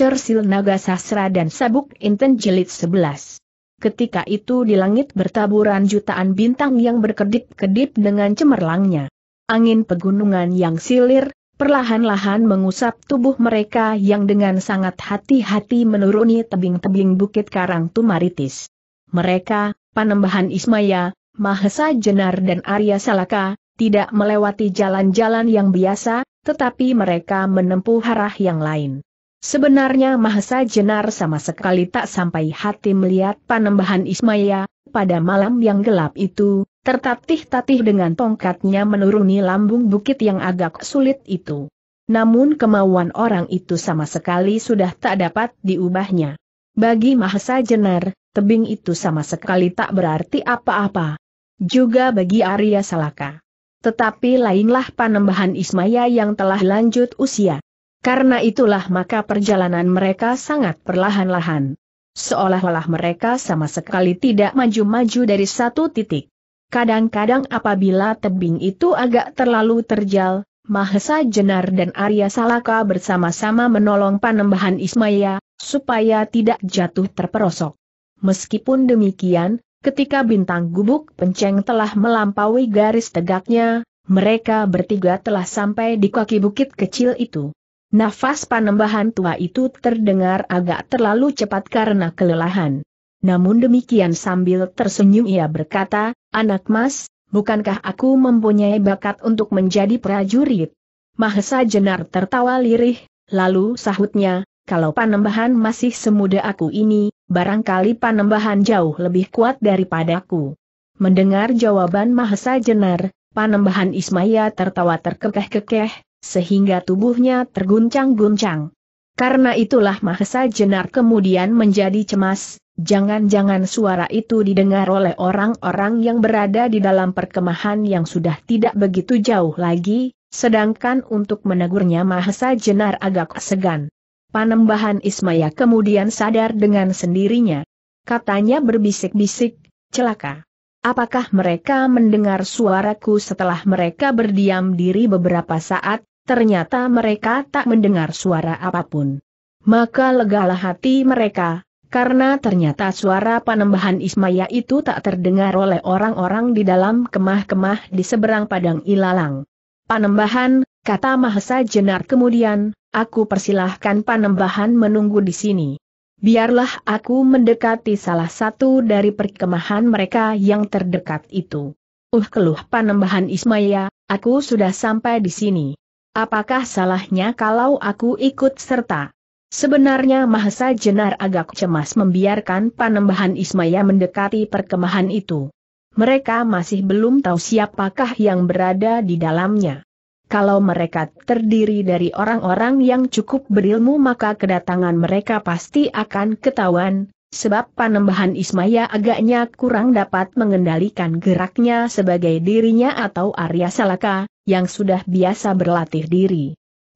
Cersil Naga Sasra dan Sabuk Inten jelit 11. Ketika itu di langit bertaburan jutaan bintang yang berkedip-kedip dengan cemerlangnya. Angin pegunungan yang silir, perlahan-lahan mengusap tubuh mereka yang dengan sangat hati-hati menuruni tebing-tebing bukit karang Tumaritis. Mereka, Panembahan Ismaya, Mahesa Jenar dan Arya Salaka, tidak melewati jalan-jalan yang biasa, tetapi mereka menempuh arah yang lain. Sebenarnya Mahesa Jenar sama sekali tak sampai hati melihat panembahan Ismaya, pada malam yang gelap itu, tertatih-tatih dengan tongkatnya menuruni lambung bukit yang agak sulit itu. Namun kemauan orang itu sama sekali sudah tak dapat diubahnya. Bagi Mahesa Jenar, tebing itu sama sekali tak berarti apa-apa. Juga bagi Arya Salaka. Tetapi lainlah panembahan Ismaya yang telah lanjut usia. Karena itulah maka perjalanan mereka sangat perlahan-lahan. Seolah-olah mereka sama sekali tidak maju-maju dari satu titik. Kadang-kadang apabila tebing itu agak terlalu terjal, Mahesa Jenar dan Arya Salaka bersama-sama menolong panembahan Ismaya, supaya tidak jatuh terperosok. Meskipun demikian, ketika bintang gubuk penceng telah melampaui garis tegaknya, mereka bertiga telah sampai di kaki bukit kecil itu. Nafas panembahan tua itu terdengar agak terlalu cepat karena kelelahan. Namun demikian sambil tersenyum ia berkata, Anak mas, bukankah aku mempunyai bakat untuk menjadi prajurit? Mahesa Jenar tertawa lirih, lalu sahutnya, kalau panembahan masih semuda aku ini, barangkali panembahan jauh lebih kuat daripadaku. Mendengar jawaban Mahesa Jenar, panembahan Ismaya tertawa terkekeh-kekeh, sehingga tubuhnya terguncang-guncang. Karena itulah Mahesa Jenar kemudian menjadi cemas, jangan-jangan suara itu didengar oleh orang-orang yang berada di dalam perkemahan yang sudah tidak begitu jauh lagi, sedangkan untuk menegurnya Mahesa Jenar agak segan. Panembahan Ismaya kemudian sadar dengan sendirinya. Katanya berbisik-bisik, celaka. Apakah mereka mendengar suaraku setelah mereka berdiam diri beberapa saat, ternyata mereka tak mendengar suara apapun. Maka legalah hati mereka, karena ternyata suara panembahan Ismaya itu tak terdengar oleh orang-orang di dalam kemah-kemah di seberang padang ilalang. Panembahan, kata Mahesa Jenar kemudian, aku persilahkan panembahan menunggu di sini. Biarlah aku mendekati salah satu dari perkemahan mereka yang terdekat itu. Uh keluh panembahan Ismaya, aku sudah sampai di sini. Apakah salahnya kalau aku ikut serta? Sebenarnya Mahesa Jenar agak cemas membiarkan panembahan Ismaya mendekati perkemahan itu. Mereka masih belum tahu siapakah yang berada di dalamnya. Kalau mereka terdiri dari orang-orang yang cukup berilmu maka kedatangan mereka pasti akan ketahuan, sebab panembahan Ismaya agaknya kurang dapat mengendalikan geraknya sebagai dirinya atau Arya Salaka, yang sudah biasa berlatih diri.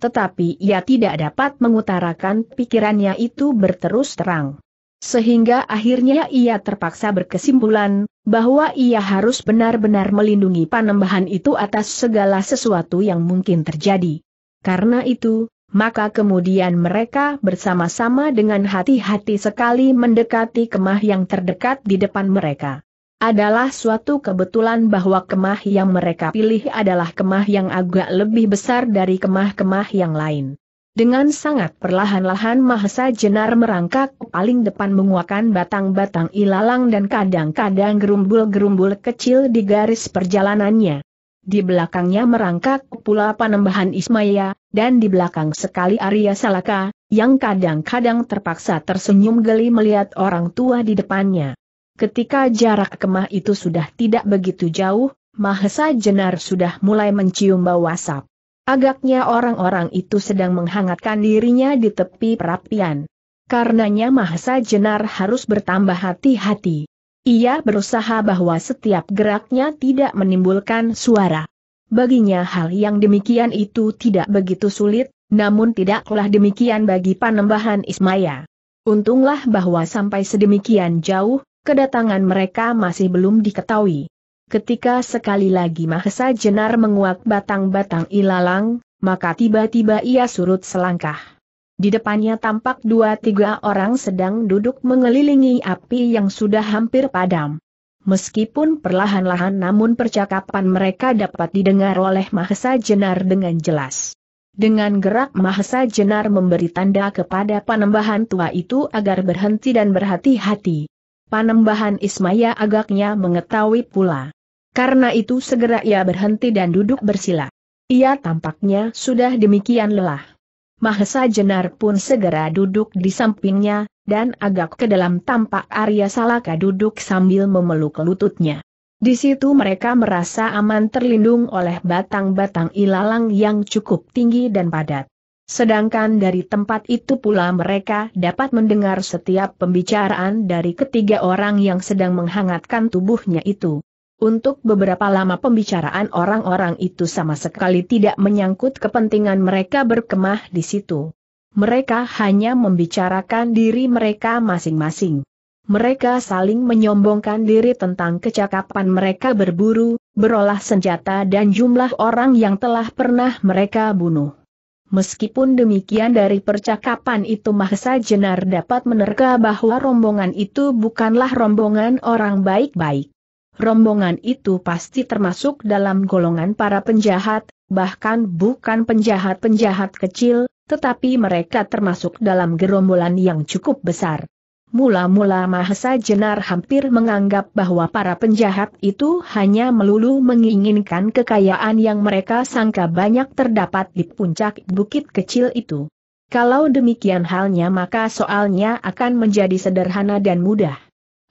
Tetapi ia tidak dapat mengutarakan pikirannya itu berterus terang. Sehingga akhirnya ia terpaksa berkesimpulan, bahwa ia harus benar-benar melindungi panembahan itu atas segala sesuatu yang mungkin terjadi. Karena itu, maka kemudian mereka bersama-sama dengan hati-hati sekali mendekati kemah yang terdekat di depan mereka. Adalah suatu kebetulan bahwa kemah yang mereka pilih adalah kemah yang agak lebih besar dari kemah-kemah yang lain. Dengan sangat perlahan-lahan Mahesa Jenar merangkak paling depan menguakan batang-batang ilalang dan kadang-kadang gerumbul-gerumbul kecil di garis perjalanannya di belakangnya merangkak pula panembahan Ismaya, dan di belakang sekali Arya Salaka, yang kadang-kadang terpaksa tersenyum geli melihat orang tua di depannya. Ketika jarak kemah itu sudah tidak begitu jauh, Mahesa Jenar sudah mulai mencium bau asap. Agaknya orang-orang itu sedang menghangatkan dirinya di tepi perapian. Karenanya Mahesa Jenar harus bertambah hati-hati. Ia berusaha bahwa setiap geraknya tidak menimbulkan suara. Baginya hal yang demikian itu tidak begitu sulit, namun tidaklah demikian bagi panembahan Ismaya. Untunglah bahwa sampai sedemikian jauh, kedatangan mereka masih belum diketahui. Ketika sekali lagi Mahesa Jenar menguak batang-batang ilalang, maka tiba-tiba ia surut selangkah. Di depannya tampak dua tiga orang sedang duduk mengelilingi api yang sudah hampir padam. Meskipun perlahan-lahan namun percakapan mereka dapat didengar oleh Mahesa Jenar dengan jelas. Dengan gerak Mahesa Jenar memberi tanda kepada panembahan tua itu agar berhenti dan berhati-hati. Panembahan Ismaya agaknya mengetahui pula. Karena itu segera ia berhenti dan duduk bersila. Ia tampaknya sudah demikian lelah. Mahesa Jenar pun segera duduk di sampingnya, dan agak ke dalam tampak Arya Salaka duduk sambil memeluk lututnya. Di situ mereka merasa aman terlindung oleh batang-batang ilalang yang cukup tinggi dan padat. Sedangkan dari tempat itu pula mereka dapat mendengar setiap pembicaraan dari ketiga orang yang sedang menghangatkan tubuhnya itu. Untuk beberapa lama pembicaraan orang-orang itu sama sekali tidak menyangkut kepentingan mereka berkemah di situ. Mereka hanya membicarakan diri mereka masing-masing. Mereka saling menyombongkan diri tentang kecakapan mereka berburu, berolah senjata dan jumlah orang yang telah pernah mereka bunuh. Meskipun demikian dari percakapan itu Mahesa Jenar dapat menerka bahwa rombongan itu bukanlah rombongan orang baik-baik rombongan itu pasti termasuk dalam golongan para penjahat, bahkan bukan penjahat-penjahat kecil, tetapi mereka termasuk dalam gerombolan yang cukup besar. Mula-mula Mahesa Jenar hampir menganggap bahwa para penjahat itu hanya melulu menginginkan kekayaan yang mereka sangka banyak terdapat di puncak bukit kecil itu. Kalau demikian halnya maka soalnya akan menjadi sederhana dan mudah.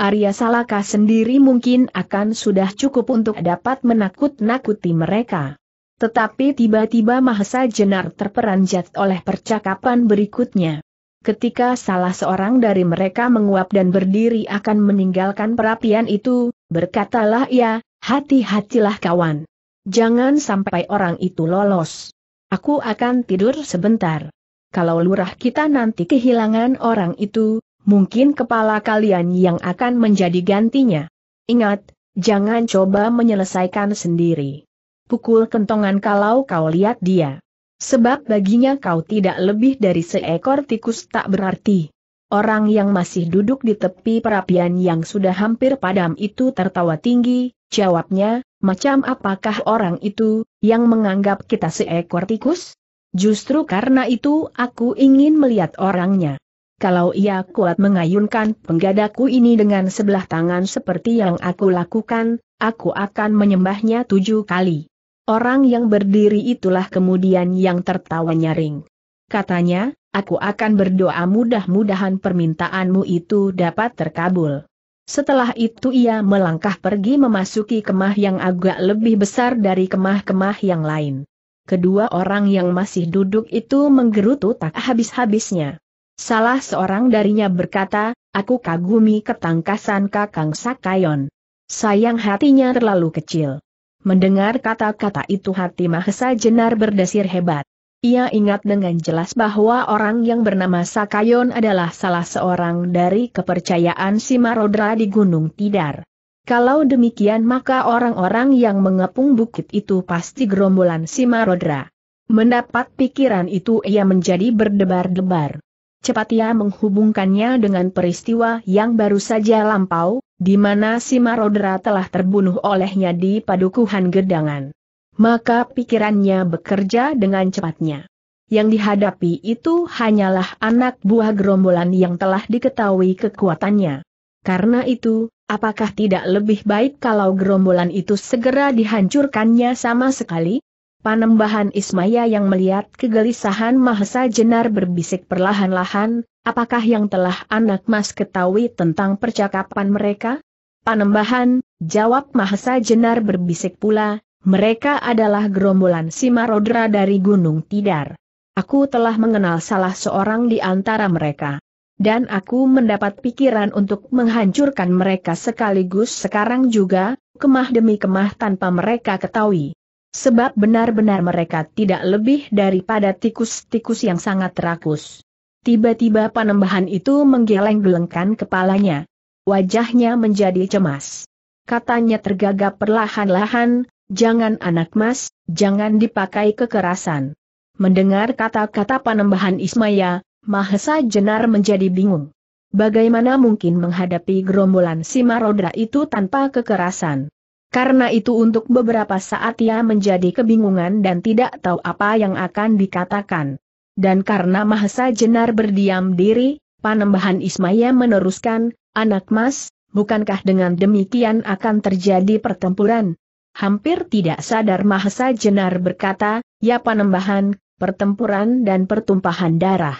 Arya Salaka sendiri mungkin akan sudah cukup untuk dapat menakut-nakuti mereka. Tetapi tiba-tiba Mahesa Jenar terperanjat oleh percakapan berikutnya. Ketika salah seorang dari mereka menguap dan berdiri akan meninggalkan perapian itu, berkatalah ia, hati-hatilah kawan. Jangan sampai orang itu lolos. Aku akan tidur sebentar. Kalau lurah kita nanti kehilangan orang itu, mungkin kepala kalian yang akan menjadi gantinya. Ingat, jangan coba menyelesaikan sendiri. Pukul kentongan kalau kau lihat dia. Sebab baginya kau tidak lebih dari seekor tikus tak berarti. Orang yang masih duduk di tepi perapian yang sudah hampir padam itu tertawa tinggi, jawabnya, macam apakah orang itu, yang menganggap kita seekor tikus? Justru karena itu aku ingin melihat orangnya. Kalau ia kuat mengayunkan penggadaku ini dengan sebelah tangan seperti yang aku lakukan, aku akan menyembahnya tujuh kali. Orang yang berdiri itulah kemudian yang tertawa nyaring. Katanya, aku akan berdoa mudah-mudahan permintaanmu itu dapat terkabul. Setelah itu ia melangkah pergi memasuki kemah yang agak lebih besar dari kemah-kemah yang lain. Kedua orang yang masih duduk itu menggerutu tak habis-habisnya. Salah seorang darinya berkata, aku kagumi ketangkasan Kakang Sakayon. Sayang hatinya terlalu kecil. Mendengar kata-kata itu hati Mahesa Jenar berdesir hebat. Ia ingat dengan jelas bahwa orang yang bernama Sakayon adalah salah seorang dari kepercayaan Simarodra di Gunung Tidar. Kalau demikian maka orang-orang yang mengepung bukit itu pasti gerombolan Simarodra. Mendapat pikiran itu ia menjadi berdebar-debar cepat ia menghubungkannya dengan peristiwa yang baru saja lampau, di mana si Marodera telah terbunuh olehnya di padukuhan gedangan. Maka pikirannya bekerja dengan cepatnya. Yang dihadapi itu hanyalah anak buah gerombolan yang telah diketahui kekuatannya. Karena itu, apakah tidak lebih baik kalau gerombolan itu segera dihancurkannya sama sekali? Panembahan Ismaya yang melihat kegelisahan Mahesa Jenar berbisik perlahan-lahan, apakah yang telah anak mas ketahui tentang percakapan mereka? Panembahan, jawab Mahesa Jenar berbisik pula, mereka adalah gerombolan Simarodra dari Gunung Tidar. Aku telah mengenal salah seorang di antara mereka. Dan aku mendapat pikiran untuk menghancurkan mereka sekaligus sekarang juga, kemah demi kemah tanpa mereka ketahui. Sebab benar-benar mereka tidak lebih daripada tikus-tikus yang sangat rakus. Tiba-tiba panembahan itu menggeleng-gelengkan kepalanya. Wajahnya menjadi cemas. Katanya tergagap perlahan-lahan, jangan anak mas, jangan dipakai kekerasan. Mendengar kata-kata panembahan Ismaya, Mahesa Jenar menjadi bingung. Bagaimana mungkin menghadapi gerombolan Simarodra itu tanpa kekerasan? Karena itu untuk beberapa saat ia menjadi kebingungan dan tidak tahu apa yang akan dikatakan. Dan karena Mahesa Jenar berdiam diri, Panembahan Ismaya meneruskan, Anak mas, bukankah dengan demikian akan terjadi pertempuran? Hampir tidak sadar Mahesa Jenar berkata, ya panembahan, pertempuran dan pertumpahan darah.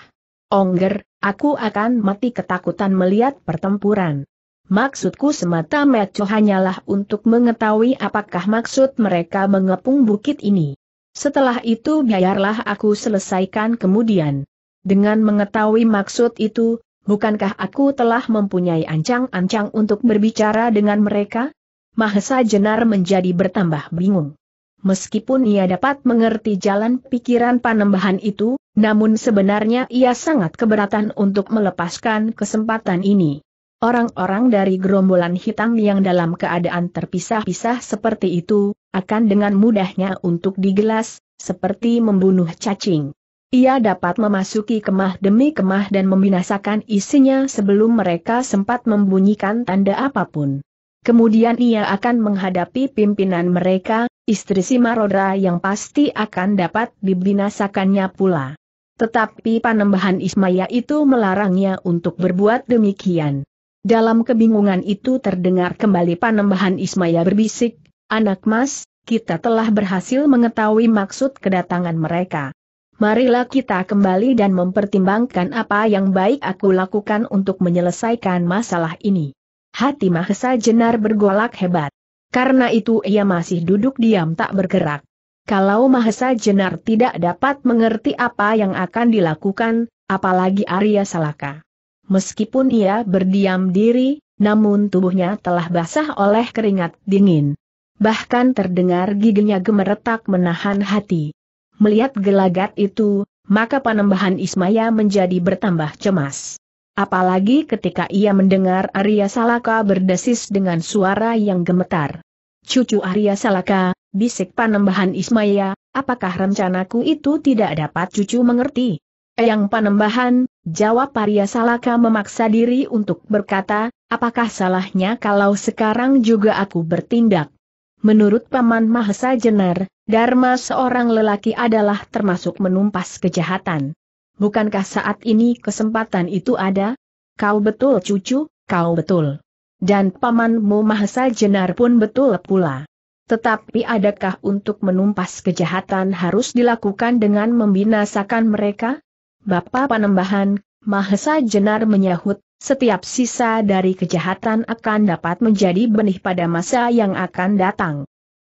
Ongger, aku akan mati ketakutan melihat pertempuran. Maksudku semata mata hanyalah untuk mengetahui apakah maksud mereka mengepung bukit ini. Setelah itu biarlah aku selesaikan kemudian. Dengan mengetahui maksud itu, bukankah aku telah mempunyai ancang-ancang untuk berbicara dengan mereka? Mahesa Jenar menjadi bertambah bingung. Meskipun ia dapat mengerti jalan pikiran panembahan itu, namun sebenarnya ia sangat keberatan untuk melepaskan kesempatan ini. Orang-orang dari gerombolan hitam yang dalam keadaan terpisah-pisah seperti itu, akan dengan mudahnya untuk digelas, seperti membunuh cacing. Ia dapat memasuki kemah demi kemah dan membinasakan isinya sebelum mereka sempat membunyikan tanda apapun. Kemudian ia akan menghadapi pimpinan mereka, istri Marodra yang pasti akan dapat dibinasakannya pula. Tetapi panembahan Ismaya itu melarangnya untuk berbuat demikian. Dalam kebingungan itu terdengar kembali panembahan Ismaya berbisik, Anak mas, kita telah berhasil mengetahui maksud kedatangan mereka. Marilah kita kembali dan mempertimbangkan apa yang baik aku lakukan untuk menyelesaikan masalah ini. Hati Mahesa Jenar bergolak hebat. Karena itu ia masih duduk diam tak bergerak. Kalau Mahesa Jenar tidak dapat mengerti apa yang akan dilakukan, apalagi Arya Salaka meskipun ia berdiam diri, namun tubuhnya telah basah oleh keringat dingin. Bahkan terdengar giginya gemeretak menahan hati. Melihat gelagat itu, maka panembahan Ismaya menjadi bertambah cemas. Apalagi ketika ia mendengar Arya Salaka berdesis dengan suara yang gemetar. Cucu Arya Salaka, bisik panembahan Ismaya, apakah rencanaku itu tidak dapat cucu mengerti? Eyang panembahan, Jawab Arya Salaka memaksa diri untuk berkata, apakah salahnya kalau sekarang juga aku bertindak? Menurut Paman Mahesa Jenar, Dharma seorang lelaki adalah termasuk menumpas kejahatan. Bukankah saat ini kesempatan itu ada? Kau betul cucu, kau betul. Dan pamanmu Mahesa Jenar pun betul pula. Tetapi adakah untuk menumpas kejahatan harus dilakukan dengan membinasakan mereka? Bapak Panembahan, Mahesa Jenar menyahut, setiap sisa dari kejahatan akan dapat menjadi benih pada masa yang akan datang.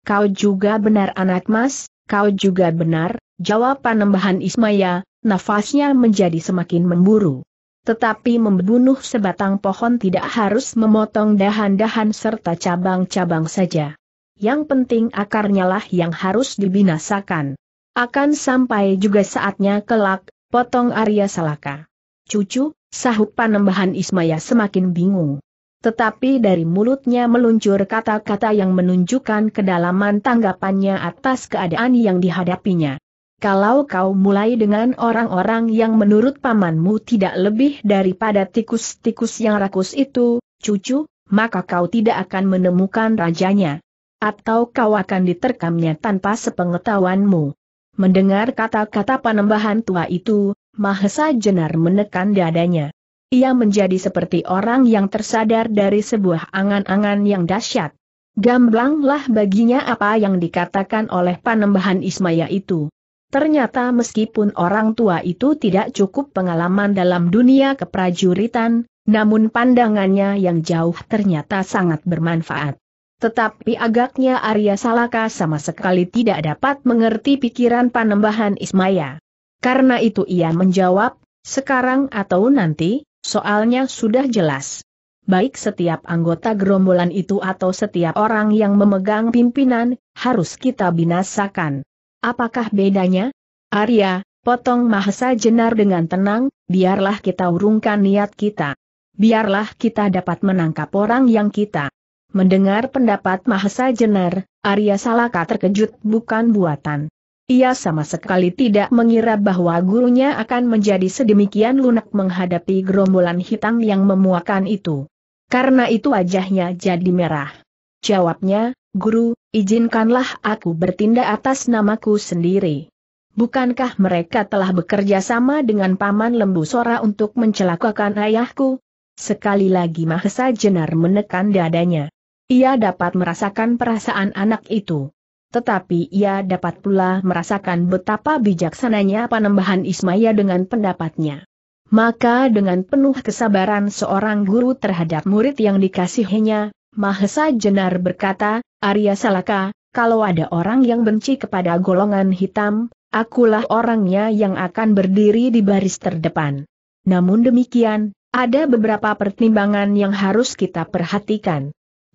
Kau juga benar anak mas, kau juga benar, jawab Panembahan Ismaya, nafasnya menjadi semakin memburu. Tetapi membunuh sebatang pohon tidak harus memotong dahan-dahan serta cabang-cabang saja. Yang penting akarnya lah yang harus dibinasakan. Akan sampai juga saatnya kelak, potong Arya Salaka. Cucu, sahut panembahan Ismaya semakin bingung. Tetapi dari mulutnya meluncur kata-kata yang menunjukkan kedalaman tanggapannya atas keadaan yang dihadapinya. Kalau kau mulai dengan orang-orang yang menurut pamanmu tidak lebih daripada tikus-tikus yang rakus itu, cucu, maka kau tidak akan menemukan rajanya. Atau kau akan diterkamnya tanpa sepengetahuanmu. Mendengar kata-kata panembahan tua itu, Mahesa Jenar menekan dadanya. Ia menjadi seperti orang yang tersadar dari sebuah angan-angan yang dahsyat. Gamblanglah baginya apa yang dikatakan oleh panembahan Ismaya itu. Ternyata meskipun orang tua itu tidak cukup pengalaman dalam dunia keprajuritan, namun pandangannya yang jauh ternyata sangat bermanfaat. Tetapi agaknya Arya Salaka sama sekali tidak dapat mengerti pikiran panembahan Ismaya. Karena itu ia menjawab, sekarang atau nanti, soalnya sudah jelas. Baik setiap anggota gerombolan itu atau setiap orang yang memegang pimpinan, harus kita binasakan. Apakah bedanya? Arya, potong Mahesa Jenar dengan tenang, biarlah kita urungkan niat kita. Biarlah kita dapat menangkap orang yang kita Mendengar pendapat Mahesa Jenar, Arya Salaka terkejut bukan buatan. Ia sama sekali tidak mengira bahwa gurunya akan menjadi sedemikian lunak menghadapi gerombolan hitam yang memuakan itu. Karena itu wajahnya jadi merah. Jawabnya, Guru, izinkanlah aku bertindak atas namaku sendiri. Bukankah mereka telah bekerja sama dengan Paman Lembu Sora untuk mencelakakan ayahku? Sekali lagi Mahesa Jenar menekan dadanya. Ia dapat merasakan perasaan anak itu. Tetapi ia dapat pula merasakan betapa bijaksananya panembahan Ismaya dengan pendapatnya. Maka dengan penuh kesabaran seorang guru terhadap murid yang dikasihinya, Mahesa Jenar berkata, Arya Salaka, kalau ada orang yang benci kepada golongan hitam, akulah orangnya yang akan berdiri di baris terdepan. Namun demikian, ada beberapa pertimbangan yang harus kita perhatikan.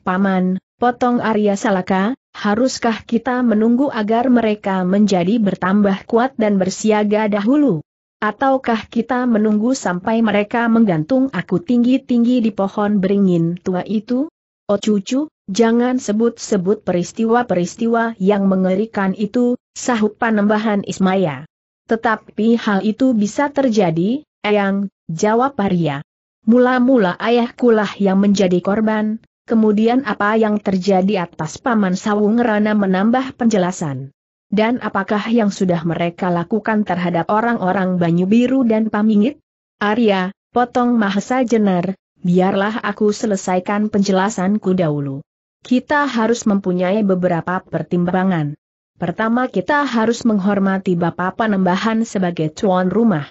Paman, potong Arya Salaka, haruskah kita menunggu agar mereka menjadi bertambah kuat dan bersiaga dahulu? Ataukah kita menunggu sampai mereka menggantung aku tinggi-tinggi di pohon beringin tua itu? Oh cucu, jangan sebut-sebut peristiwa-peristiwa yang mengerikan itu, sahut panembahan Ismaya. Tetapi hal itu bisa terjadi, Eyang, jawab Arya. Mula-mula ayahkulah yang menjadi korban, Kemudian apa yang terjadi atas Paman Sawung Rana menambah penjelasan. Dan apakah yang sudah mereka lakukan terhadap orang-orang Banyu Biru dan Pamingit? Arya, potong Mahesa Jenar, biarlah aku selesaikan penjelasanku dahulu. Kita harus mempunyai beberapa pertimbangan. Pertama kita harus menghormati Bapak Penembahan sebagai tuan rumah.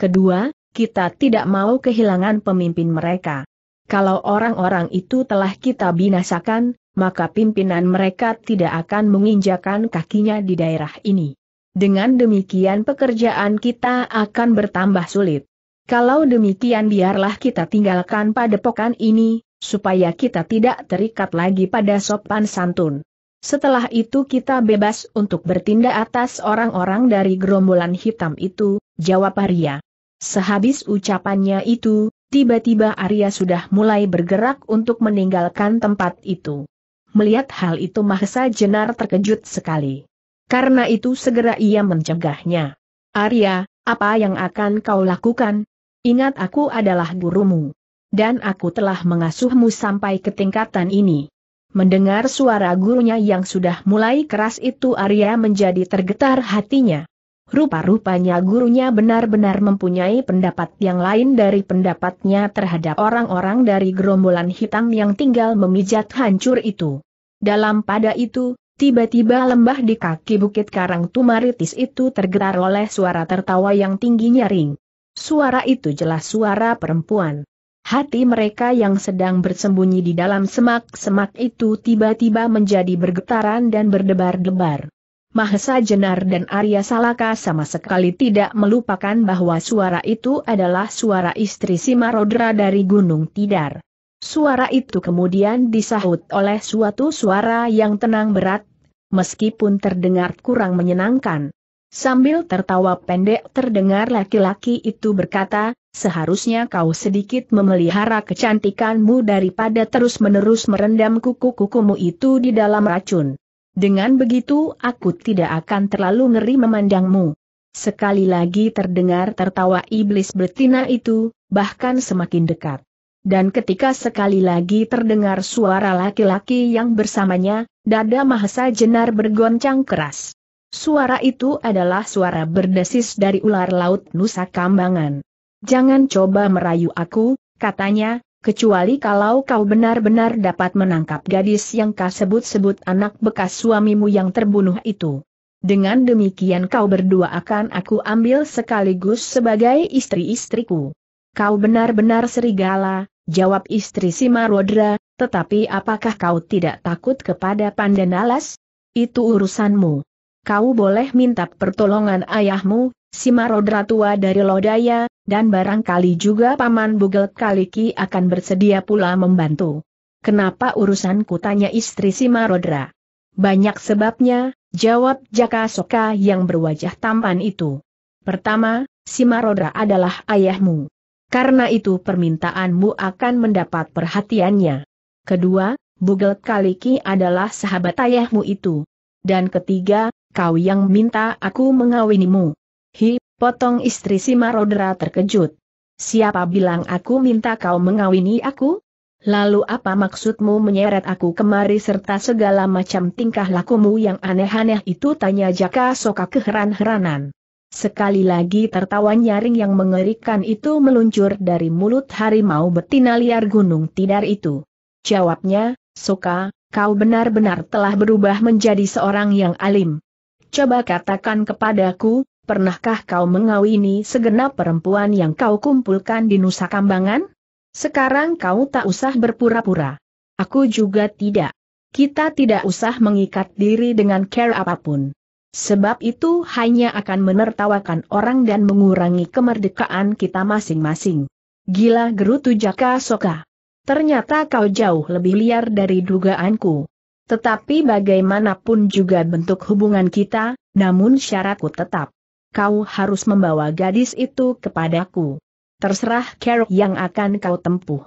Kedua, kita tidak mau kehilangan pemimpin mereka. Kalau orang-orang itu telah kita binasakan, maka pimpinan mereka tidak akan menginjakan kakinya di daerah ini. Dengan demikian pekerjaan kita akan bertambah sulit. Kalau demikian biarlah kita tinggalkan padepokan ini, supaya kita tidak terikat lagi pada sopan santun. Setelah itu kita bebas untuk bertindak atas orang-orang dari gerombolan hitam itu, jawab Arya. Sehabis ucapannya itu, tiba-tiba Arya sudah mulai bergerak untuk meninggalkan tempat itu. Melihat hal itu Mahesa Jenar terkejut sekali. Karena itu segera ia mencegahnya. Arya, apa yang akan kau lakukan? Ingat aku adalah gurumu. Dan aku telah mengasuhmu sampai ke tingkatan ini. Mendengar suara gurunya yang sudah mulai keras itu Arya menjadi tergetar hatinya. Rupa-rupanya gurunya benar-benar mempunyai pendapat yang lain dari pendapatnya terhadap orang-orang dari gerombolan hitam yang tinggal memijat hancur itu. Dalam pada itu, tiba-tiba lembah di kaki bukit karang Tumaritis itu tergetar oleh suara tertawa yang tinggi nyaring. Suara itu jelas suara perempuan. Hati mereka yang sedang bersembunyi di dalam semak-semak itu tiba-tiba menjadi bergetaran dan berdebar-debar. Mahesa Jenar dan Arya Salaka sama sekali tidak melupakan bahwa suara itu adalah suara istri Simarodra dari Gunung Tidar. Suara itu kemudian disahut oleh suatu suara yang tenang berat, meskipun terdengar kurang menyenangkan. Sambil tertawa pendek terdengar laki-laki itu berkata, seharusnya kau sedikit memelihara kecantikanmu daripada terus-menerus merendam kuku-kukumu itu di dalam racun. Dengan begitu aku tidak akan terlalu ngeri memandangmu. Sekali lagi terdengar tertawa iblis betina itu, bahkan semakin dekat. Dan ketika sekali lagi terdengar suara laki-laki yang bersamanya, dada Mahesa Jenar bergoncang keras. Suara itu adalah suara berdesis dari ular laut Nusa Kambangan. Jangan coba merayu aku, katanya, kecuali kalau kau benar-benar dapat menangkap gadis yang kau sebut-sebut anak bekas suamimu yang terbunuh itu. Dengan demikian kau berdua akan aku ambil sekaligus sebagai istri-istriku. Kau benar-benar serigala, jawab istri Simarodra, tetapi apakah kau tidak takut kepada Pandanalas? Itu urusanmu. Kau boleh minta pertolongan ayahmu, Simarodra tua dari Lodaya, dan barangkali juga Paman Bugel Kaliki akan bersedia pula membantu. Kenapa urusan kutanya istri Simarodra? Banyak sebabnya, jawab Jaka Soka yang berwajah tampan itu. Pertama, Simarodra adalah ayahmu. Karena itu permintaanmu akan mendapat perhatiannya. Kedua, Bugel Kaliki adalah sahabat ayahmu itu. Dan ketiga, kau yang minta aku mengawinimu. Hi, potong istri si Marodera terkejut. Siapa bilang aku minta kau mengawini aku? Lalu apa maksudmu menyeret aku kemari serta segala macam tingkah lakumu yang aneh-aneh itu tanya Jaka Soka keheran-heranan. Sekali lagi tertawa nyaring yang mengerikan itu meluncur dari mulut harimau betina liar gunung tidar itu. Jawabnya, Soka, kau benar-benar telah berubah menjadi seorang yang alim. Coba katakan kepadaku, pernahkah kau mengawini segenap perempuan yang kau kumpulkan di Nusa Kambangan? Sekarang kau tak usah berpura-pura. Aku juga tidak. Kita tidak usah mengikat diri dengan care apapun. Sebab itu hanya akan menertawakan orang dan mengurangi kemerdekaan kita masing-masing. Gila gerutu Jaka Soka. Ternyata kau jauh lebih liar dari dugaanku. Tetapi bagaimanapun juga bentuk hubungan kita, namun syaratku tetap kau harus membawa gadis itu kepadaku. Terserah kerok yang akan kau tempuh.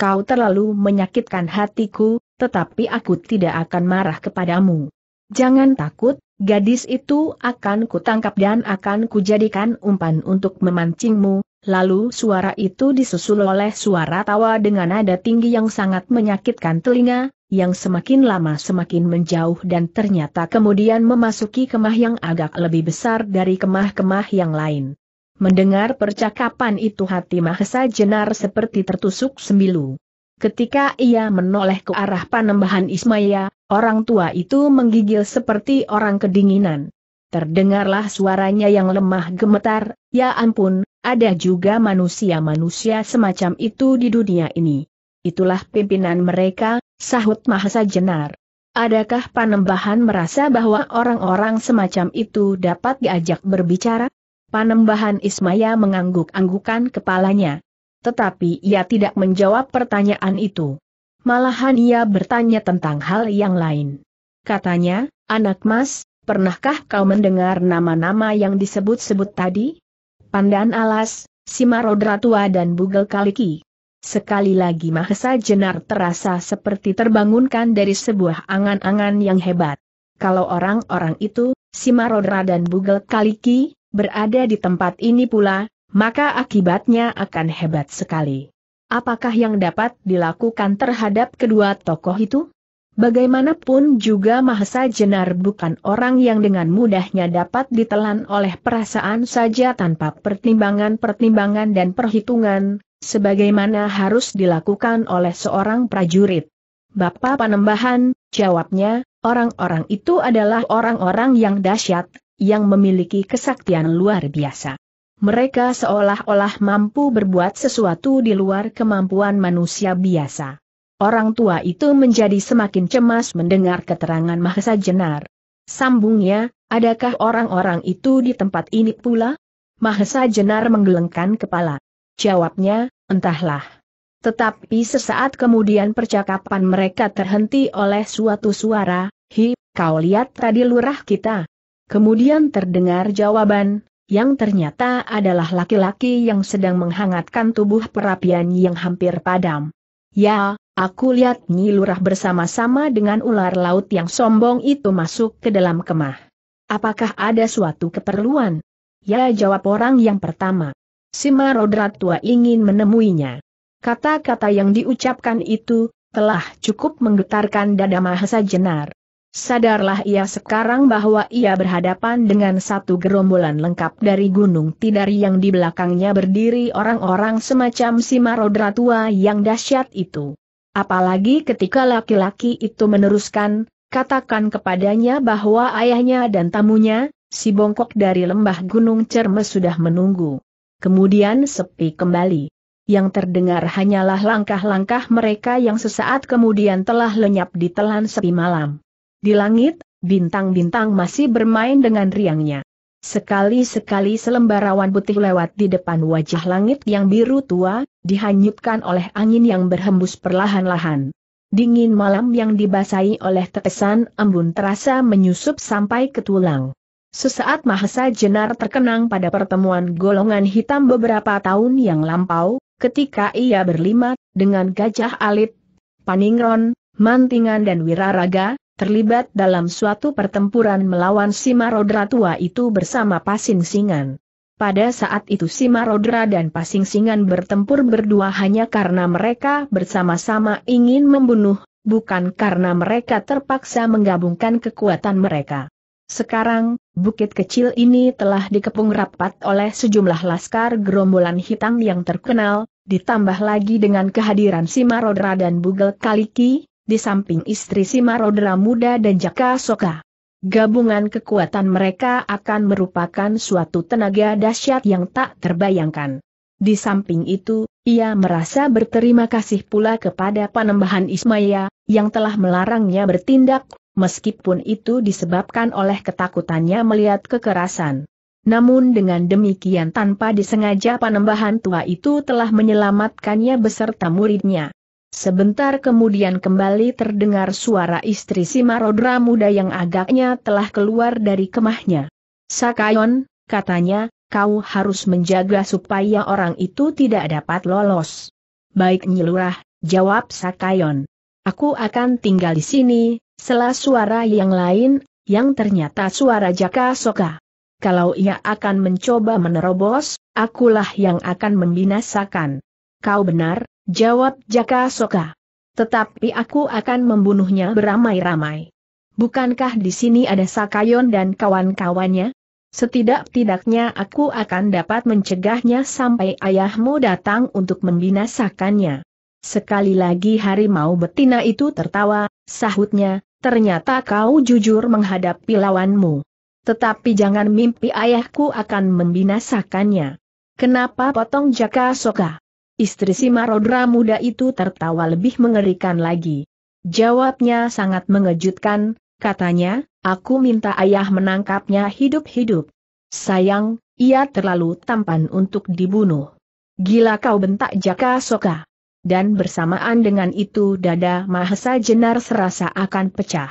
Kau terlalu menyakitkan hatiku, tetapi aku tidak akan marah kepadamu. Jangan takut, gadis itu akan kutangkap dan akan kujadikan umpan untuk memancingmu, Lalu suara itu disusul oleh suara tawa dengan nada tinggi yang sangat menyakitkan telinga, yang semakin lama semakin menjauh dan ternyata kemudian memasuki kemah yang agak lebih besar dari kemah-kemah yang lain. Mendengar percakapan itu hati Mahesa Jenar seperti tertusuk sembilu. Ketika ia menoleh ke arah panembahan Ismaya, orang tua itu menggigil seperti orang kedinginan. Terdengarlah suaranya yang lemah gemetar, ya ampun, ada juga manusia-manusia semacam itu di dunia ini itulah pimpinan mereka, sahut Mahasa Jenar. Adakah Panembahan merasa bahwa orang-orang semacam itu dapat diajak berbicara? Panembahan Ismaya mengangguk-anggukan kepalanya. Tetapi ia tidak menjawab pertanyaan itu. Malahan ia bertanya tentang hal yang lain. Katanya, anak mas, pernahkah kau mendengar nama-nama yang disebut-sebut tadi? Pandan Alas, Simarodratua Rodratua dan Bugel Kaliki. Sekali lagi Mahesa Jenar terasa seperti terbangunkan dari sebuah angan-angan yang hebat. Kalau orang-orang itu, Rodra dan Bugel Kaliki, berada di tempat ini pula, maka akibatnya akan hebat sekali. Apakah yang dapat dilakukan terhadap kedua tokoh itu? Bagaimanapun juga Mahesa Jenar bukan orang yang dengan mudahnya dapat ditelan oleh perasaan saja tanpa pertimbangan-pertimbangan dan perhitungan, sebagaimana harus dilakukan oleh seorang prajurit. Bapak Panembahan, jawabnya, orang-orang itu adalah orang-orang yang dahsyat, yang memiliki kesaktian luar biasa. Mereka seolah-olah mampu berbuat sesuatu di luar kemampuan manusia biasa. Orang tua itu menjadi semakin cemas mendengar keterangan Mahesa Jenar. Sambungnya, adakah orang-orang itu di tempat ini pula? Mahesa Jenar menggelengkan kepala. Jawabnya, entahlah. Tetapi sesaat kemudian percakapan mereka terhenti oleh suatu suara, Hi, kau lihat tadi lurah kita. Kemudian terdengar jawaban, yang ternyata adalah laki-laki yang sedang menghangatkan tubuh perapian yang hampir padam. Ya, aku lihat Nyi Lurah bersama-sama dengan ular laut yang sombong itu masuk ke dalam kemah. Apakah ada suatu keperluan? Ya jawab orang yang pertama si Marodra tua ingin menemuinya. Kata-kata yang diucapkan itu, telah cukup menggetarkan dada Mahesa Jenar. Sadarlah ia sekarang bahwa ia berhadapan dengan satu gerombolan lengkap dari Gunung Tidari yang di belakangnya berdiri orang-orang semacam si Marodra tua yang dahsyat itu. Apalagi ketika laki-laki itu meneruskan, katakan kepadanya bahwa ayahnya dan tamunya, si bongkok dari lembah Gunung Cermes sudah menunggu kemudian sepi kembali. Yang terdengar hanyalah langkah-langkah mereka yang sesaat kemudian telah lenyap di telan sepi malam. Di langit, bintang-bintang masih bermain dengan riangnya. Sekali-sekali selembar awan putih lewat di depan wajah langit yang biru tua, dihanyutkan oleh angin yang berhembus perlahan-lahan. Dingin malam yang dibasahi oleh tetesan embun terasa menyusup sampai ke tulang. Sesaat Mahesa Jenar terkenang pada pertemuan golongan hitam beberapa tahun yang lampau, ketika ia berlima, dengan Gajah Alit, Paningron, Mantingan dan Wiraraga, terlibat dalam suatu pertempuran melawan Rodra tua itu bersama Pasing Singan. Pada saat itu Rodra dan Pasing Singan bertempur berdua hanya karena mereka bersama-sama ingin membunuh, bukan karena mereka terpaksa menggabungkan kekuatan mereka. Sekarang, bukit kecil ini telah dikepung rapat oleh sejumlah laskar gerombolan hitam yang terkenal, ditambah lagi dengan kehadiran Simarodra dan Bugel Kaliki, di samping istri Simarodra muda dan Jaka Soka. Gabungan kekuatan mereka akan merupakan suatu tenaga dahsyat yang tak terbayangkan. Di samping itu, ia merasa berterima kasih pula kepada Panembahan Ismaya, yang telah melarangnya bertindak meskipun itu disebabkan oleh ketakutannya melihat kekerasan. Namun dengan demikian tanpa disengaja panembahan tua itu telah menyelamatkannya beserta muridnya. Sebentar kemudian kembali terdengar suara istri si marodra muda yang agaknya telah keluar dari kemahnya. Sakayon, katanya, kau harus menjaga supaya orang itu tidak dapat lolos. Baik nyelurah, jawab Sakayon. Aku akan tinggal di sini, Sela suara yang lain, yang ternyata suara Jaka Soka. Kalau ia akan mencoba menerobos, akulah yang akan membinasakan. Kau benar, jawab Jaka Soka. Tetapi aku akan membunuhnya beramai-ramai. Bukankah di sini ada Sakayon dan kawan-kawannya? Setidak-tidaknya aku akan dapat mencegahnya sampai ayahmu datang untuk membinasakannya. Sekali lagi harimau betina itu tertawa, sahutnya, ternyata kau jujur menghadapi lawanmu. Tetapi jangan mimpi ayahku akan membinasakannya. Kenapa potong jaka soka? Istri si marodra muda itu tertawa lebih mengerikan lagi. Jawabnya sangat mengejutkan, katanya, aku minta ayah menangkapnya hidup-hidup. Sayang, ia terlalu tampan untuk dibunuh. Gila kau bentak jaka soka dan bersamaan dengan itu dada Mahesa Jenar serasa akan pecah.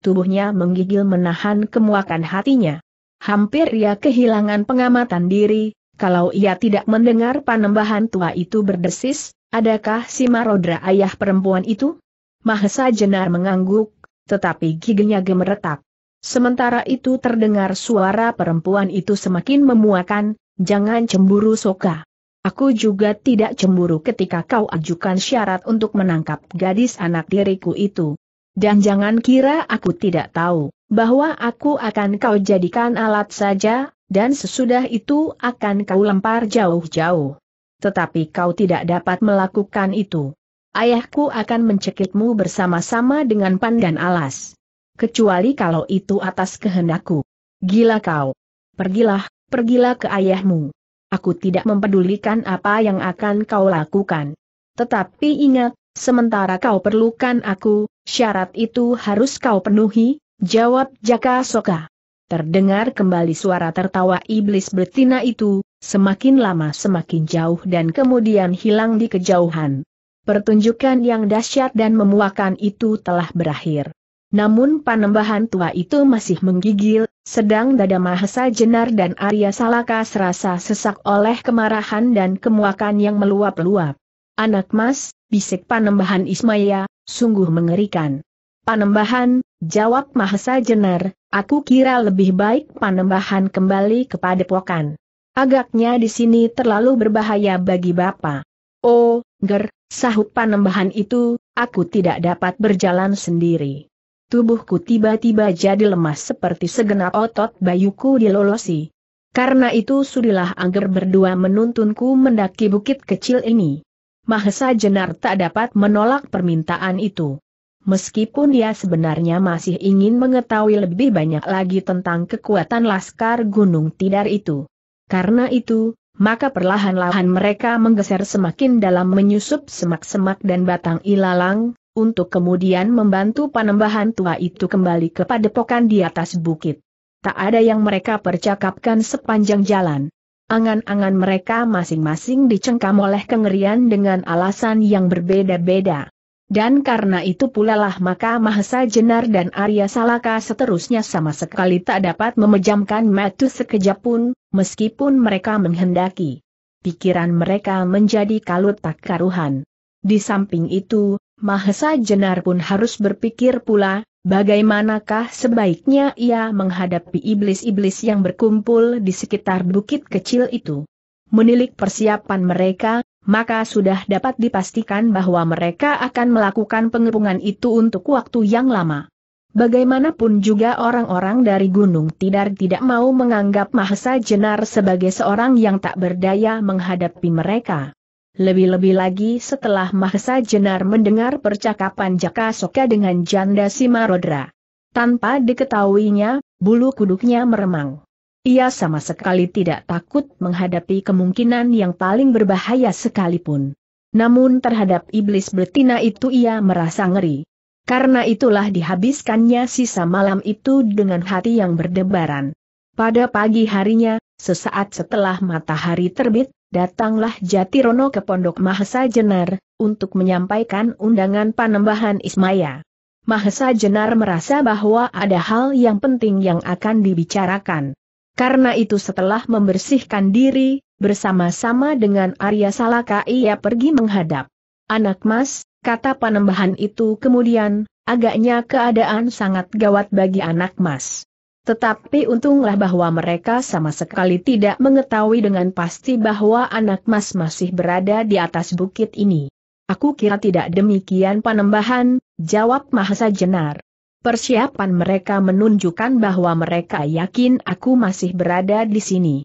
Tubuhnya menggigil menahan kemuakan hatinya. Hampir ia kehilangan pengamatan diri, kalau ia tidak mendengar panembahan tua itu berdesis, adakah si Marodra ayah perempuan itu? Mahesa Jenar mengangguk, tetapi giginya gemeretak. Sementara itu terdengar suara perempuan itu semakin memuakan, jangan cemburu soka. Aku juga tidak cemburu ketika kau ajukan syarat untuk menangkap gadis anak diriku itu. Dan jangan kira aku tidak tahu, bahwa aku akan kau jadikan alat saja, dan sesudah itu akan kau lempar jauh-jauh. Tetapi kau tidak dapat melakukan itu. Ayahku akan mencekikmu bersama-sama dengan pandan alas. Kecuali kalau itu atas kehendakku. Gila kau. Pergilah, pergilah ke ayahmu. Aku tidak mempedulikan apa yang akan kau lakukan. Tetapi ingat, sementara kau perlukan aku, syarat itu harus kau penuhi, jawab Jaka Soka. Terdengar kembali suara tertawa iblis betina itu, semakin lama semakin jauh dan kemudian hilang di kejauhan. Pertunjukan yang dahsyat dan memuakan itu telah berakhir. Namun panembahan tua itu masih menggigil, sedang dada Mahesa Jenar dan Arya Salaka serasa sesak oleh kemarahan dan kemuakan yang meluap-luap. Anak mas, bisik panembahan Ismaya, sungguh mengerikan. Panembahan, jawab Mahesa Jenar, aku kira lebih baik panembahan kembali kepada pokan. Agaknya di sini terlalu berbahaya bagi Bapak. Oh, ger, sahut panembahan itu, aku tidak dapat berjalan sendiri tubuhku tiba-tiba jadi lemas seperti segenap otot bayuku dilolosi. Karena itu sudilah Angger berdua menuntunku mendaki bukit kecil ini. Mahesa Jenar tak dapat menolak permintaan itu. Meskipun dia sebenarnya masih ingin mengetahui lebih banyak lagi tentang kekuatan Laskar Gunung Tidar itu. Karena itu, maka perlahan-lahan mereka menggeser semakin dalam menyusup semak-semak dan batang ilalang, untuk kemudian membantu panembahan tua itu kembali ke padepokan di atas bukit. Tak ada yang mereka percakapkan sepanjang jalan. Angan-angan mereka masing-masing dicengkam oleh kengerian dengan alasan yang berbeda-beda. Dan karena itu pula lah maka Mahesa Jenar dan Arya Salaka seterusnya sama sekali tak dapat memejamkan mata sekejap pun, meskipun mereka menghendaki. Pikiran mereka menjadi kalut tak karuhan. Di samping itu, Mahesa Jenar pun harus berpikir pula, bagaimanakah sebaiknya ia menghadapi iblis-iblis yang berkumpul di sekitar bukit kecil itu. Menilik persiapan mereka, maka sudah dapat dipastikan bahwa mereka akan melakukan pengepungan itu untuk waktu yang lama. Bagaimanapun juga orang-orang dari Gunung Tidar tidak mau menganggap Mahesa Jenar sebagai seorang yang tak berdaya menghadapi mereka. Lebih-lebih lagi setelah Mahesa Jenar mendengar percakapan Jaka Soka dengan janda Simarodra. Tanpa diketahuinya, bulu kuduknya meremang. Ia sama sekali tidak takut menghadapi kemungkinan yang paling berbahaya sekalipun. Namun terhadap iblis betina itu ia merasa ngeri. Karena itulah dihabiskannya sisa malam itu dengan hati yang berdebaran. Pada pagi harinya, sesaat setelah matahari terbit, datanglah Jatirono ke Pondok Mahesa Jenar, untuk menyampaikan undangan panembahan Ismaya. Mahesa Jenar merasa bahwa ada hal yang penting yang akan dibicarakan. Karena itu setelah membersihkan diri, bersama-sama dengan Arya Salaka ia pergi menghadap. Anak mas, kata panembahan itu kemudian, agaknya keadaan sangat gawat bagi anak mas. Tetapi untunglah bahwa mereka sama sekali tidak mengetahui dengan pasti bahwa anak mas masih berada di atas bukit ini. Aku kira tidak demikian panembahan, jawab Mahasa Jenar. Persiapan mereka menunjukkan bahwa mereka yakin aku masih berada di sini.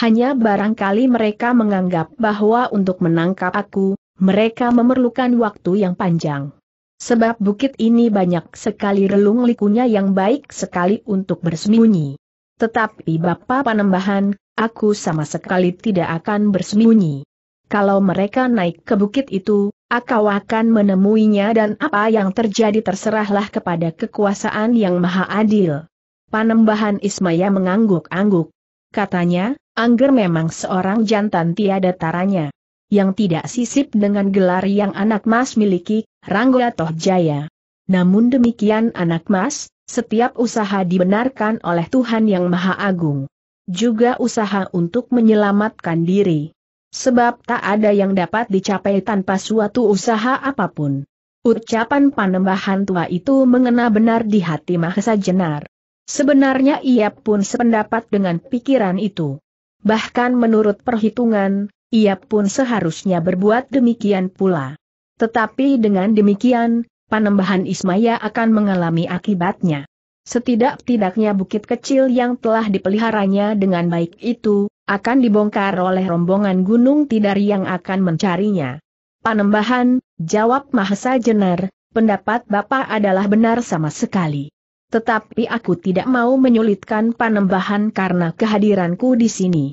Hanya barangkali mereka menganggap bahwa untuk menangkap aku, mereka memerlukan waktu yang panjang. Sebab bukit ini banyak sekali relung likunya yang baik sekali untuk bersembunyi. Tetapi Bapak Panembahan, aku sama sekali tidak akan bersembunyi. Kalau mereka naik ke bukit itu, aku akan menemuinya dan apa yang terjadi terserahlah kepada kekuasaan yang maha adil. Panembahan Ismaya mengangguk-angguk. Katanya, Angger memang seorang jantan tiada taranya yang tidak sisip dengan gelar yang anak mas miliki, Rangga Tohjaya. Namun demikian anak mas, setiap usaha dibenarkan oleh Tuhan Yang Maha Agung. Juga usaha untuk menyelamatkan diri. Sebab tak ada yang dapat dicapai tanpa suatu usaha apapun. Ucapan panembahan tua itu mengena benar di hati Mahesa Jenar. Sebenarnya ia pun sependapat dengan pikiran itu. Bahkan menurut perhitungan, ia pun seharusnya berbuat demikian pula. Tetapi dengan demikian, panembahan Ismaya akan mengalami akibatnya. Setidak-tidaknya bukit kecil yang telah dipeliharanya dengan baik itu, akan dibongkar oleh rombongan gunung tidari yang akan mencarinya. Panembahan, jawab Mahasa Jenar, pendapat Bapak adalah benar sama sekali. Tetapi aku tidak mau menyulitkan panembahan karena kehadiranku di sini.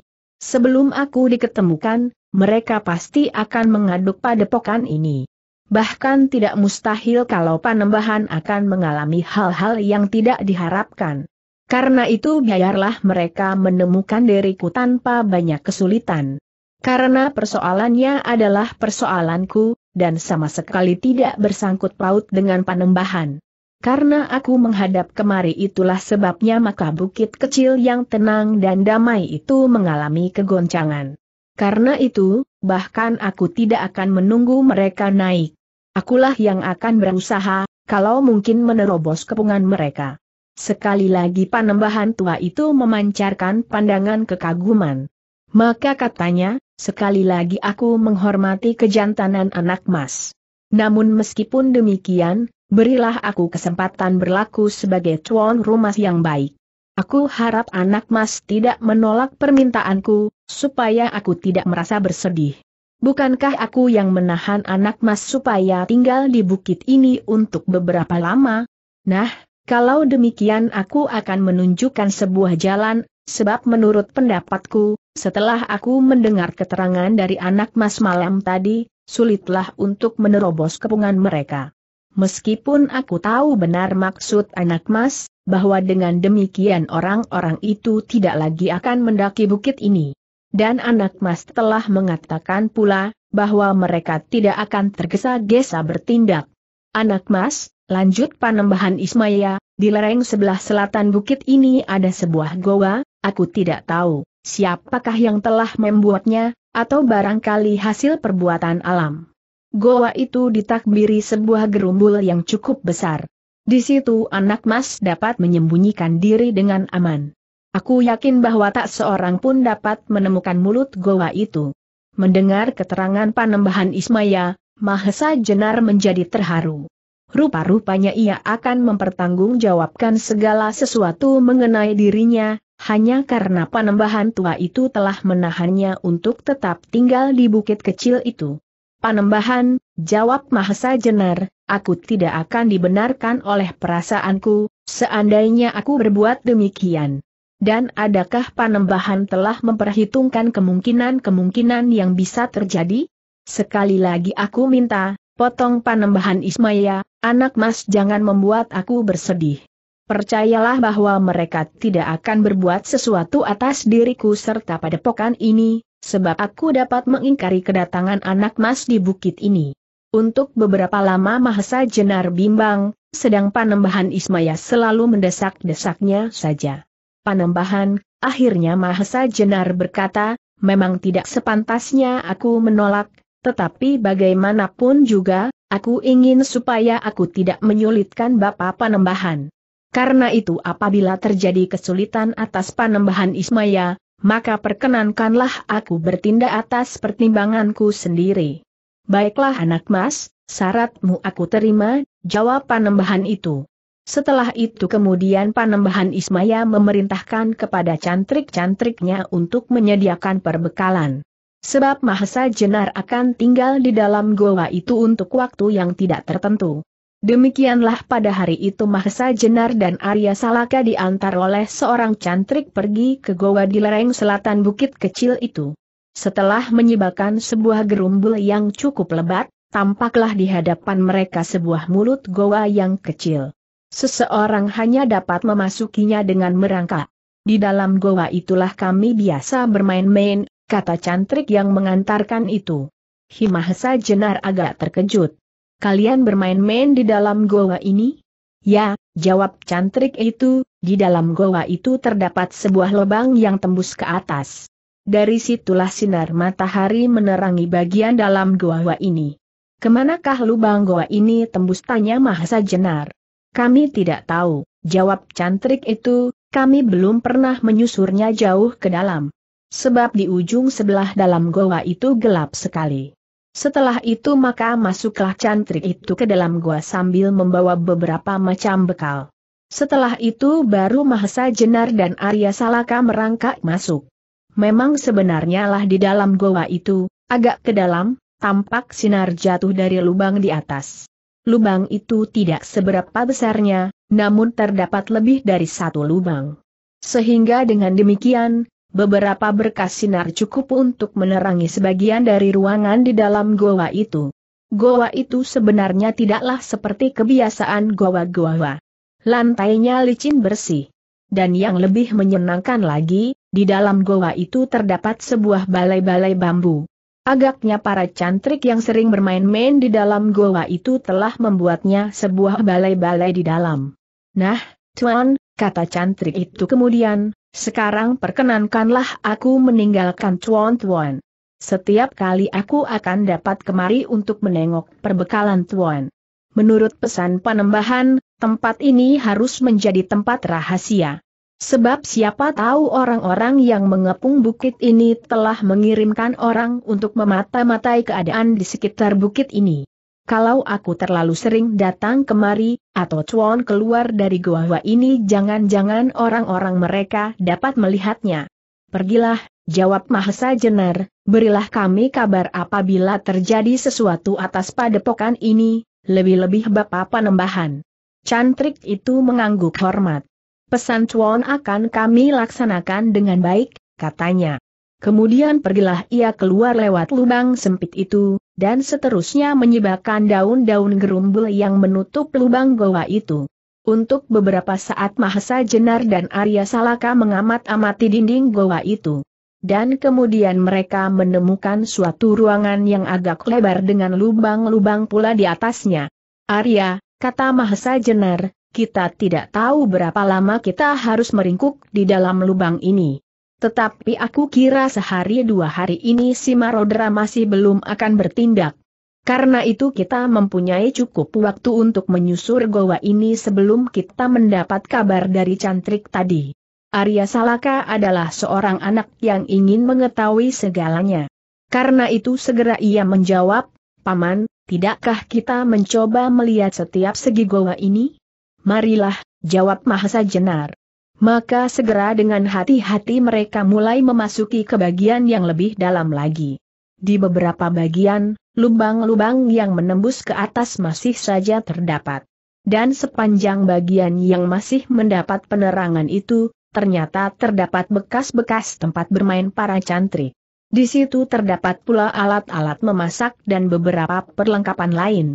Sebelum aku diketemukan, mereka pasti akan mengaduk padepokan ini. Bahkan tidak mustahil kalau panembahan akan mengalami hal-hal yang tidak diharapkan. Karena itu biarlah mereka menemukan diriku tanpa banyak kesulitan. Karena persoalannya adalah persoalanku, dan sama sekali tidak bersangkut paut dengan panembahan. Karena aku menghadap kemari itulah sebabnya maka bukit kecil yang tenang dan damai itu mengalami kegoncangan. Karena itu, bahkan aku tidak akan menunggu mereka naik. Akulah yang akan berusaha, kalau mungkin menerobos kepungan mereka. Sekali lagi panembahan tua itu memancarkan pandangan kekaguman. Maka katanya, sekali lagi aku menghormati kejantanan anak mas. Namun meskipun demikian, berilah aku kesempatan berlaku sebagai tuan rumah yang baik. Aku harap anak mas tidak menolak permintaanku, supaya aku tidak merasa bersedih. Bukankah aku yang menahan anak mas supaya tinggal di bukit ini untuk beberapa lama? Nah, kalau demikian aku akan menunjukkan sebuah jalan, sebab menurut pendapatku, setelah aku mendengar keterangan dari anak mas malam tadi, sulitlah untuk menerobos kepungan mereka. Meskipun aku tahu benar maksud anak mas, bahwa dengan demikian orang-orang itu tidak lagi akan mendaki bukit ini. Dan anak mas telah mengatakan pula, bahwa mereka tidak akan tergesa-gesa bertindak. Anak mas, lanjut panembahan Ismaya, di lereng sebelah selatan bukit ini ada sebuah goa, aku tidak tahu siapakah yang telah membuatnya, atau barangkali hasil perbuatan alam. Goa itu ditakbiri sebuah gerumbul yang cukup besar. Di situ anak mas dapat menyembunyikan diri dengan aman. Aku yakin bahwa tak seorang pun dapat menemukan mulut goa itu. Mendengar keterangan panembahan Ismaya, Mahesa Jenar menjadi terharu. Rupa-rupanya ia akan mempertanggungjawabkan segala sesuatu mengenai dirinya, hanya karena panembahan tua itu telah menahannya untuk tetap tinggal di bukit kecil itu. Panembahan, jawab Mahesa Jenar, aku tidak akan dibenarkan oleh perasaanku, seandainya aku berbuat demikian. Dan adakah Panembahan telah memperhitungkan kemungkinan-kemungkinan yang bisa terjadi? Sekali lagi aku minta, potong Panembahan Ismaya, anak mas jangan membuat aku bersedih. Percayalah bahwa mereka tidak akan berbuat sesuatu atas diriku serta padepokan ini, sebab aku dapat mengingkari kedatangan anak mas di bukit ini. Untuk beberapa lama Mahesa Jenar bimbang, sedang Panembahan Ismaya selalu mendesak-desaknya saja. Panembahan, akhirnya Mahesa Jenar berkata, memang tidak sepantasnya aku menolak, tetapi bagaimanapun juga, aku ingin supaya aku tidak menyulitkan Bapak Panembahan. Karena itu apabila terjadi kesulitan atas Panembahan Ismaya, maka perkenankanlah aku bertindak atas pertimbanganku sendiri. Baiklah anak mas, syaratmu aku terima, jawab panembahan itu. Setelah itu kemudian panembahan Ismaya memerintahkan kepada cantrik-cantriknya untuk menyediakan perbekalan. Sebab Mahesa Jenar akan tinggal di dalam goa itu untuk waktu yang tidak tertentu. Demikianlah pada hari itu Mahesa Jenar dan Arya Salaka diantar oleh seorang cantrik pergi ke goa di lereng selatan bukit kecil itu. Setelah menyebabkan sebuah gerumbul yang cukup lebat, tampaklah di hadapan mereka sebuah mulut goa yang kecil. Seseorang hanya dapat memasukinya dengan merangkak. Di dalam goa itulah kami biasa bermain-main, kata cantrik yang mengantarkan itu. Himahesa Jenar agak terkejut kalian bermain-main di dalam goa ini? Ya, jawab cantrik itu, di dalam goa itu terdapat sebuah lubang yang tembus ke atas. Dari situlah sinar matahari menerangi bagian dalam goa ini. Kemanakah lubang goa ini tembus tanya Mahasa Jenar? Kami tidak tahu, jawab cantrik itu, kami belum pernah menyusurnya jauh ke dalam. Sebab di ujung sebelah dalam goa itu gelap sekali. Setelah itu maka masuklah cantrik itu ke dalam gua sambil membawa beberapa macam bekal. Setelah itu baru Mahesa Jenar dan Arya Salaka merangkak masuk. Memang sebenarnya lah di dalam gua itu, agak ke dalam, tampak sinar jatuh dari lubang di atas. Lubang itu tidak seberapa besarnya, namun terdapat lebih dari satu lubang. Sehingga dengan demikian, beberapa berkas sinar cukup untuk menerangi sebagian dari ruangan di dalam goa itu. Goa itu sebenarnya tidaklah seperti kebiasaan goa-goa. Lantainya licin bersih. Dan yang lebih menyenangkan lagi, di dalam goa itu terdapat sebuah balai-balai bambu. Agaknya para cantrik yang sering bermain-main di dalam goa itu telah membuatnya sebuah balai-balai di dalam. Nah, Tuan, kata cantrik itu kemudian, sekarang perkenankanlah aku meninggalkan Tuan Tuan. Setiap kali aku akan dapat kemari untuk menengok perbekalan Tuan. Menurut pesan penembahan, tempat ini harus menjadi tempat rahasia. Sebab siapa tahu orang-orang yang mengepung bukit ini telah mengirimkan orang untuk memata-matai keadaan di sekitar bukit ini kalau aku terlalu sering datang kemari, atau cuan keluar dari gua gua ini jangan-jangan orang-orang mereka dapat melihatnya. Pergilah, jawab Mahesa Jenar, berilah kami kabar apabila terjadi sesuatu atas padepokan ini, lebih-lebih Bapak Panembahan. Cantrik itu mengangguk hormat. Pesan cuan akan kami laksanakan dengan baik, katanya. Kemudian pergilah ia keluar lewat lubang sempit itu, dan seterusnya menyebabkan daun-daun gerumbul yang menutup lubang goa itu. Untuk beberapa saat Mahesa Jenar dan Arya Salaka mengamat-amati dinding goa itu. Dan kemudian mereka menemukan suatu ruangan yang agak lebar dengan lubang-lubang pula di atasnya. Arya, kata Mahesa Jenar, kita tidak tahu berapa lama kita harus meringkuk di dalam lubang ini. Tetapi aku kira sehari dua hari ini si Marodra masih belum akan bertindak. Karena itu kita mempunyai cukup waktu untuk menyusur goa ini sebelum kita mendapat kabar dari cantrik tadi. Arya Salaka adalah seorang anak yang ingin mengetahui segalanya. Karena itu segera ia menjawab, Paman, tidakkah kita mencoba melihat setiap segi goa ini? Marilah, jawab Mahasa Jenar. Maka segera dengan hati-hati mereka mulai memasuki ke bagian yang lebih dalam lagi. Di beberapa bagian, lubang-lubang yang menembus ke atas masih saja terdapat. Dan sepanjang bagian yang masih mendapat penerangan itu, ternyata terdapat bekas-bekas tempat bermain para cantri. Di situ terdapat pula alat-alat memasak dan beberapa perlengkapan lain.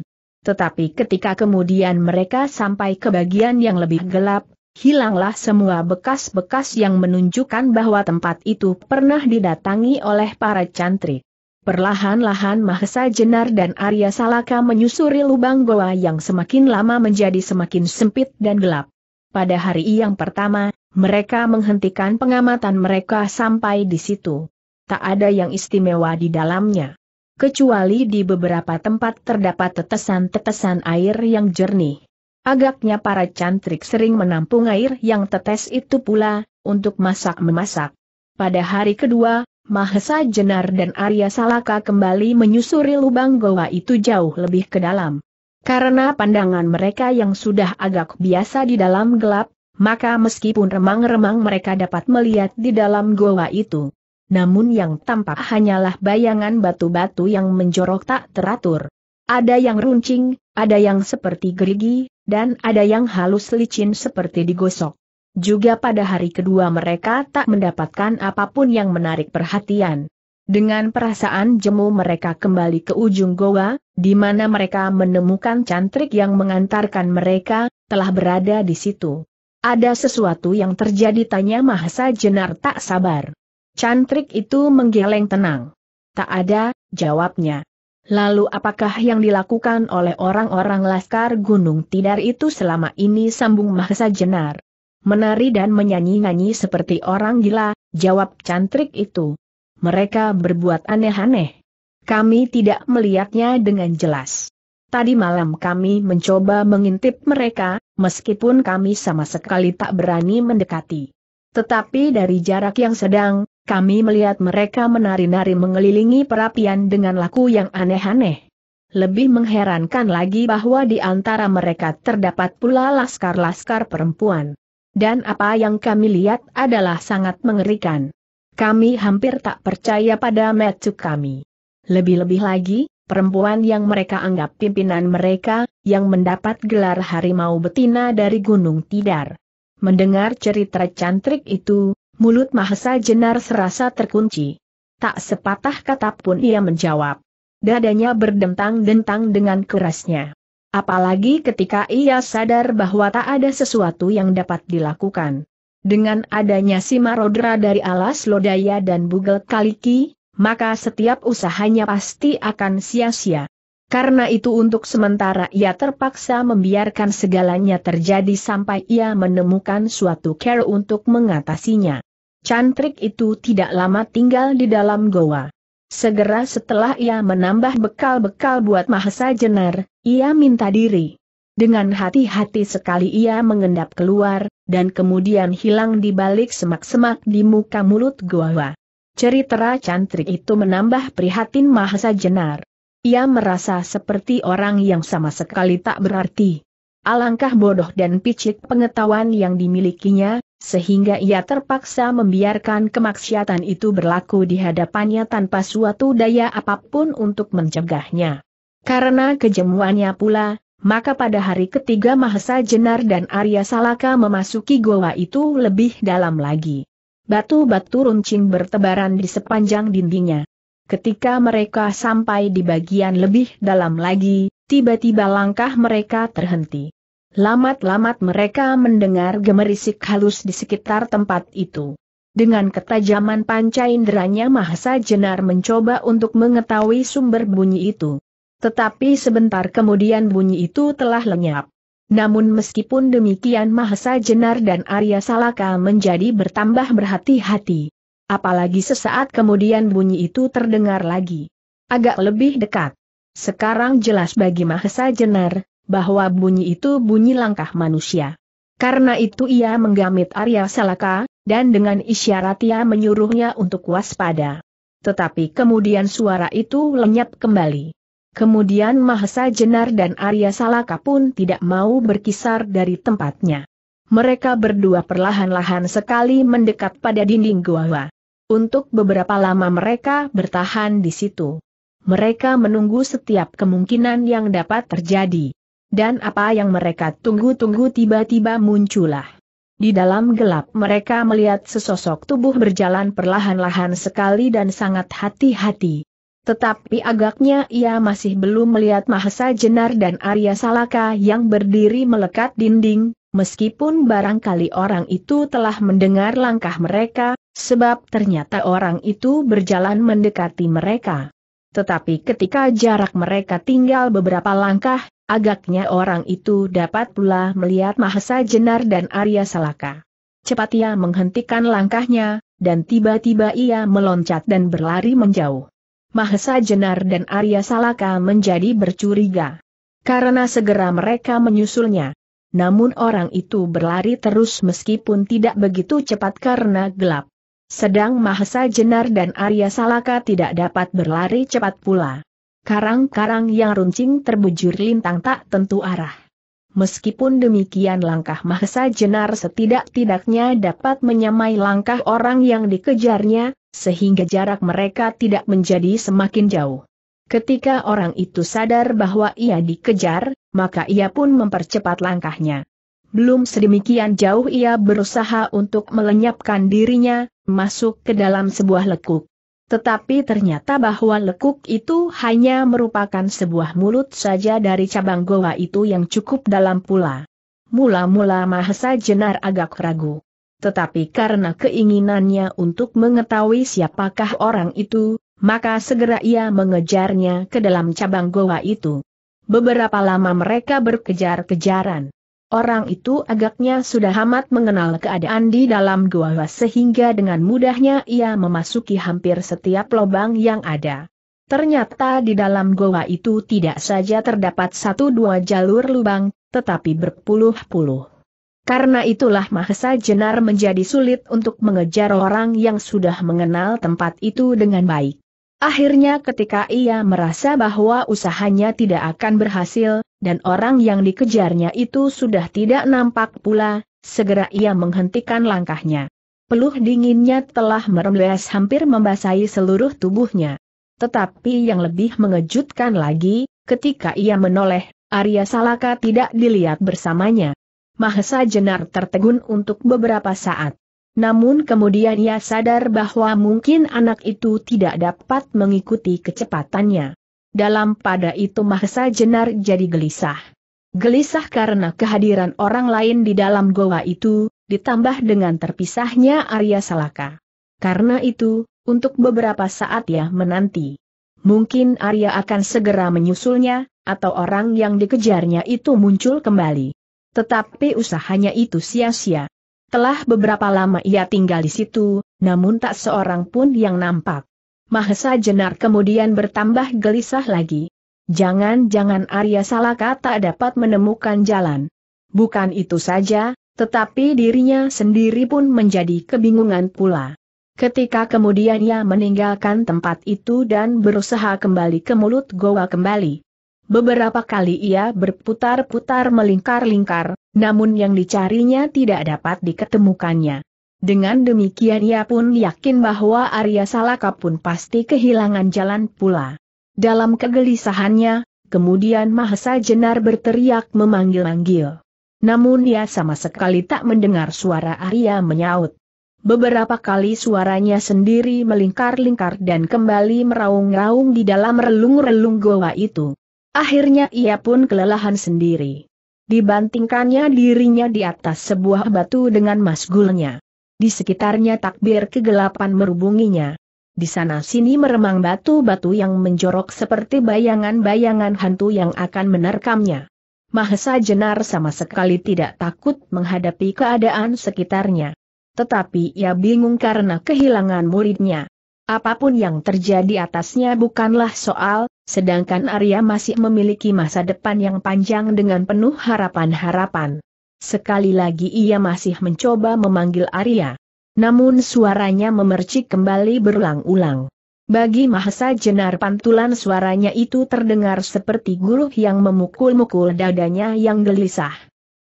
Tetapi ketika kemudian mereka sampai ke bagian yang lebih gelap, hilanglah semua bekas-bekas yang menunjukkan bahwa tempat itu pernah didatangi oleh para cantrik. Perlahan-lahan Mahesa Jenar dan Arya Salaka menyusuri lubang goa yang semakin lama menjadi semakin sempit dan gelap. Pada hari yang pertama, mereka menghentikan pengamatan mereka sampai di situ. Tak ada yang istimewa di dalamnya. Kecuali di beberapa tempat terdapat tetesan-tetesan air yang jernih. Agaknya para cantrik sering menampung air yang tetes itu pula, untuk masak-memasak. Pada hari kedua, Mahesa Jenar dan Arya Salaka kembali menyusuri lubang goa itu jauh lebih ke dalam. Karena pandangan mereka yang sudah agak biasa di dalam gelap, maka meskipun remang-remang mereka dapat melihat di dalam goa itu. Namun yang tampak hanyalah bayangan batu-batu yang menjorok tak teratur. Ada yang runcing, ada yang seperti gerigi, dan ada yang halus licin seperti digosok. Juga pada hari kedua mereka tak mendapatkan apapun yang menarik perhatian. Dengan perasaan jemu mereka kembali ke ujung goa, di mana mereka menemukan cantrik yang mengantarkan mereka, telah berada di situ. Ada sesuatu yang terjadi tanya Mahasa Jenar tak sabar. Cantrik itu menggeleng tenang. Tak ada, jawabnya. Lalu apakah yang dilakukan oleh orang-orang Laskar Gunung Tidar itu selama ini sambung Mahesa Jenar? Menari dan menyanyi-nyanyi seperti orang gila, jawab cantrik itu. Mereka berbuat aneh-aneh. Kami tidak melihatnya dengan jelas. Tadi malam kami mencoba mengintip mereka, meskipun kami sama sekali tak berani mendekati. Tetapi dari jarak yang sedang, kami melihat mereka menari-nari mengelilingi perapian dengan laku yang aneh-aneh. Lebih mengherankan lagi bahwa di antara mereka terdapat pula laskar-laskar perempuan. Dan apa yang kami lihat adalah sangat mengerikan. Kami hampir tak percaya pada metu kami. Lebih-lebih lagi, perempuan yang mereka anggap pimpinan mereka, yang mendapat gelar harimau betina dari Gunung Tidar. Mendengar cerita cantrik itu, mulut Mahesa Jenar serasa terkunci. Tak sepatah kata pun ia menjawab. Dadanya berdentang-dentang dengan kerasnya. Apalagi ketika ia sadar bahwa tak ada sesuatu yang dapat dilakukan. Dengan adanya si marodra dari alas lodaya dan bugel kaliki, maka setiap usahanya pasti akan sia-sia. Karena itu untuk sementara ia terpaksa membiarkan segalanya terjadi sampai ia menemukan suatu care untuk mengatasinya. Cantrik itu tidak lama tinggal di dalam goa. Segera setelah ia menambah bekal-bekal buat Mahesa Jenar, ia minta diri. Dengan hati-hati sekali ia mengendap keluar, dan kemudian hilang di balik semak-semak di muka mulut goa. Cerita cantrik itu menambah prihatin Mahesa Jenar. Ia merasa seperti orang yang sama sekali tak berarti. Alangkah bodoh dan picik pengetahuan yang dimilikinya, sehingga ia terpaksa membiarkan kemaksiatan itu berlaku di hadapannya tanpa suatu daya apapun untuk mencegahnya. Karena kejemuannya pula, maka pada hari ketiga Mahesa Jenar dan Arya Salaka memasuki goa itu lebih dalam lagi. Batu-batu runcing bertebaran di sepanjang dindingnya. Ketika mereka sampai di bagian lebih dalam lagi, tiba-tiba langkah mereka terhenti. Lamat-lamat mereka mendengar gemerisik halus di sekitar tempat itu. Dengan ketajaman panca inderanya Mahasa Jenar mencoba untuk mengetahui sumber bunyi itu. Tetapi sebentar kemudian bunyi itu telah lenyap. Namun meskipun demikian Mahasa Jenar dan Arya Salaka menjadi bertambah berhati-hati. Apalagi sesaat kemudian bunyi itu terdengar lagi. Agak lebih dekat. Sekarang jelas bagi Mahasa Jenar, bahwa bunyi itu bunyi langkah manusia. Karena itu ia menggamit Arya Salaka, dan dengan isyarat ia menyuruhnya untuk waspada. Tetapi kemudian suara itu lenyap kembali. Kemudian Mahesa Jenar dan Arya Salaka pun tidak mau berkisar dari tempatnya. Mereka berdua perlahan-lahan sekali mendekat pada dinding gua. Untuk beberapa lama mereka bertahan di situ. Mereka menunggu setiap kemungkinan yang dapat terjadi. Dan apa yang mereka tunggu-tunggu tiba-tiba muncullah. Di dalam gelap mereka melihat sesosok tubuh berjalan perlahan-lahan sekali dan sangat hati-hati. Tetapi agaknya ia masih belum melihat Mahesa Jenar dan Arya Salaka yang berdiri melekat dinding, meskipun barangkali orang itu telah mendengar langkah mereka, sebab ternyata orang itu berjalan mendekati mereka. Tetapi ketika jarak mereka tinggal beberapa langkah, Agaknya orang itu dapat pula melihat Mahesa Jenar dan Arya Salaka. Cepat ia menghentikan langkahnya, dan tiba-tiba ia meloncat dan berlari menjauh. Mahesa Jenar dan Arya Salaka menjadi bercuriga. Karena segera mereka menyusulnya. Namun orang itu berlari terus meskipun tidak begitu cepat karena gelap. Sedang Mahesa Jenar dan Arya Salaka tidak dapat berlari cepat pula. Karang-karang yang runcing terbujur lintang tak tentu arah. Meskipun demikian langkah Mahesa Jenar setidak-tidaknya dapat menyamai langkah orang yang dikejarnya, sehingga jarak mereka tidak menjadi semakin jauh. Ketika orang itu sadar bahwa ia dikejar, maka ia pun mempercepat langkahnya. Belum sedemikian jauh ia berusaha untuk melenyapkan dirinya, masuk ke dalam sebuah lekuk. Tetapi ternyata bahwa lekuk itu hanya merupakan sebuah mulut saja dari cabang goa itu yang cukup dalam pula. Mula-mula Mahesa Jenar agak ragu. Tetapi karena keinginannya untuk mengetahui siapakah orang itu, maka segera ia mengejarnya ke dalam cabang goa itu. Beberapa lama mereka berkejar-kejaran. Orang itu agaknya sudah amat mengenal keadaan di dalam gua sehingga dengan mudahnya ia memasuki hampir setiap lubang yang ada. Ternyata di dalam gua itu tidak saja terdapat satu dua jalur lubang, tetapi berpuluh-puluh. Karena itulah Mahesa Jenar menjadi sulit untuk mengejar orang yang sudah mengenal tempat itu dengan baik. Akhirnya ketika ia merasa bahwa usahanya tidak akan berhasil, dan orang yang dikejarnya itu sudah tidak nampak pula, segera ia menghentikan langkahnya. Peluh dinginnya telah merembes hampir membasahi seluruh tubuhnya. Tetapi yang lebih mengejutkan lagi, ketika ia menoleh, Arya Salaka tidak dilihat bersamanya. Mahesa Jenar tertegun untuk beberapa saat. Namun kemudian ia sadar bahwa mungkin anak itu tidak dapat mengikuti kecepatannya dalam pada itu Mahesa Jenar jadi gelisah. Gelisah karena kehadiran orang lain di dalam goa itu, ditambah dengan terpisahnya Arya Salaka. Karena itu, untuk beberapa saat ia menanti. Mungkin Arya akan segera menyusulnya, atau orang yang dikejarnya itu muncul kembali. Tetapi usahanya itu sia-sia. Telah beberapa lama ia tinggal di situ, namun tak seorang pun yang nampak. Mahesa Jenar kemudian bertambah gelisah lagi. Jangan-jangan Arya Salaka tak dapat menemukan jalan. Bukan itu saja, tetapi dirinya sendiri pun menjadi kebingungan pula. Ketika kemudian ia meninggalkan tempat itu dan berusaha kembali ke mulut goa kembali. Beberapa kali ia berputar-putar melingkar-lingkar, namun yang dicarinya tidak dapat diketemukannya. Dengan demikian ia pun yakin bahwa Arya Salaka pun pasti kehilangan jalan pula. Dalam kegelisahannya, kemudian Mahesa Jenar berteriak memanggil-manggil. Namun ia sama sekali tak mendengar suara Arya menyaut. Beberapa kali suaranya sendiri melingkar-lingkar dan kembali meraung-raung di dalam relung-relung goa itu. Akhirnya ia pun kelelahan sendiri. Dibantingkannya dirinya di atas sebuah batu dengan masgulnya. Di sekitarnya takbir kegelapan merubunginya. Di sana-sini meremang batu-batu yang menjorok seperti bayangan-bayangan hantu yang akan menerkamnya. Mahesa Jenar sama sekali tidak takut menghadapi keadaan sekitarnya. Tetapi ia bingung karena kehilangan muridnya. Apapun yang terjadi atasnya bukanlah soal, sedangkan Arya masih memiliki masa depan yang panjang dengan penuh harapan-harapan. Sekali lagi ia masih mencoba memanggil Arya. Namun suaranya memercik kembali berulang-ulang. Bagi Mahesa Jenar pantulan suaranya itu terdengar seperti guru yang memukul-mukul dadanya yang gelisah.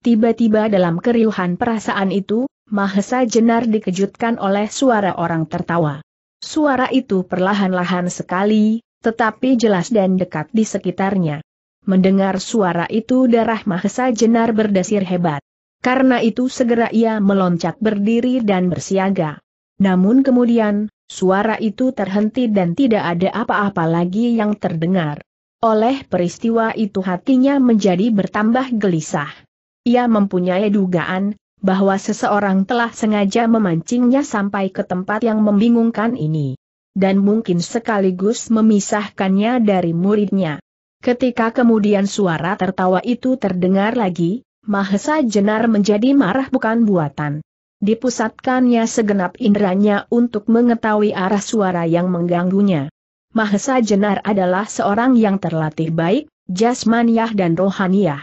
Tiba-tiba dalam keriuhan perasaan itu, Mahesa Jenar dikejutkan oleh suara orang tertawa. Suara itu perlahan-lahan sekali, tetapi jelas dan dekat di sekitarnya. Mendengar suara itu darah Mahesa Jenar berdesir hebat. Karena itu segera ia meloncat berdiri dan bersiaga. Namun kemudian, suara itu terhenti dan tidak ada apa-apa lagi yang terdengar. Oleh peristiwa itu hatinya menjadi bertambah gelisah. Ia mempunyai dugaan, bahwa seseorang telah sengaja memancingnya sampai ke tempat yang membingungkan ini. Dan mungkin sekaligus memisahkannya dari muridnya. Ketika kemudian suara tertawa itu terdengar lagi, Mahesa Jenar menjadi marah bukan buatan. Dipusatkannya segenap inderanya untuk mengetahui arah suara yang mengganggunya. Mahesa Jenar adalah seorang yang terlatih baik, jasmaniah dan rohaniah.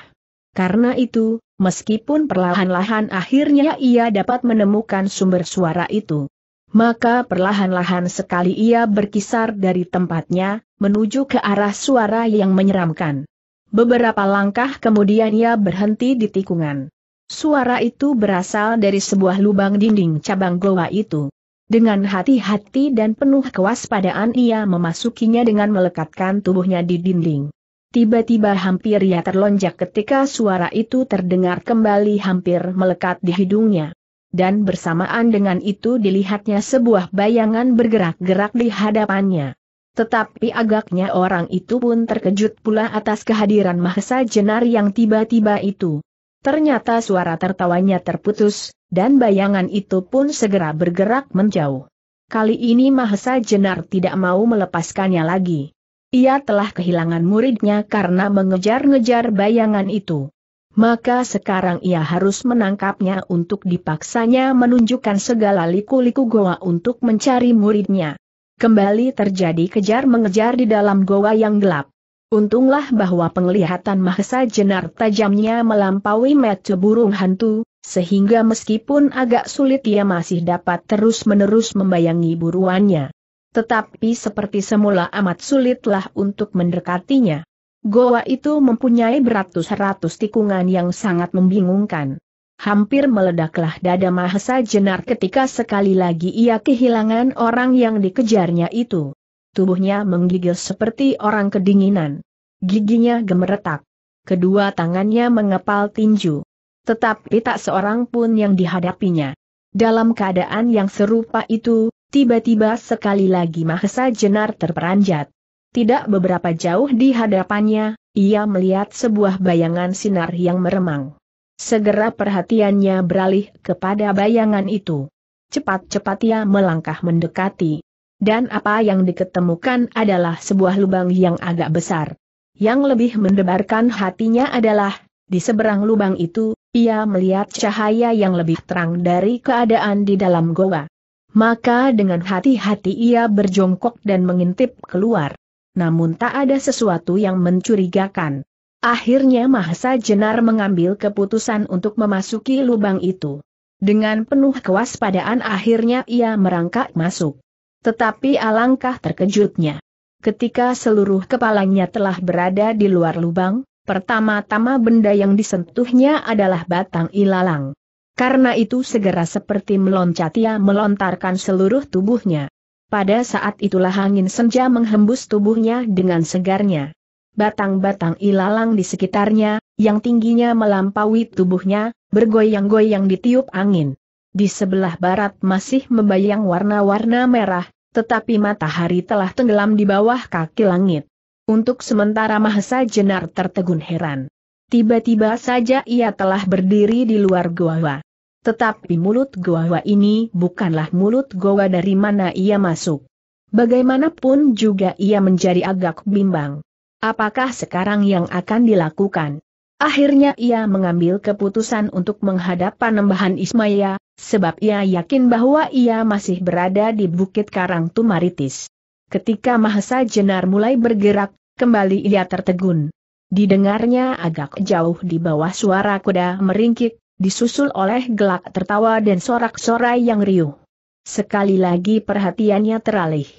Karena itu, meskipun perlahan-lahan akhirnya ia dapat menemukan sumber suara itu. Maka perlahan-lahan sekali ia berkisar dari tempatnya, menuju ke arah suara yang menyeramkan. Beberapa langkah kemudian ia berhenti di tikungan. Suara itu berasal dari sebuah lubang dinding cabang goa itu. Dengan hati-hati dan penuh kewaspadaan ia memasukinya dengan melekatkan tubuhnya di dinding. Tiba-tiba hampir ia terlonjak ketika suara itu terdengar kembali hampir melekat di hidungnya. Dan bersamaan dengan itu dilihatnya sebuah bayangan bergerak-gerak di hadapannya. Tetapi agaknya orang itu pun terkejut pula atas kehadiran Mahesa Jenar yang tiba-tiba itu. Ternyata suara tertawanya terputus, dan bayangan itu pun segera bergerak menjauh. Kali ini Mahesa Jenar tidak mau melepaskannya lagi. Ia telah kehilangan muridnya karena mengejar-ngejar bayangan itu. Maka sekarang ia harus menangkapnya untuk dipaksanya menunjukkan segala liku-liku goa untuk mencari muridnya kembali terjadi kejar-mengejar di dalam goa yang gelap. Untunglah bahwa penglihatan Mahesa Jenar tajamnya melampaui mata burung hantu, sehingga meskipun agak sulit ia masih dapat terus-menerus membayangi buruannya. Tetapi seperti semula amat sulitlah untuk mendekatinya. Goa itu mempunyai beratus-ratus tikungan yang sangat membingungkan. Hampir meledaklah dada Mahesa Jenar ketika sekali lagi ia kehilangan orang yang dikejarnya itu. Tubuhnya menggigil seperti orang kedinginan. Giginya gemeretak. Kedua tangannya mengepal tinju. Tetapi tak seorang pun yang dihadapinya. Dalam keadaan yang serupa itu, tiba-tiba sekali lagi Mahesa Jenar terperanjat. Tidak beberapa jauh di hadapannya, ia melihat sebuah bayangan sinar yang meremang. Segera perhatiannya beralih kepada bayangan itu. Cepat-cepat ia melangkah mendekati. Dan apa yang diketemukan adalah sebuah lubang yang agak besar. Yang lebih mendebarkan hatinya adalah, di seberang lubang itu, ia melihat cahaya yang lebih terang dari keadaan di dalam goa. Maka dengan hati-hati ia berjongkok dan mengintip keluar. Namun tak ada sesuatu yang mencurigakan. Akhirnya Mahsa Jenar mengambil keputusan untuk memasuki lubang itu. Dengan penuh kewaspadaan akhirnya ia merangkak masuk. Tetapi alangkah terkejutnya. Ketika seluruh kepalanya telah berada di luar lubang, pertama-tama benda yang disentuhnya adalah batang ilalang. Karena itu segera seperti meloncat ia melontarkan seluruh tubuhnya. Pada saat itulah angin senja menghembus tubuhnya dengan segarnya batang-batang ilalang di sekitarnya, yang tingginya melampaui tubuhnya, bergoyang-goyang ditiup angin. Di sebelah barat masih membayang warna-warna merah, tetapi matahari telah tenggelam di bawah kaki langit. Untuk sementara Mahesa Jenar tertegun heran. Tiba-tiba saja ia telah berdiri di luar goa. Tetapi mulut gua ini bukanlah mulut gua dari mana ia masuk. Bagaimanapun juga ia menjadi agak bimbang. Apakah sekarang yang akan dilakukan? Akhirnya ia mengambil keputusan untuk menghadap Panembahan Ismaya, sebab ia yakin bahwa ia masih berada di Bukit Karang Tumaritis. Ketika Mahesa Jenar mulai bergerak, kembali ia tertegun. Didengarnya agak jauh di bawah suara kuda meringkik, disusul oleh gelak tertawa dan sorak-sorai yang riuh. Sekali lagi perhatiannya teralih.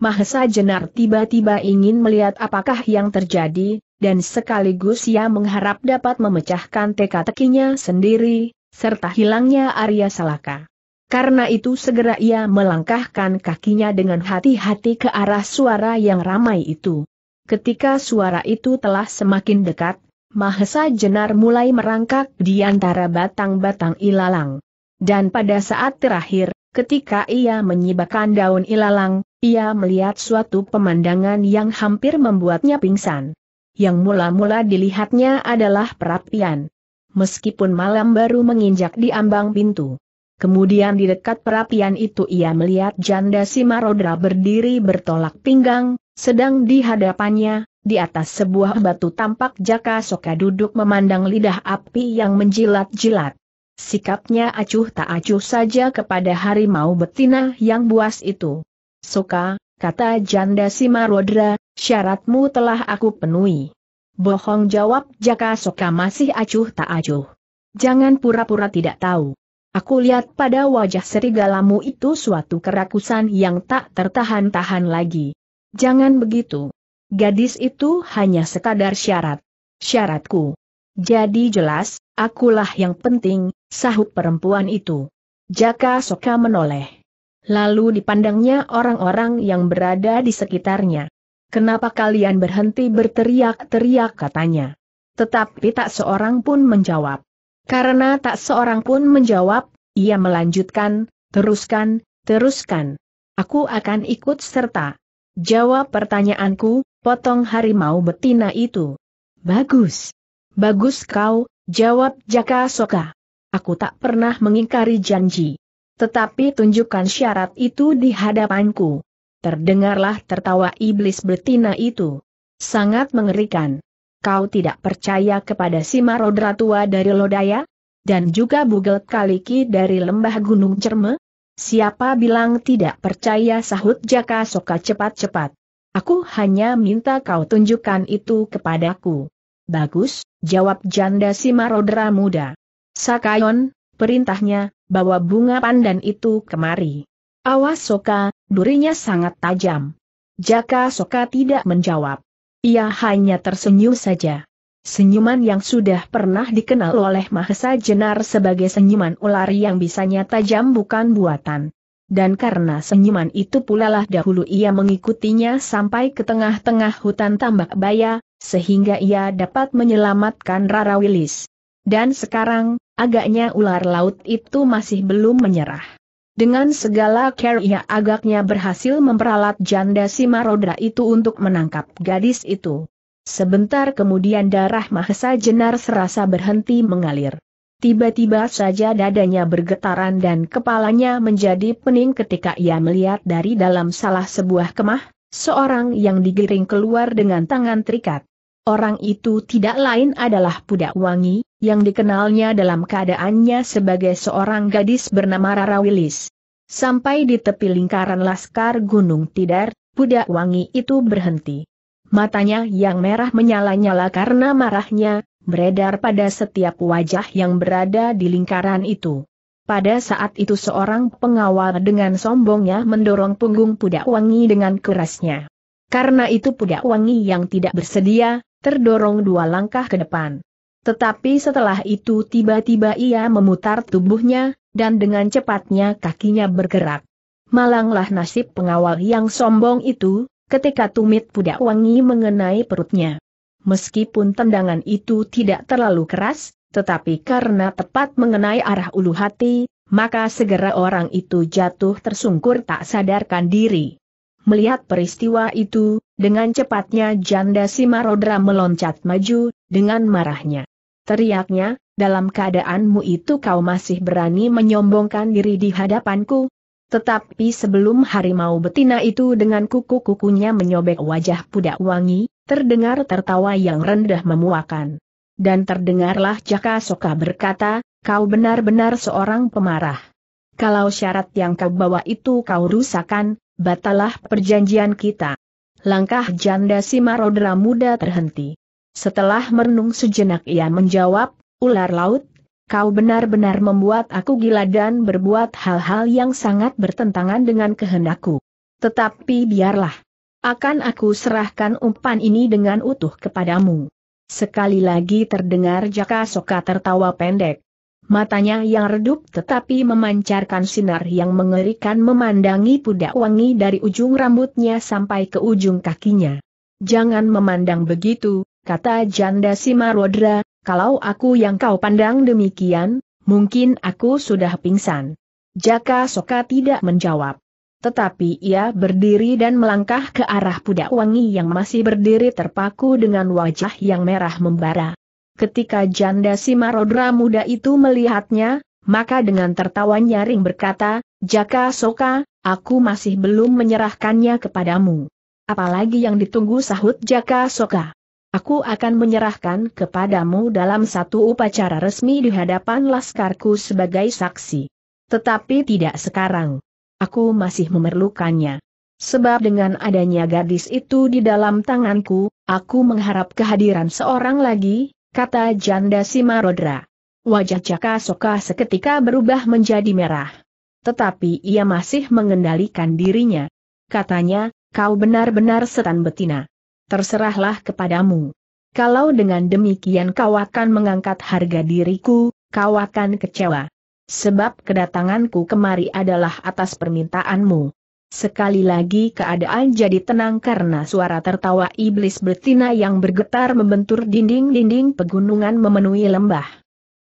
Mahesa Jenar tiba-tiba ingin melihat apakah yang terjadi, dan sekaligus ia mengharap dapat memecahkan teka-tekinya sendiri, serta hilangnya Arya Salaka. Karena itu segera ia melangkahkan kakinya dengan hati-hati ke arah suara yang ramai itu. Ketika suara itu telah semakin dekat, Mahesa Jenar mulai merangkak di antara batang-batang ilalang. Dan pada saat terakhir, ketika ia menyibakkan daun ilalang, ia melihat suatu pemandangan yang hampir membuatnya pingsan. Yang mula-mula dilihatnya adalah perapian. Meskipun malam baru menginjak di ambang pintu. Kemudian di dekat perapian itu ia melihat janda si Marodra berdiri bertolak pinggang, sedang di hadapannya, di atas sebuah batu tampak Jaka Soka duduk memandang lidah api yang menjilat-jilat. Sikapnya acuh tak acuh saja kepada harimau betina yang buas itu. Soka, kata janda Simarodra, syaratmu telah aku penuhi. Bohong jawab Jaka Soka masih acuh tak acuh. Jangan pura-pura tidak tahu. Aku lihat pada wajah serigalamu itu suatu kerakusan yang tak tertahan-tahan lagi. Jangan begitu. Gadis itu hanya sekadar syarat. Syaratku. Jadi jelas, akulah yang penting, sahut perempuan itu. Jaka Soka menoleh. Lalu dipandangnya orang-orang yang berada di sekitarnya. Kenapa kalian berhenti berteriak-teriak katanya. Tetapi tak seorang pun menjawab. Karena tak seorang pun menjawab, ia melanjutkan, teruskan, teruskan. Aku akan ikut serta. Jawab pertanyaanku, potong harimau betina itu. Bagus. Bagus kau, jawab Jaka Soka. Aku tak pernah mengingkari janji. Tetapi tunjukkan syarat itu di hadapanku. Terdengarlah tertawa iblis betina itu. Sangat mengerikan. Kau tidak percaya kepada si marodra tua dari Lodaya? Dan juga Bugel Kaliki dari lembah Gunung Cerme? Siapa bilang tidak percaya sahut Jaka Soka cepat-cepat. Aku hanya minta kau tunjukkan itu kepadaku. Bagus, jawab janda si marodra muda. Sakayon, Perintahnya, bawa bunga pandan itu kemari. Awas Soka, durinya sangat tajam. Jaka Soka tidak menjawab. Ia hanya tersenyum saja. Senyuman yang sudah pernah dikenal oleh Mahesa Jenar sebagai senyuman ular yang bisanya tajam bukan buatan. Dan karena senyuman itu pula lah dahulu ia mengikutinya sampai ke tengah-tengah hutan tambak baya, sehingga ia dapat menyelamatkan Rara Wilis. Dan sekarang, Agaknya ular laut itu masih belum menyerah. Dengan segala care ia agaknya berhasil memperalat janda si Marodra itu untuk menangkap gadis itu. Sebentar kemudian darah Mahesa Jenar serasa berhenti mengalir. Tiba-tiba saja dadanya bergetaran dan kepalanya menjadi pening ketika ia melihat dari dalam salah sebuah kemah, seorang yang digiring keluar dengan tangan terikat. Orang itu tidak lain adalah Pudak Wangi, yang dikenalnya dalam keadaannya sebagai seorang gadis bernama Rara Wilis. Sampai di tepi lingkaran Laskar Gunung Tidar, Pudak Wangi itu berhenti. Matanya yang merah menyala-nyala karena marahnya, beredar pada setiap wajah yang berada di lingkaran itu. Pada saat itu seorang pengawal dengan sombongnya mendorong punggung Pudak Wangi dengan kerasnya. Karena itu Pudak Wangi yang tidak bersedia, terdorong dua langkah ke depan. Tetapi setelah itu tiba-tiba ia memutar tubuhnya, dan dengan cepatnya kakinya bergerak. Malanglah nasib pengawal yang sombong itu, ketika tumit pudak wangi mengenai perutnya. Meskipun tendangan itu tidak terlalu keras, tetapi karena tepat mengenai arah ulu hati, maka segera orang itu jatuh tersungkur tak sadarkan diri. Melihat peristiwa itu, dengan cepatnya janda Simarodra meloncat maju, dengan marahnya. Teriaknya, dalam keadaanmu itu kau masih berani menyombongkan diri di hadapanku? Tetapi sebelum harimau betina itu dengan kuku-kukunya menyobek wajah pudak wangi, terdengar tertawa yang rendah memuakan. Dan terdengarlah Jaka Soka berkata, kau benar-benar seorang pemarah. Kalau syarat yang kau bawa itu kau rusakan, batalah perjanjian kita. Langkah janda si marodera muda terhenti. Setelah merenung sejenak ia menjawab, ular laut, kau benar-benar membuat aku gila dan berbuat hal-hal yang sangat bertentangan dengan kehendakku. Tetapi biarlah. Akan aku serahkan umpan ini dengan utuh kepadamu. Sekali lagi terdengar Jaka Soka tertawa pendek. Matanya yang redup tetapi memancarkan sinar yang mengerikan memandangi pudak wangi dari ujung rambutnya sampai ke ujung kakinya. Jangan memandang begitu, kata janda Simarodra, kalau aku yang kau pandang demikian, mungkin aku sudah pingsan. Jaka Soka tidak menjawab. Tetapi ia berdiri dan melangkah ke arah pudak wangi yang masih berdiri terpaku dengan wajah yang merah membara. Ketika janda si marodra muda itu melihatnya, maka dengan tertawa nyaring berkata, Jaka Soka, aku masih belum menyerahkannya kepadamu. Apalagi yang ditunggu sahut Jaka Soka. Aku akan menyerahkan kepadamu dalam satu upacara resmi di hadapan laskarku sebagai saksi. Tetapi tidak sekarang. Aku masih memerlukannya. Sebab dengan adanya gadis itu di dalam tanganku, aku mengharap kehadiran seorang lagi, kata janda Simarodra. Wajah Jaka Soka seketika berubah menjadi merah. Tetapi ia masih mengendalikan dirinya. Katanya, kau benar-benar setan betina. Terserahlah kepadamu. Kalau dengan demikian kau akan mengangkat harga diriku, kau akan kecewa. Sebab kedatanganku kemari adalah atas permintaanmu. Sekali lagi keadaan jadi tenang karena suara tertawa iblis betina yang bergetar membentur dinding-dinding pegunungan memenuhi lembah.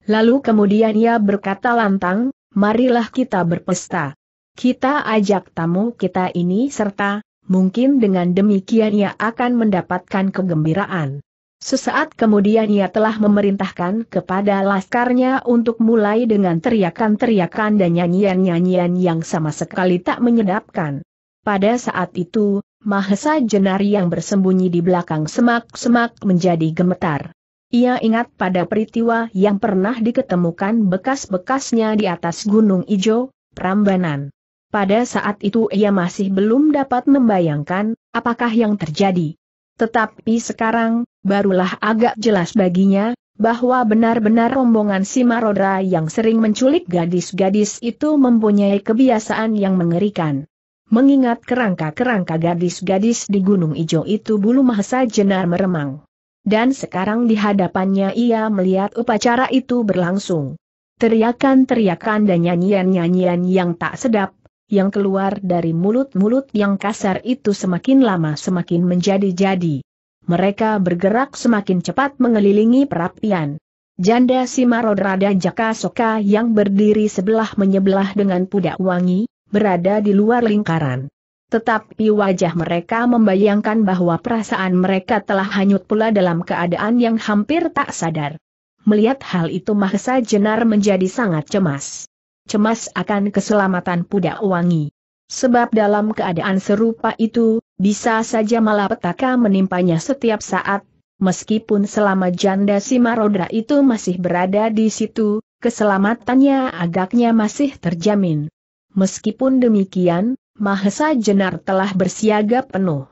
Lalu kemudian ia berkata lantang, marilah kita berpesta. Kita ajak tamu kita ini serta, mungkin dengan demikian ia akan mendapatkan kegembiraan. Sesaat kemudian ia telah memerintahkan kepada laskarnya untuk mulai dengan teriakan-teriakan dan nyanyian-nyanyian yang sama sekali tak menyedapkan. Pada saat itu, Mahesa Jenari yang bersembunyi di belakang semak-semak menjadi gemetar. Ia ingat pada peristiwa yang pernah diketemukan bekas-bekasnya di atas Gunung Ijo, Prambanan. Pada saat itu ia masih belum dapat membayangkan, apakah yang terjadi. Tetapi sekarang, barulah agak jelas baginya, bahwa benar-benar rombongan si Marodra yang sering menculik gadis-gadis itu mempunyai kebiasaan yang mengerikan. Mengingat kerangka-kerangka gadis-gadis di Gunung Ijo itu bulu mahasa jenar meremang. Dan sekarang di hadapannya ia melihat upacara itu berlangsung. Teriakan-teriakan dan nyanyian-nyanyian yang tak sedap, yang keluar dari mulut-mulut yang kasar itu semakin lama semakin menjadi-jadi. Mereka bergerak semakin cepat mengelilingi perapian. Janda Simarodra dan Jaka Soka yang berdiri sebelah menyebelah dengan pudak wangi, berada di luar lingkaran. Tetapi wajah mereka membayangkan bahwa perasaan mereka telah hanyut pula dalam keadaan yang hampir tak sadar. Melihat hal itu Mahesa Jenar menjadi sangat cemas cemas akan keselamatan Puda Wangi. Sebab dalam keadaan serupa itu, bisa saja malapetaka menimpanya setiap saat, meskipun selama janda si Marodra itu masih berada di situ, keselamatannya agaknya masih terjamin. Meskipun demikian, Mahesa Jenar telah bersiaga penuh.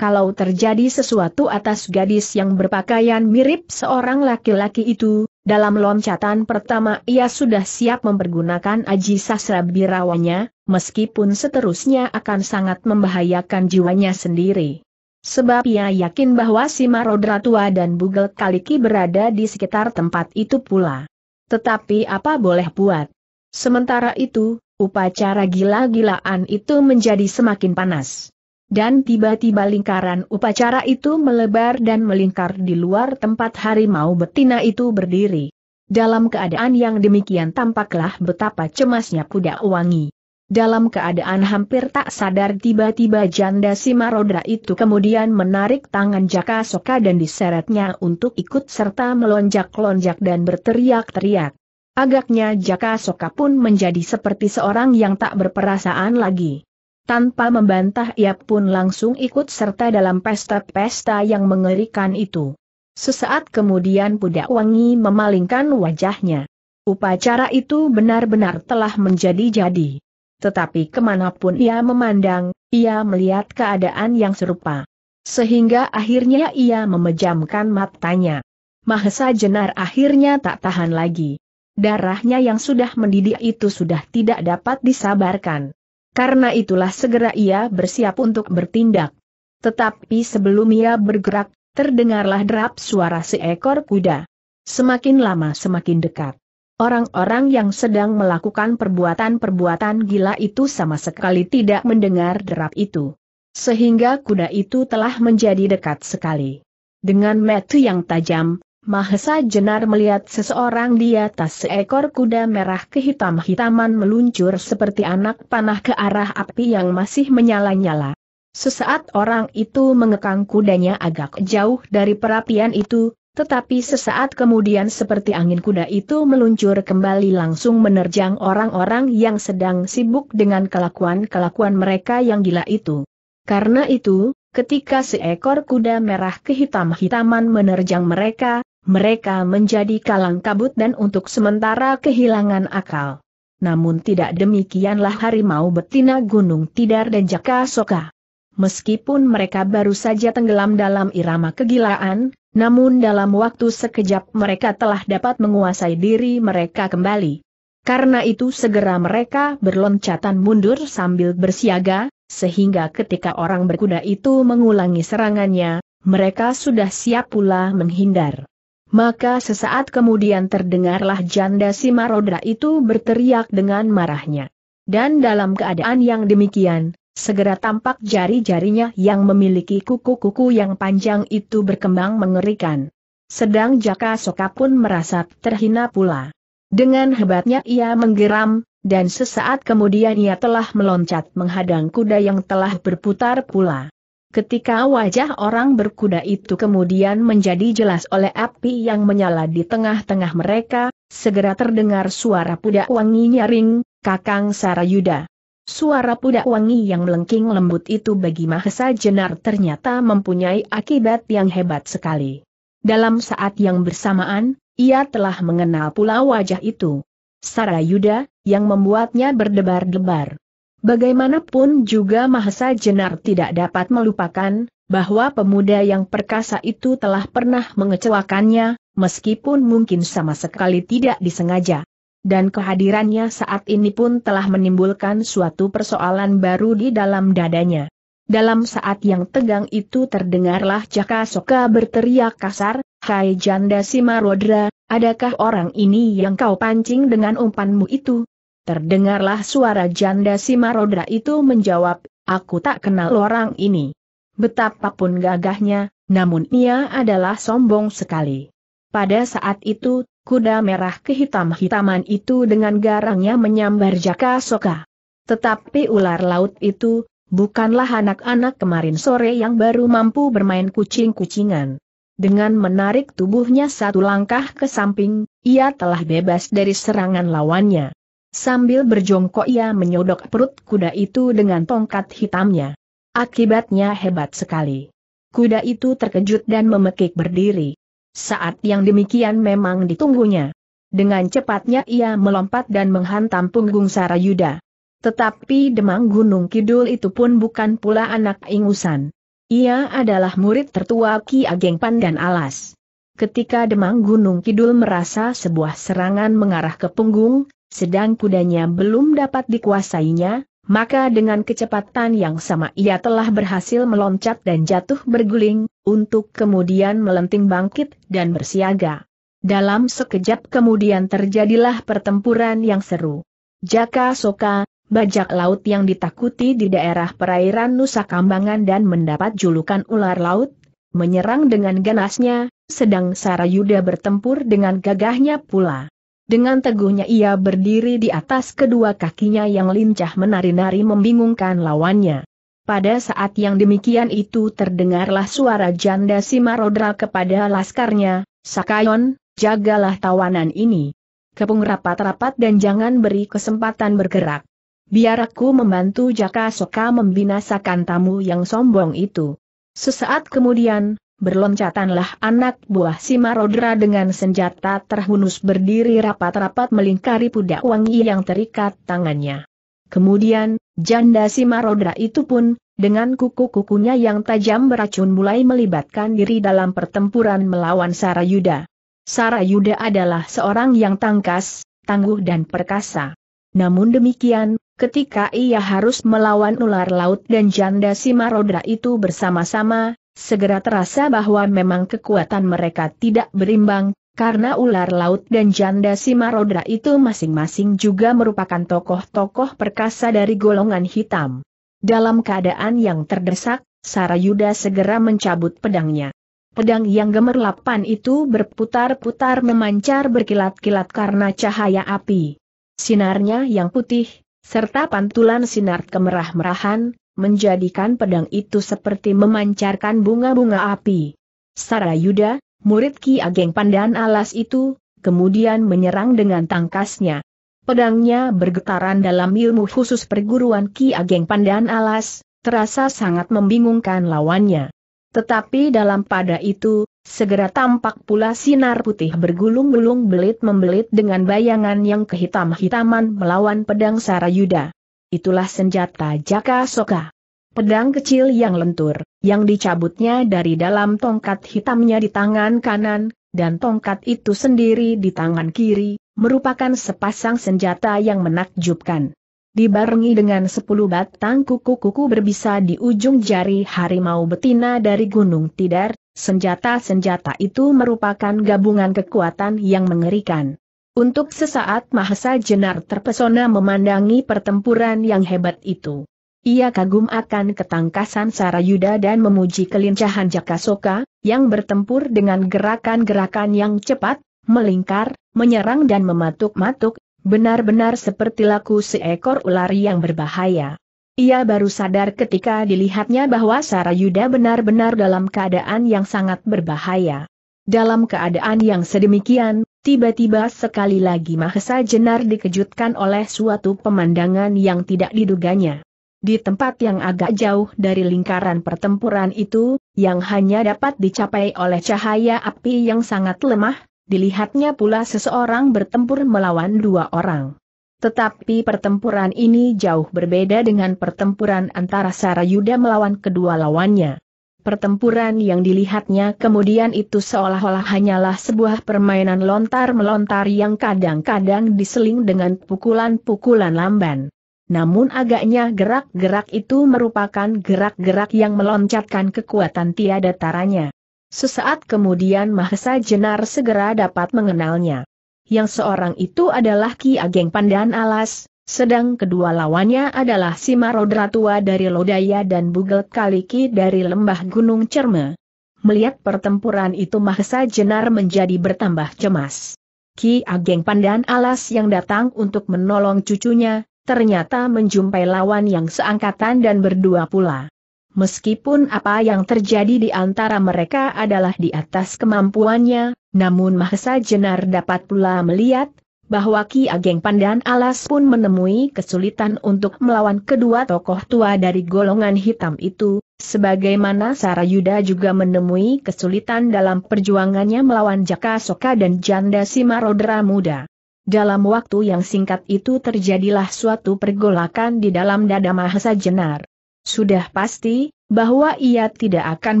Kalau terjadi sesuatu atas gadis yang berpakaian mirip seorang laki-laki itu, dalam loncatan pertama ia sudah siap mempergunakan aji sasra birawanya, meskipun seterusnya akan sangat membahayakan jiwanya sendiri. Sebab ia yakin bahwa si Marodra tua dan Bugel Kaliki berada di sekitar tempat itu pula. Tetapi apa boleh buat? Sementara itu, upacara gila-gilaan itu menjadi semakin panas dan tiba-tiba lingkaran upacara itu melebar dan melingkar di luar tempat harimau betina itu berdiri. Dalam keadaan yang demikian tampaklah betapa cemasnya kuda wangi. Dalam keadaan hampir tak sadar tiba-tiba janda si Marodra itu kemudian menarik tangan Jaka Soka dan diseretnya untuk ikut serta melonjak-lonjak dan berteriak-teriak. Agaknya Jaka Soka pun menjadi seperti seorang yang tak berperasaan lagi. Tanpa membantah ia pun langsung ikut serta dalam pesta-pesta yang mengerikan itu. Sesaat kemudian Pudak Wangi memalingkan wajahnya. Upacara itu benar-benar telah menjadi-jadi. Tetapi kemanapun ia memandang, ia melihat keadaan yang serupa. Sehingga akhirnya ia memejamkan matanya. Mahesa Jenar akhirnya tak tahan lagi. Darahnya yang sudah mendidih itu sudah tidak dapat disabarkan. Karena itulah segera ia bersiap untuk bertindak. Tetapi sebelum ia bergerak, terdengarlah derap suara seekor kuda. Semakin lama semakin dekat. Orang-orang yang sedang melakukan perbuatan-perbuatan gila itu sama sekali tidak mendengar derap itu. Sehingga kuda itu telah menjadi dekat sekali. Dengan metu yang tajam, Mahesa Jenar melihat seseorang di atas seekor kuda merah kehitam-hitaman meluncur seperti anak panah ke arah api yang masih menyala-nyala. Sesaat orang itu mengekang kudanya agak jauh dari perapian itu, tetapi sesaat kemudian seperti angin kuda itu meluncur kembali langsung menerjang orang-orang yang sedang sibuk dengan kelakuan-kelakuan mereka yang gila itu. Karena itu, ketika seekor kuda merah kehitam-hitaman menerjang mereka, mereka menjadi kalang kabut dan untuk sementara kehilangan akal. Namun tidak demikianlah harimau betina gunung tidar dan jaka soka. Meskipun mereka baru saja tenggelam dalam irama kegilaan, namun dalam waktu sekejap mereka telah dapat menguasai diri mereka kembali. Karena itu segera mereka berloncatan mundur sambil bersiaga, sehingga ketika orang berkuda itu mengulangi serangannya, mereka sudah siap pula menghindar. Maka sesaat kemudian terdengarlah janda si Marodra itu berteriak dengan marahnya. Dan dalam keadaan yang demikian, segera tampak jari-jarinya yang memiliki kuku-kuku yang panjang itu berkembang mengerikan. Sedang Jaka Soka pun merasa terhina pula. Dengan hebatnya ia menggeram, dan sesaat kemudian ia telah meloncat menghadang kuda yang telah berputar pula. Ketika wajah orang berkuda itu kemudian menjadi jelas oleh api yang menyala di tengah-tengah mereka, segera terdengar suara pudak wangi nyaring, Kakang Sarayuda. Suara pudak wangi yang melengking lembut itu bagi Mahesa Jenar ternyata mempunyai akibat yang hebat sekali. Dalam saat yang bersamaan, ia telah mengenal pula wajah itu. Sarayuda, yang membuatnya berdebar-debar. Bagaimanapun juga Mahesa Jenar tidak dapat melupakan, bahwa pemuda yang perkasa itu telah pernah mengecewakannya, meskipun mungkin sama sekali tidak disengaja. Dan kehadirannya saat ini pun telah menimbulkan suatu persoalan baru di dalam dadanya. Dalam saat yang tegang itu terdengarlah Jaka Soka berteriak kasar, Hai janda Simarodra, adakah orang ini yang kau pancing dengan umpanmu itu? Terdengarlah suara janda si Marodra itu menjawab, aku tak kenal orang ini. Betapapun gagahnya, namun ia adalah sombong sekali. Pada saat itu, kuda merah kehitam-hitaman itu dengan garangnya menyambar Jaka Soka. Tetapi ular laut itu, bukanlah anak-anak kemarin sore yang baru mampu bermain kucing-kucingan. Dengan menarik tubuhnya satu langkah ke samping, ia telah bebas dari serangan lawannya. Sambil berjongkok ia menyodok perut kuda itu dengan tongkat hitamnya. Akibatnya hebat sekali. Kuda itu terkejut dan memekik berdiri. Saat yang demikian memang ditunggunya. Dengan cepatnya ia melompat dan menghantam punggung Sarayuda. Tetapi Demang Gunung Kidul itu pun bukan pula anak ingusan. Ia adalah murid tertua Ki Ageng Pandan Alas. Ketika Demang Gunung Kidul merasa sebuah serangan mengarah ke punggung, sedang kudanya belum dapat dikuasainya, maka dengan kecepatan yang sama ia telah berhasil meloncat dan jatuh berguling, untuk kemudian melenting bangkit dan bersiaga. Dalam sekejap kemudian terjadilah pertempuran yang seru. Jaka Soka, bajak laut yang ditakuti di daerah perairan Nusa Kambangan dan mendapat julukan ular laut, menyerang dengan ganasnya, sedang Sarayuda bertempur dengan gagahnya pula. Dengan teguhnya ia berdiri di atas kedua kakinya yang lincah menari-nari membingungkan lawannya. Pada saat yang demikian itu terdengarlah suara janda Simarodra kepada laskarnya, Sakayon, jagalah tawanan ini. Kepung rapat-rapat dan jangan beri kesempatan bergerak. Biar aku membantu Jaka Soka membinasakan tamu yang sombong itu. Sesaat kemudian, berloncatanlah anak buah Simarodra dengan senjata terhunus berdiri rapat-rapat melingkari pudak wangi yang terikat tangannya. Kemudian, janda Simarodra itu pun, dengan kuku-kukunya yang tajam beracun mulai melibatkan diri dalam pertempuran melawan Sarayuda. Sarayuda adalah seorang yang tangkas, tangguh dan perkasa. Namun demikian, ketika ia harus melawan ular laut dan janda Simarodra itu bersama-sama, segera terasa bahwa memang kekuatan mereka tidak berimbang, karena ular laut dan janda Simarodra itu masing-masing juga merupakan tokoh-tokoh perkasa dari golongan hitam. Dalam keadaan yang terdesak, Sarayuda segera mencabut pedangnya. Pedang yang gemerlapan itu berputar-putar memancar berkilat-kilat karena cahaya api. Sinarnya yang putih, serta pantulan sinar kemerah-merahan, menjadikan pedang itu seperti memancarkan bunga-bunga api. Sarayuda, murid Ki Ageng Pandan Alas itu, kemudian menyerang dengan tangkasnya. Pedangnya bergetaran dalam ilmu khusus perguruan Ki Ageng Pandan Alas, terasa sangat membingungkan lawannya. Tetapi dalam pada itu, segera tampak pula sinar putih bergulung-gulung belit-membelit dengan bayangan yang kehitam-hitaman melawan pedang Sarayuda itulah senjata Jaka Soka. Pedang kecil yang lentur, yang dicabutnya dari dalam tongkat hitamnya di tangan kanan, dan tongkat itu sendiri di tangan kiri, merupakan sepasang senjata yang menakjubkan. Dibarengi dengan sepuluh batang kuku-kuku berbisa di ujung jari harimau betina dari Gunung Tidar, senjata-senjata itu merupakan gabungan kekuatan yang mengerikan. Untuk sesaat Mahesa Jenar terpesona memandangi pertempuran yang hebat itu. Ia kagum akan ketangkasan Sarayuda dan memuji kelincahan Jakasoka, yang bertempur dengan gerakan-gerakan yang cepat, melingkar, menyerang dan mematuk-matuk, benar-benar seperti laku seekor ular yang berbahaya. Ia baru sadar ketika dilihatnya bahwa Sarayuda benar-benar dalam keadaan yang sangat berbahaya. Dalam keadaan yang sedemikian, Tiba-tiba sekali lagi Mahesa Jenar dikejutkan oleh suatu pemandangan yang tidak diduganya. Di tempat yang agak jauh dari lingkaran pertempuran itu, yang hanya dapat dicapai oleh cahaya api yang sangat lemah, dilihatnya pula seseorang bertempur melawan dua orang. Tetapi pertempuran ini jauh berbeda dengan pertempuran antara Sarayuda melawan kedua lawannya. Pertempuran yang dilihatnya kemudian itu seolah-olah hanyalah sebuah permainan lontar-melontar yang kadang-kadang diseling dengan pukulan-pukulan lamban. Namun agaknya gerak-gerak itu merupakan gerak-gerak yang meloncatkan kekuatan tiada taranya. Sesaat kemudian Mahesa Jenar segera dapat mengenalnya. Yang seorang itu adalah Ki Ageng Pandan Alas, sedang kedua lawannya adalah Marodra tua dari Lodaya dan Bugel Kaliki dari lembah Gunung Cerme. Melihat pertempuran itu Mahesa Jenar menjadi bertambah cemas. Ki Ageng Pandan Alas yang datang untuk menolong cucunya, ternyata menjumpai lawan yang seangkatan dan berdua pula. Meskipun apa yang terjadi di antara mereka adalah di atas kemampuannya, namun Mahesa Jenar dapat pula melihat bahwa Ki Ageng Pandan Alas pun menemui kesulitan untuk melawan kedua tokoh tua dari golongan hitam itu, sebagaimana Sarayuda juga menemui kesulitan dalam perjuangannya melawan Jaka Soka dan Janda Simarodra Muda. Dalam waktu yang singkat itu terjadilah suatu pergolakan di dalam dada Mahesa Jenar. Sudah pasti, bahwa ia tidak akan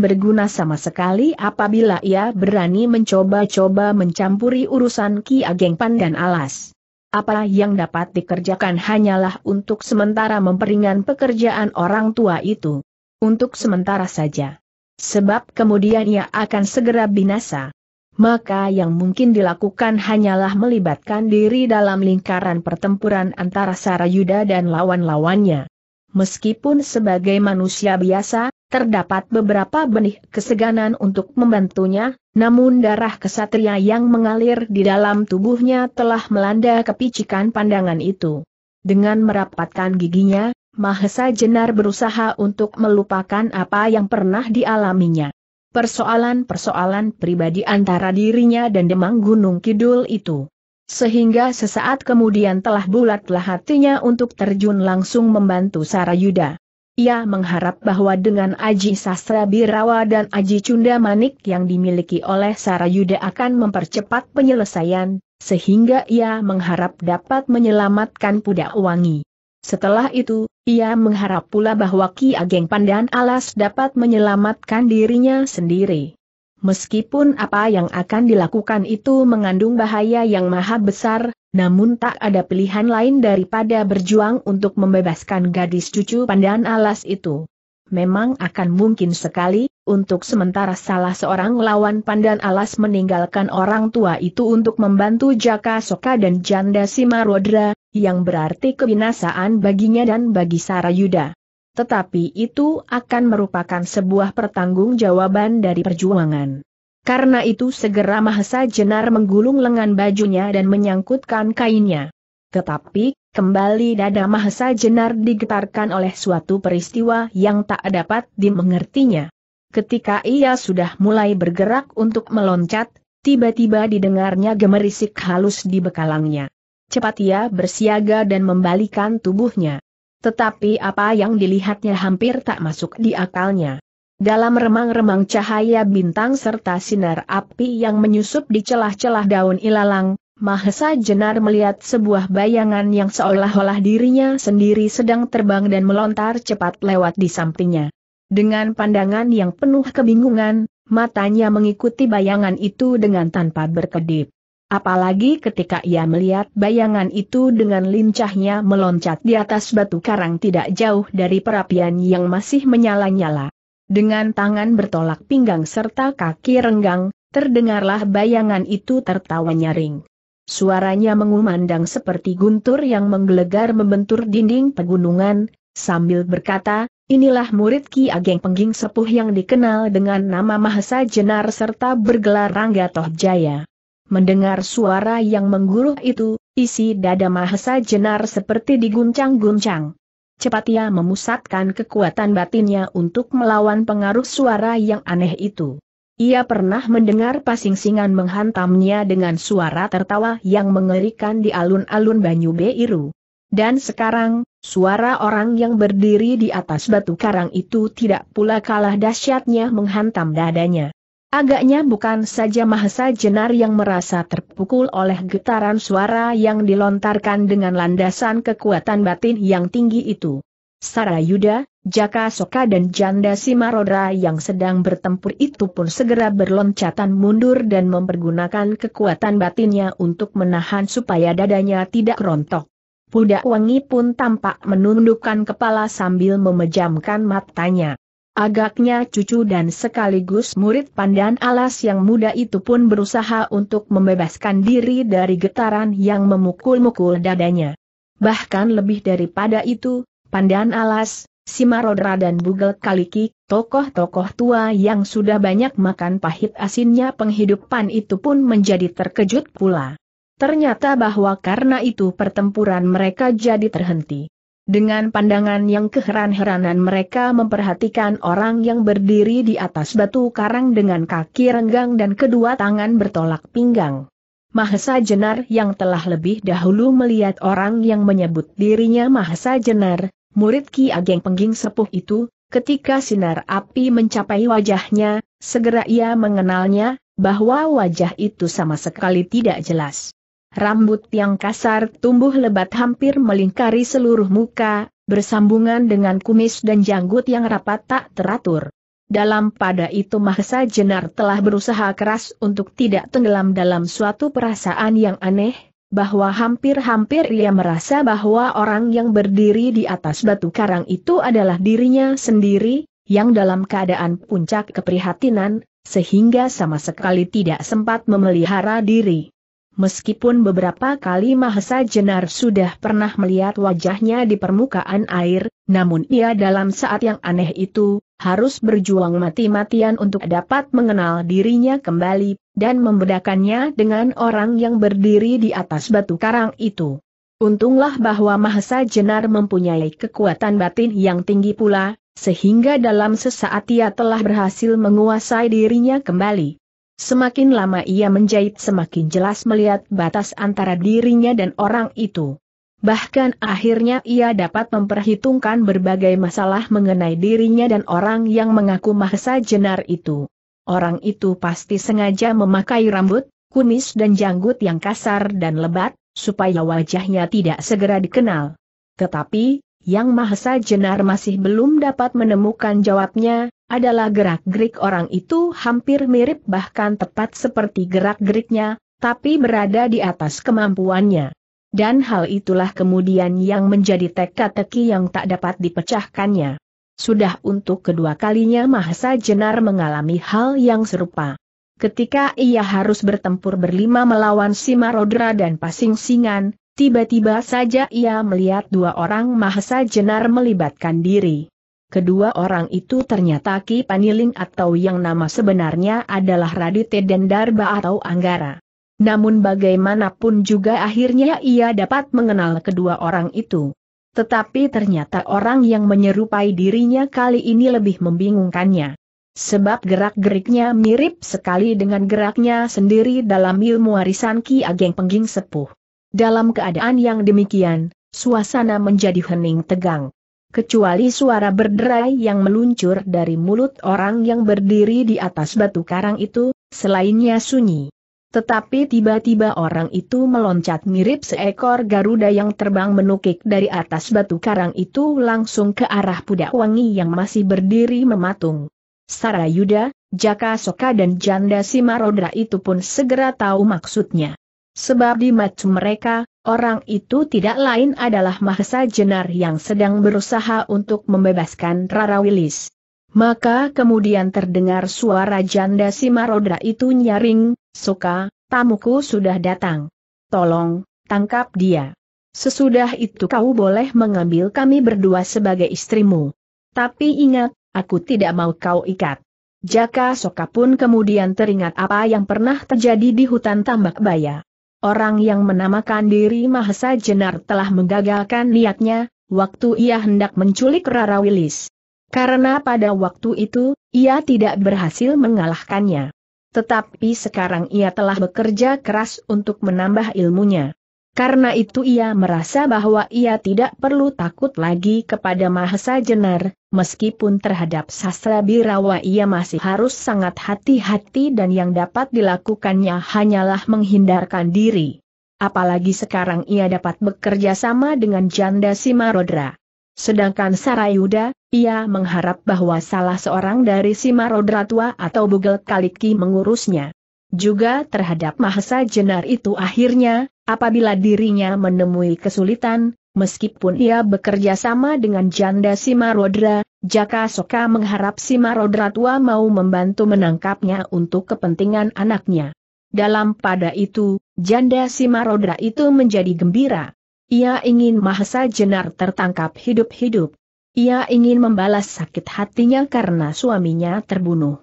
berguna sama sekali apabila ia berani mencoba-coba mencampuri urusan Ki Ageng Pan dan Alas. Apa yang dapat dikerjakan hanyalah untuk sementara memperingan pekerjaan orang tua itu. Untuk sementara saja. Sebab kemudian ia akan segera binasa. Maka yang mungkin dilakukan hanyalah melibatkan diri dalam lingkaran pertempuran antara Sarayuda dan lawan-lawannya meskipun sebagai manusia biasa, terdapat beberapa benih keseganan untuk membantunya, namun darah kesatria yang mengalir di dalam tubuhnya telah melanda kepicikan pandangan itu. Dengan merapatkan giginya, Mahesa Jenar berusaha untuk melupakan apa yang pernah dialaminya. Persoalan-persoalan pribadi antara dirinya dan Demang Gunung Kidul itu. Sehingga sesaat kemudian telah bulatlah hatinya untuk terjun langsung membantu Sarayuda. Ia mengharap bahwa dengan Aji Sastra Birawa dan Aji Cunda Manik yang dimiliki oleh Sarayuda akan mempercepat penyelesaian, sehingga ia mengharap dapat menyelamatkan Pudak Wangi. Setelah itu, ia mengharap pula bahwa Ki Ageng Pandan Alas dapat menyelamatkan dirinya sendiri. Meskipun apa yang akan dilakukan itu mengandung bahaya yang maha besar, namun tak ada pilihan lain daripada berjuang untuk membebaskan gadis cucu pandan alas itu. Memang akan mungkin sekali, untuk sementara salah seorang lawan pandan alas meninggalkan orang tua itu untuk membantu Jaka Soka dan Janda Simarodra, yang berarti kebinasaan baginya dan bagi Sarayuda tetapi itu akan merupakan sebuah pertanggungjawaban dari perjuangan. Karena itu segera Mahesa Jenar menggulung lengan bajunya dan menyangkutkan kainnya. Tetapi, kembali dada Mahesa Jenar digetarkan oleh suatu peristiwa yang tak dapat dimengertinya. Ketika ia sudah mulai bergerak untuk meloncat, tiba-tiba didengarnya gemerisik halus di bekalangnya. Cepat ia bersiaga dan membalikan tubuhnya. Tetapi apa yang dilihatnya hampir tak masuk di akalnya. Dalam remang-remang cahaya bintang serta sinar api yang menyusup di celah-celah daun ilalang, Mahesa Jenar melihat sebuah bayangan yang seolah-olah dirinya sendiri sedang terbang dan melontar cepat lewat di sampingnya. Dengan pandangan yang penuh kebingungan, matanya mengikuti bayangan itu dengan tanpa berkedip. Apalagi ketika ia melihat bayangan itu dengan lincahnya meloncat di atas batu karang tidak jauh dari perapian yang masih menyala-nyala. Dengan tangan bertolak pinggang serta kaki renggang, terdengarlah bayangan itu tertawa nyaring. Suaranya mengumandang seperti guntur yang menggelegar membentur dinding pegunungan, sambil berkata, Inilah murid Ki Ageng Pengging Sepuh yang dikenal dengan nama Mahesa Jenar serta bergelar Rangga Toh Jaya. Mendengar suara yang mengguruh itu, isi dada Mahesa jenar seperti diguncang-guncang. Cepat ia memusatkan kekuatan batinnya untuk melawan pengaruh suara yang aneh itu. Ia pernah mendengar pasingsingan menghantamnya dengan suara tertawa yang mengerikan di alun-alun Banyu Beiru. Dan sekarang, suara orang yang berdiri di atas batu karang itu tidak pula kalah dahsyatnya menghantam dadanya. Agaknya bukan saja Mahesa Jenar yang merasa terpukul oleh getaran suara yang dilontarkan dengan landasan kekuatan batin yang tinggi itu. Sarayuda, Jaka Soka dan Janda Simarodra yang sedang bertempur itu pun segera berloncatan mundur dan mempergunakan kekuatan batinnya untuk menahan supaya dadanya tidak rontok. Pudak Wangi pun tampak menundukkan kepala sambil memejamkan matanya. Agaknya cucu dan sekaligus murid pandan alas yang muda itu pun berusaha untuk membebaskan diri dari getaran yang memukul-mukul dadanya. Bahkan lebih daripada itu, pandan alas, Simarodra dan Bugel Kaliki, tokoh-tokoh tua yang sudah banyak makan pahit asinnya penghidupan itu pun menjadi terkejut pula. Ternyata bahwa karena itu pertempuran mereka jadi terhenti. Dengan pandangan yang keheran-heranan mereka memperhatikan orang yang berdiri di atas batu karang dengan kaki renggang dan kedua tangan bertolak pinggang. Mahesa Jenar yang telah lebih dahulu melihat orang yang menyebut dirinya Mahesa Jenar, murid Ki Ageng Pengging Sepuh itu, ketika sinar api mencapai wajahnya, segera ia mengenalnya, bahwa wajah itu sama sekali tidak jelas. Rambut yang kasar tumbuh lebat hampir melingkari seluruh muka, bersambungan dengan kumis dan janggut yang rapat tak teratur. Dalam pada itu Mahesa Jenar telah berusaha keras untuk tidak tenggelam dalam suatu perasaan yang aneh, bahwa hampir-hampir ia merasa bahwa orang yang berdiri di atas batu karang itu adalah dirinya sendiri, yang dalam keadaan puncak keprihatinan, sehingga sama sekali tidak sempat memelihara diri. Meskipun beberapa kali Mahesa Jenar sudah pernah melihat wajahnya di permukaan air, namun ia dalam saat yang aneh itu, harus berjuang mati-matian untuk dapat mengenal dirinya kembali, dan membedakannya dengan orang yang berdiri di atas batu karang itu. Untunglah bahwa Mahesa Jenar mempunyai kekuatan batin yang tinggi pula, sehingga dalam sesaat ia telah berhasil menguasai dirinya kembali. Semakin lama ia menjahit semakin jelas melihat batas antara dirinya dan orang itu. Bahkan akhirnya ia dapat memperhitungkan berbagai masalah mengenai dirinya dan orang yang mengaku Mahesa Jenar itu. Orang itu pasti sengaja memakai rambut, kumis dan janggut yang kasar dan lebat, supaya wajahnya tidak segera dikenal. Tetapi, Yang Mahesa Jenar masih belum dapat menemukan jawabnya, adalah gerak-gerik orang itu hampir mirip bahkan tepat seperti gerak-geriknya, tapi berada di atas kemampuannya. Dan hal itulah kemudian yang menjadi teka-teki yang tak dapat dipecahkannya. Sudah untuk kedua kalinya Mahasa Jenar mengalami hal yang serupa. Ketika ia harus bertempur berlima melawan Simarodra dan Pasing Singan, tiba-tiba saja ia melihat dua orang Mahasa Jenar melibatkan diri. Kedua orang itu ternyata Ki Paniling atau yang nama sebenarnya adalah Radite dan Darba atau Anggara. Namun bagaimanapun juga akhirnya ia dapat mengenal kedua orang itu. Tetapi ternyata orang yang menyerupai dirinya kali ini lebih membingungkannya. Sebab gerak-geriknya mirip sekali dengan geraknya sendiri dalam ilmu warisan Ki Ageng Pengging Sepuh. Dalam keadaan yang demikian, suasana menjadi hening tegang kecuali suara berderai yang meluncur dari mulut orang yang berdiri di atas batu karang itu, selainnya sunyi. Tetapi tiba-tiba orang itu meloncat mirip seekor Garuda yang terbang menukik dari atas batu karang itu langsung ke arah pudak wangi yang masih berdiri mematung. Sarayuda, Jaka Soka dan Janda Simarodra itu pun segera tahu maksudnya. Sebab di mata mereka, Orang itu tidak lain adalah Mahesa Jenar yang sedang berusaha untuk membebaskan Rara Wilis. Maka kemudian terdengar suara janda si Marodra itu nyaring, Suka, tamuku sudah datang. Tolong, tangkap dia. Sesudah itu kau boleh mengambil kami berdua sebagai istrimu. Tapi ingat, aku tidak mau kau ikat. Jaka Soka pun kemudian teringat apa yang pernah terjadi di hutan tambak baya. Orang yang menamakan diri Mahesa Jenar telah menggagalkan niatnya, waktu ia hendak menculik Rara Wilis. Karena pada waktu itu, ia tidak berhasil mengalahkannya. Tetapi sekarang ia telah bekerja keras untuk menambah ilmunya. Karena itu ia merasa bahwa ia tidak perlu takut lagi kepada Mahesa Jenar, meskipun terhadap sastra birawa ia masih harus sangat hati-hati dan yang dapat dilakukannya hanyalah menghindarkan diri. Apalagi sekarang ia dapat bekerja sama dengan janda Simarodra. Sedangkan Sarayuda, ia mengharap bahwa salah seorang dari Simarodra tua atau Bugel Kaliki mengurusnya. Juga terhadap Mahesa Jenar itu akhirnya, Apabila dirinya menemui kesulitan, meskipun ia bekerja sama dengan janda Simarodra, Jaka Soka mengharap Simarodra tua mau membantu menangkapnya untuk kepentingan anaknya. Dalam pada itu, janda Simarodra itu menjadi gembira. Ia ingin Mahesa Jenar tertangkap hidup-hidup. Ia ingin membalas sakit hatinya karena suaminya terbunuh.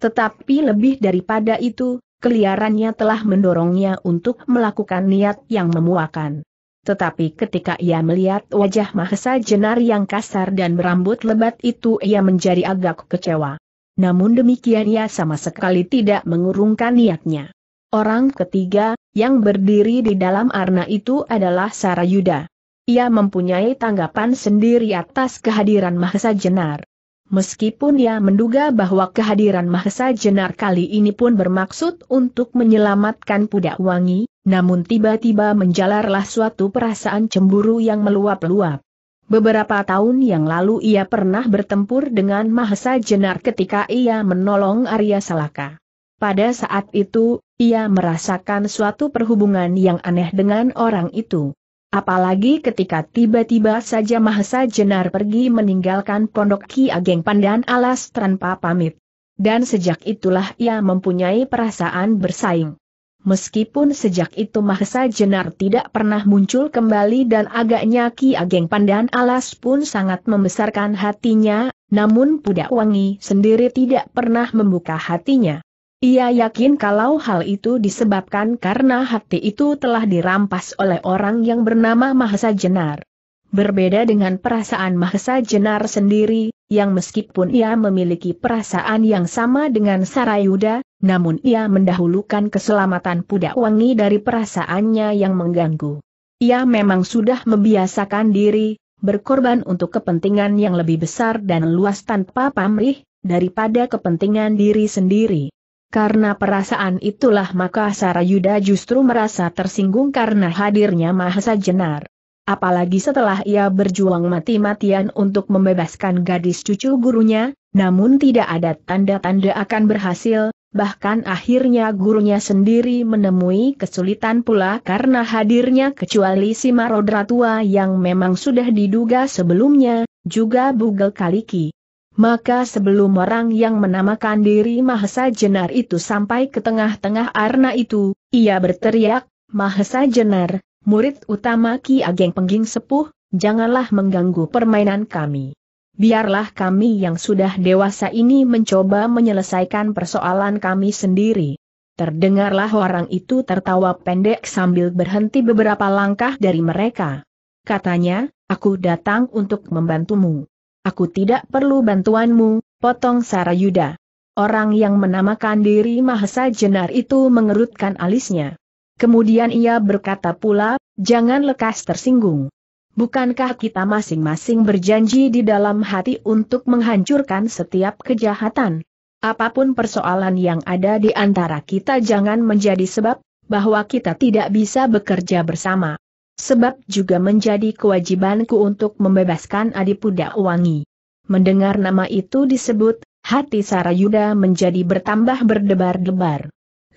Tetapi lebih daripada itu, keliarannya telah mendorongnya untuk melakukan niat yang memuakan. Tetapi ketika ia melihat wajah Mahesa Jenar yang kasar dan berambut lebat itu ia menjadi agak kecewa. Namun demikian ia sama sekali tidak mengurungkan niatnya. Orang ketiga, yang berdiri di dalam arna itu adalah Sarayuda. Ia mempunyai tanggapan sendiri atas kehadiran Mahesa Jenar. Meskipun ia menduga bahwa kehadiran Mahesa Jenar kali ini pun bermaksud untuk menyelamatkan Pudak Wangi, namun tiba-tiba menjalarlah suatu perasaan cemburu yang meluap-luap. Beberapa tahun yang lalu ia pernah bertempur dengan Mahesa Jenar ketika ia menolong Arya Salaka. Pada saat itu, ia merasakan suatu perhubungan yang aneh dengan orang itu. Apalagi ketika tiba-tiba saja Mahesa Jenar pergi meninggalkan pondok Ki Ageng Pandan alas tanpa pamit. Dan sejak itulah ia mempunyai perasaan bersaing. Meskipun sejak itu Mahesa Jenar tidak pernah muncul kembali dan agaknya Ki Ageng Pandan alas pun sangat membesarkan hatinya, namun Pudak Wangi sendiri tidak pernah membuka hatinya. Ia yakin kalau hal itu disebabkan karena hati itu telah dirampas oleh orang yang bernama Mahesa Jenar. Berbeda dengan perasaan Mahesa Jenar sendiri, yang meskipun ia memiliki perasaan yang sama dengan Sarayuda, namun ia mendahulukan keselamatan Pudak Wangi dari perasaannya yang mengganggu. Ia memang sudah membiasakan diri, berkorban untuk kepentingan yang lebih besar dan luas tanpa pamrih, daripada kepentingan diri sendiri. Karena perasaan itulah maka Sarayuda justru merasa tersinggung karena hadirnya Mahesa Jenar. Apalagi setelah ia berjuang mati-matian untuk membebaskan gadis cucu gurunya, namun tidak ada tanda-tanda akan berhasil, bahkan akhirnya gurunya sendiri menemui kesulitan pula karena hadirnya kecuali si Marodra tua yang memang sudah diduga sebelumnya, juga Bugel Kaliki. Maka sebelum orang yang menamakan diri Mahesa Jenar itu sampai ke tengah-tengah arna itu, ia berteriak, Mahesa Jenar, murid utama Ki Ageng Pengging Sepuh, janganlah mengganggu permainan kami. Biarlah kami yang sudah dewasa ini mencoba menyelesaikan persoalan kami sendiri. Terdengarlah orang itu tertawa pendek sambil berhenti beberapa langkah dari mereka. Katanya, aku datang untuk membantumu. Aku tidak perlu bantuanmu, potong Sarayuda. Orang yang menamakan diri Mahesa Jenar itu mengerutkan alisnya. Kemudian ia berkata pula, jangan lekas tersinggung. Bukankah kita masing-masing berjanji di dalam hati untuk menghancurkan setiap kejahatan? Apapun persoalan yang ada di antara kita jangan menjadi sebab bahwa kita tidak bisa bekerja bersama sebab juga menjadi kewajibanku untuk membebaskan Adipuda Wangi. Mendengar nama itu disebut, hati Sarayuda menjadi bertambah berdebar-debar.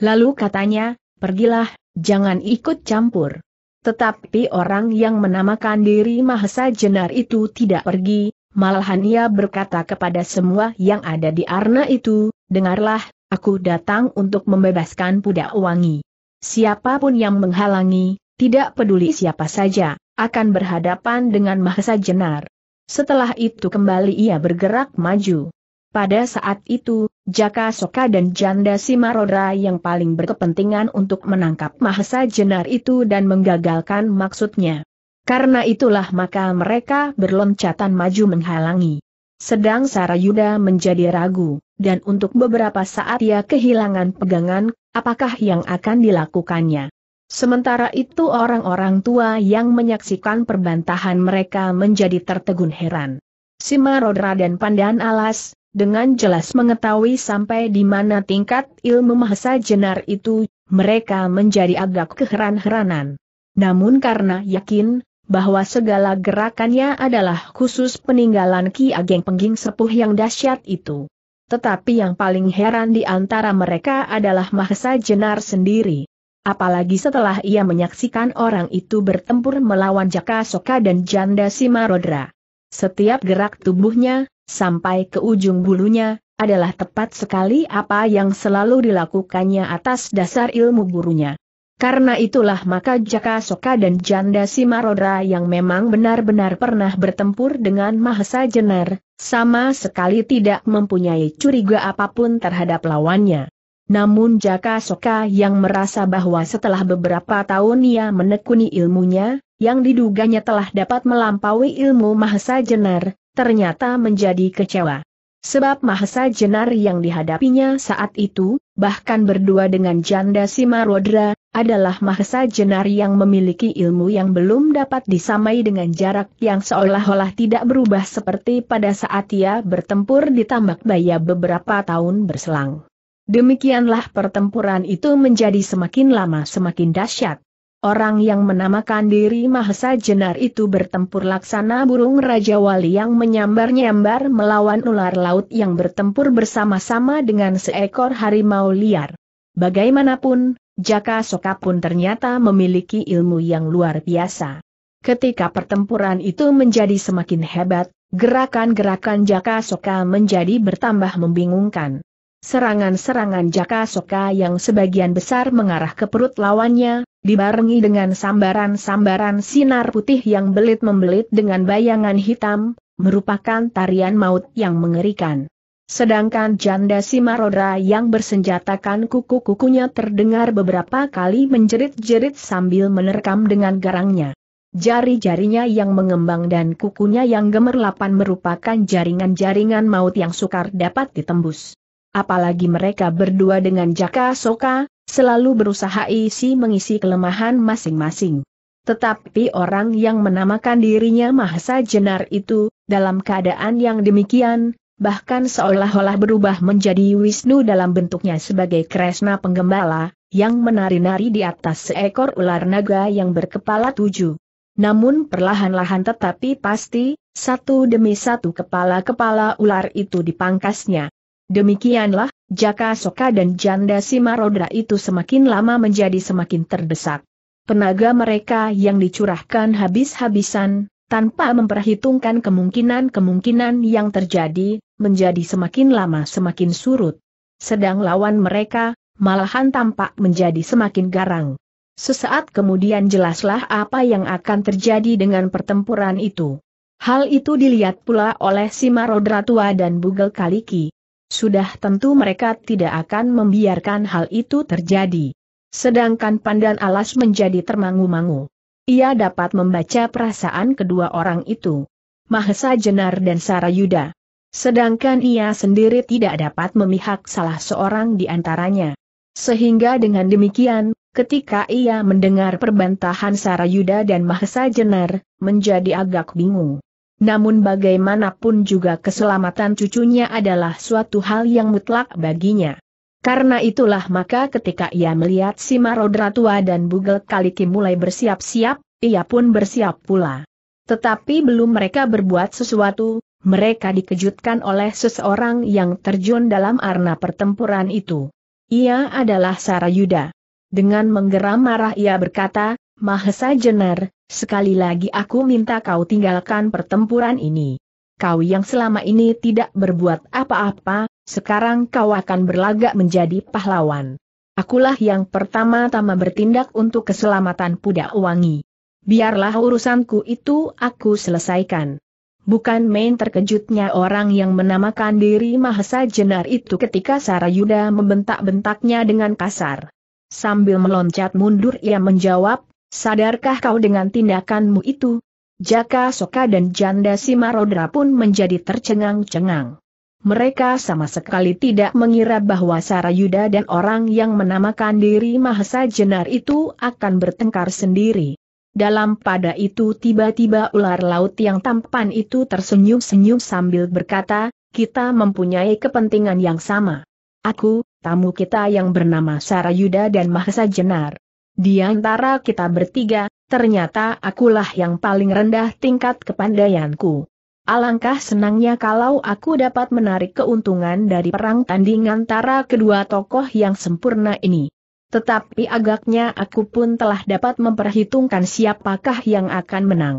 Lalu katanya, pergilah, jangan ikut campur. Tetapi orang yang menamakan diri Mahesa Jenar itu tidak pergi, malahan ia berkata kepada semua yang ada di Arna itu, dengarlah, aku datang untuk membebaskan Puda Wangi. Siapapun yang menghalangi, tidak peduli siapa saja, akan berhadapan dengan Mahesa Jenar. Setelah itu kembali ia bergerak maju. Pada saat itu, Jaka Soka dan Janda Simarodra yang paling berkepentingan untuk menangkap Mahesa Jenar itu dan menggagalkan maksudnya. Karena itulah maka mereka berloncatan maju menghalangi. Sedang Sarayuda menjadi ragu, dan untuk beberapa saat ia kehilangan pegangan, apakah yang akan dilakukannya. Sementara itu orang-orang tua yang menyaksikan perbantahan mereka menjadi tertegun heran. Simarodra dan Pandan Alas, dengan jelas mengetahui sampai di mana tingkat ilmu Mahasa Jenar itu, mereka menjadi agak keheran-heranan. Namun karena yakin, bahwa segala gerakannya adalah khusus peninggalan Ki Ageng Pengging Sepuh yang dahsyat itu. Tetapi yang paling heran di antara mereka adalah Mahasa Jenar sendiri apalagi setelah ia menyaksikan orang itu bertempur melawan Jaka Soka dan Janda Simarodra. Setiap gerak tubuhnya, sampai ke ujung bulunya, adalah tepat sekali apa yang selalu dilakukannya atas dasar ilmu gurunya. Karena itulah maka Jaka Soka dan Janda Simarodra yang memang benar-benar pernah bertempur dengan Mahesa Jenar, sama sekali tidak mempunyai curiga apapun terhadap lawannya. Namun Jaka Soka yang merasa bahwa setelah beberapa tahun ia menekuni ilmunya, yang diduganya telah dapat melampaui ilmu Mahesa Jenar, ternyata menjadi kecewa. Sebab Mahesa Jenar yang dihadapinya saat itu, bahkan berdua dengan janda Simarodra, adalah Mahesa Jenar yang memiliki ilmu yang belum dapat disamai dengan jarak yang seolah-olah tidak berubah seperti pada saat ia bertempur di tambak baya beberapa tahun berselang. Demikianlah pertempuran itu menjadi semakin lama semakin dahsyat. Orang yang menamakan diri Mahesa Jenar itu bertempur laksana burung Raja Wali yang menyambar-nyambar melawan ular laut yang bertempur bersama-sama dengan seekor harimau liar. Bagaimanapun, Jaka Soka pun ternyata memiliki ilmu yang luar biasa. Ketika pertempuran itu menjadi semakin hebat, gerakan-gerakan Jaka Soka menjadi bertambah membingungkan. Serangan-serangan Jaka Soka yang sebagian besar mengarah ke perut lawannya, dibarengi dengan sambaran-sambaran sinar putih yang belit-membelit dengan bayangan hitam, merupakan tarian maut yang mengerikan. Sedangkan janda Simaroda yang bersenjatakan kuku-kukunya terdengar beberapa kali menjerit-jerit sambil menerkam dengan garangnya. Jari-jarinya yang mengembang dan kukunya yang gemerlapan merupakan jaringan-jaringan maut yang sukar dapat ditembus apalagi mereka berdua dengan Jaka Soka, selalu berusaha isi mengisi kelemahan masing-masing. Tetapi orang yang menamakan dirinya Mahasa Jenar itu, dalam keadaan yang demikian, bahkan seolah-olah berubah menjadi Wisnu dalam bentuknya sebagai Kresna penggembala, yang menari-nari di atas seekor ular naga yang berkepala tujuh. Namun perlahan-lahan tetapi pasti, satu demi satu kepala-kepala ular itu dipangkasnya. Demikianlah, Jaka Soka dan Janda Simarodra itu semakin lama menjadi semakin terdesak. Penaga mereka yang dicurahkan habis-habisan, tanpa memperhitungkan kemungkinan-kemungkinan yang terjadi, menjadi semakin lama semakin surut. Sedang lawan mereka, malahan tampak menjadi semakin garang. Sesaat kemudian jelaslah apa yang akan terjadi dengan pertempuran itu. Hal itu dilihat pula oleh Simarodra tua dan Bugel Kaliki sudah tentu mereka tidak akan membiarkan hal itu terjadi. Sedangkan pandan alas menjadi termangu-mangu. Ia dapat membaca perasaan kedua orang itu. Mahesa Jenar dan Sarayuda. Sedangkan ia sendiri tidak dapat memihak salah seorang di antaranya. Sehingga dengan demikian, ketika ia mendengar perbantahan Sarayuda dan Mahesa Jenar, menjadi agak bingung. Namun bagaimanapun juga keselamatan cucunya adalah suatu hal yang mutlak baginya. Karena itulah maka ketika ia melihat si Marodra tua dan Bugel Kaliki mulai bersiap-siap, ia pun bersiap pula. Tetapi belum mereka berbuat sesuatu, mereka dikejutkan oleh seseorang yang terjun dalam arena pertempuran itu. Ia adalah Sarayuda. Dengan menggeram marah ia berkata, Mahesa Jenar, Sekali lagi aku minta kau tinggalkan pertempuran ini. Kau yang selama ini tidak berbuat apa-apa, sekarang kau akan berlagak menjadi pahlawan. Akulah yang pertama-tama bertindak untuk keselamatan Puda Wangi. Biarlah urusanku itu aku selesaikan. Bukan main terkejutnya orang yang menamakan diri Mahesa Jenar itu ketika Sarayuda membentak-bentaknya dengan kasar. Sambil meloncat mundur ia menjawab, Sadarkah kau dengan tindakanmu itu? Jaka Soka dan Janda Simarodra pun menjadi tercengang-cengang. Mereka sama sekali tidak mengira bahwa Sarayuda dan orang yang menamakan diri Mahesa Jenar itu akan bertengkar sendiri. Dalam pada itu tiba-tiba ular laut yang tampan itu tersenyum-senyum sambil berkata, kita mempunyai kepentingan yang sama. Aku, tamu kita yang bernama Sarayuda dan Mahesa Jenar. Di antara kita bertiga, ternyata akulah yang paling rendah tingkat kepandaianku. Alangkah senangnya kalau aku dapat menarik keuntungan dari perang tanding antara kedua tokoh yang sempurna ini. Tetapi agaknya aku pun telah dapat memperhitungkan siapakah yang akan menang.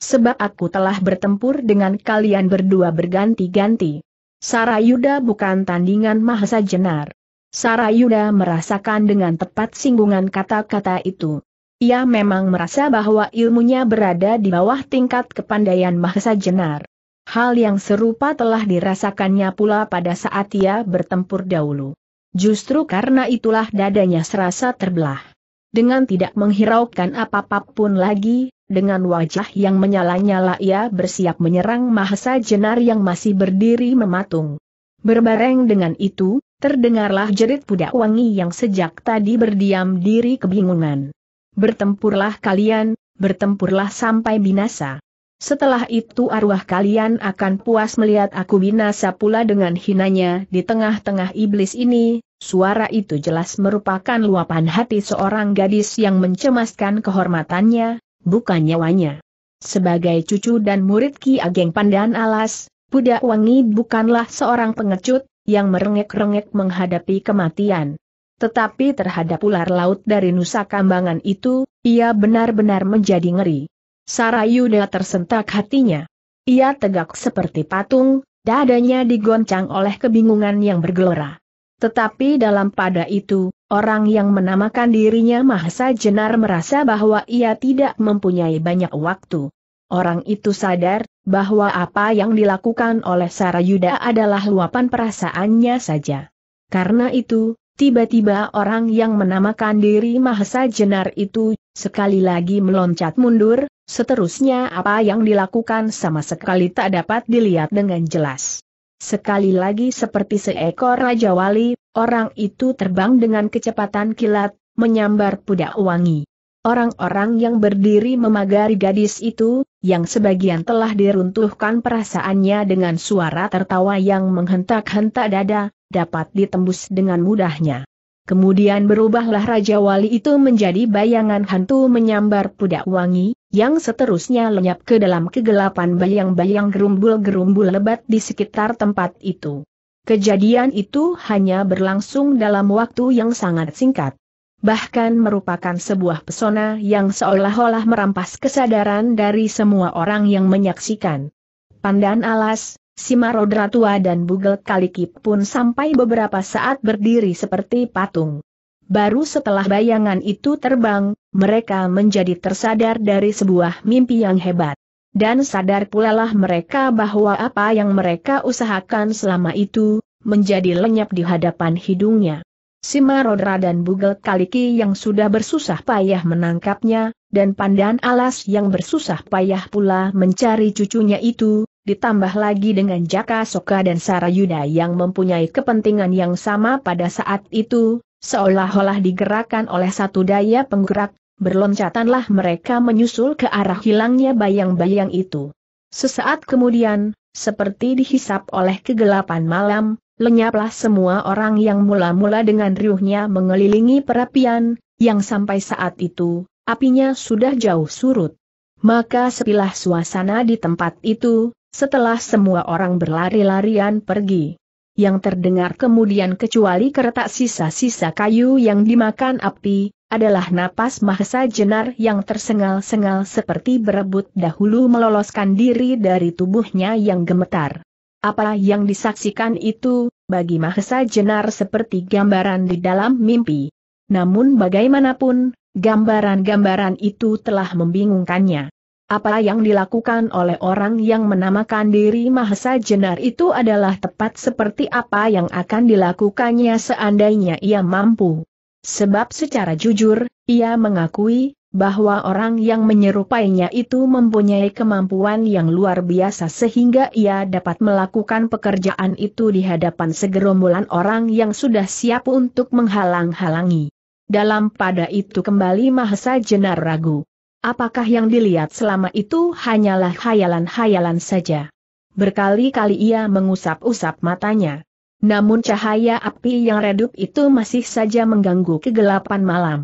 Sebab aku telah bertempur dengan kalian berdua berganti-ganti. Sarayuda bukan tandingan mahasa jenar. Sarayuda merasakan dengan tepat singgungan kata-kata itu. Ia memang merasa bahwa ilmunya berada di bawah tingkat kepandaian Mahesa Jenar. Hal yang serupa telah dirasakannya pula pada saat ia bertempur dahulu. Justru karena itulah dadanya serasa terbelah. Dengan tidak menghiraukan apa-apapun lagi, dengan wajah yang menyala-nyala ia bersiap menyerang Mahesa Jenar yang masih berdiri mematung. Berbareng dengan itu, terdengarlah jerit budak wangi yang sejak tadi berdiam diri kebingungan. Bertempurlah kalian, bertempurlah sampai binasa. Setelah itu arwah kalian akan puas melihat aku binasa pula dengan hinanya di tengah-tengah iblis ini, suara itu jelas merupakan luapan hati seorang gadis yang mencemaskan kehormatannya, bukan nyawanya. Sebagai cucu dan murid Ki Ageng Pandan Alas, Budak Wangi bukanlah seorang pengecut, yang merengek-rengek menghadapi kematian. Tetapi terhadap ular laut dari Nusa Kambangan itu, ia benar-benar menjadi ngeri. Sarayuda tersentak hatinya. Ia tegak seperti patung, dadanya digoncang oleh kebingungan yang bergelora. Tetapi dalam pada itu, orang yang menamakan dirinya Mahasa Jenar merasa bahwa ia tidak mempunyai banyak waktu. Orang itu sadar bahwa apa yang dilakukan oleh Sarayuda adalah luapan perasaannya saja. Karena itu, tiba-tiba orang yang menamakan diri Mahesa Jenar itu sekali lagi meloncat mundur, seterusnya apa yang dilakukan sama sekali tak dapat dilihat dengan jelas. Sekali lagi seperti seekor Raja Wali, orang itu terbang dengan kecepatan kilat, menyambar pudak wangi. Orang-orang yang berdiri memagari gadis itu, yang sebagian telah diruntuhkan perasaannya dengan suara tertawa yang menghentak-hentak dada, dapat ditembus dengan mudahnya. Kemudian berubahlah Raja Wali itu menjadi bayangan hantu menyambar pudak wangi, yang seterusnya lenyap ke dalam kegelapan bayang-bayang gerumbul-gerumbul lebat di sekitar tempat itu. Kejadian itu hanya berlangsung dalam waktu yang sangat singkat bahkan merupakan sebuah pesona yang seolah-olah merampas kesadaran dari semua orang yang menyaksikan. Pandan alas, Simarodra tua dan Bugel Kalikip pun sampai beberapa saat berdiri seperti patung. Baru setelah bayangan itu terbang, mereka menjadi tersadar dari sebuah mimpi yang hebat. Dan sadar pula lah mereka bahwa apa yang mereka usahakan selama itu, menjadi lenyap di hadapan hidungnya. Simarodra dan Bugel Kaliki yang sudah bersusah payah menangkapnya, dan Pandan Alas yang bersusah payah pula mencari cucunya itu, ditambah lagi dengan Jaka Soka dan Sarayuda yang mempunyai kepentingan yang sama pada saat itu, seolah-olah digerakkan oleh satu daya penggerak, berloncatanlah mereka menyusul ke arah hilangnya bayang-bayang itu. Sesaat kemudian, seperti dihisap oleh kegelapan malam, lenyaplah semua orang yang mula-mula dengan riuhnya mengelilingi perapian, yang sampai saat itu, apinya sudah jauh surut. Maka sepilah suasana di tempat itu, setelah semua orang berlari-larian pergi. Yang terdengar kemudian kecuali keretak sisa-sisa kayu yang dimakan api, adalah napas mahesa jenar yang tersengal-sengal seperti berebut dahulu meloloskan diri dari tubuhnya yang gemetar. Apa yang disaksikan itu, bagi Mahesa Jenar seperti gambaran di dalam mimpi. Namun bagaimanapun, gambaran-gambaran itu telah membingungkannya. Apa yang dilakukan oleh orang yang menamakan diri Mahesa Jenar itu adalah tepat seperti apa yang akan dilakukannya seandainya ia mampu. Sebab secara jujur, ia mengakui, bahwa orang yang menyerupainya itu mempunyai kemampuan yang luar biasa sehingga ia dapat melakukan pekerjaan itu di hadapan segerombolan orang yang sudah siap untuk menghalang-halangi. Dalam pada itu kembali Mahesa Jenar ragu. Apakah yang dilihat selama itu hanyalah hayalan-hayalan saja? Berkali-kali ia mengusap-usap matanya. Namun cahaya api yang redup itu masih saja mengganggu kegelapan malam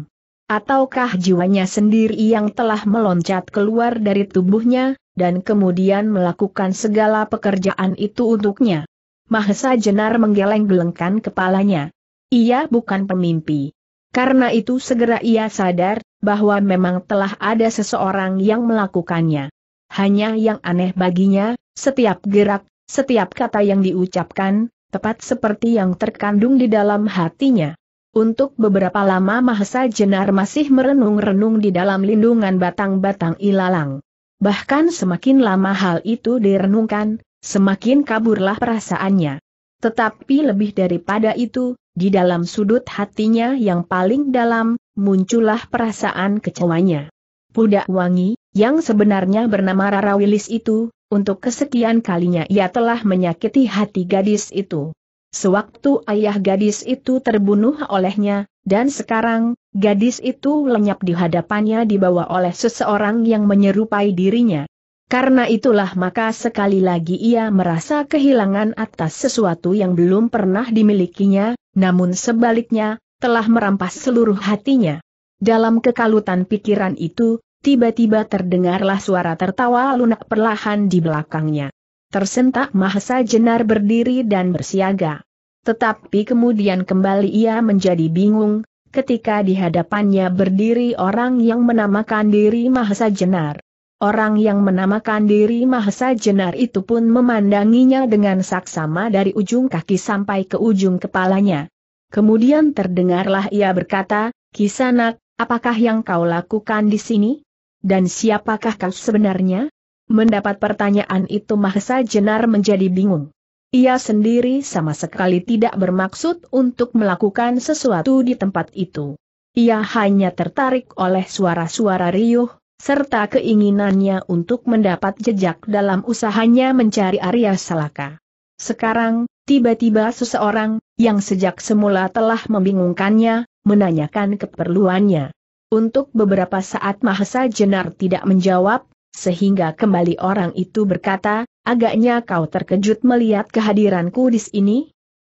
ataukah jiwanya sendiri yang telah meloncat keluar dari tubuhnya, dan kemudian melakukan segala pekerjaan itu untuknya. Mahesa Jenar menggeleng-gelengkan kepalanya. Ia bukan pemimpi. Karena itu segera ia sadar, bahwa memang telah ada seseorang yang melakukannya. Hanya yang aneh baginya, setiap gerak, setiap kata yang diucapkan, tepat seperti yang terkandung di dalam hatinya. Untuk beberapa lama Mahesa Jenar masih merenung-renung di dalam lindungan batang-batang ilalang. Bahkan semakin lama hal itu direnungkan, semakin kaburlah perasaannya. Tetapi lebih daripada itu, di dalam sudut hatinya yang paling dalam, muncullah perasaan kecewanya. Pudak Wangi, yang sebenarnya bernama Rara Wilis itu, untuk kesekian kalinya ia telah menyakiti hati gadis itu. Sewaktu ayah gadis itu terbunuh olehnya, dan sekarang, gadis itu lenyap di hadapannya dibawa oleh seseorang yang menyerupai dirinya. Karena itulah maka sekali lagi ia merasa kehilangan atas sesuatu yang belum pernah dimilikinya, namun sebaliknya, telah merampas seluruh hatinya. Dalam kekalutan pikiran itu, tiba-tiba terdengarlah suara tertawa lunak perlahan di belakangnya. Tersentak Mahesa Jenar berdiri dan bersiaga. Tetapi kemudian kembali ia menjadi bingung, ketika di hadapannya berdiri orang yang menamakan diri Mahesa Jenar. Orang yang menamakan diri Mahesa Jenar itu pun memandanginya dengan saksama dari ujung kaki sampai ke ujung kepalanya. Kemudian terdengarlah ia berkata, Kisanak, apakah yang kau lakukan di sini? Dan siapakah kau sebenarnya? Mendapat pertanyaan itu Mahesa Jenar menjadi bingung. Ia sendiri sama sekali tidak bermaksud untuk melakukan sesuatu di tempat itu. Ia hanya tertarik oleh suara-suara riuh, serta keinginannya untuk mendapat jejak dalam usahanya mencari Arya Salaka. Sekarang, tiba-tiba seseorang, yang sejak semula telah membingungkannya, menanyakan keperluannya. Untuk beberapa saat Mahesa Jenar tidak menjawab, sehingga kembali orang itu berkata, agaknya kau terkejut melihat kehadiranku di sini?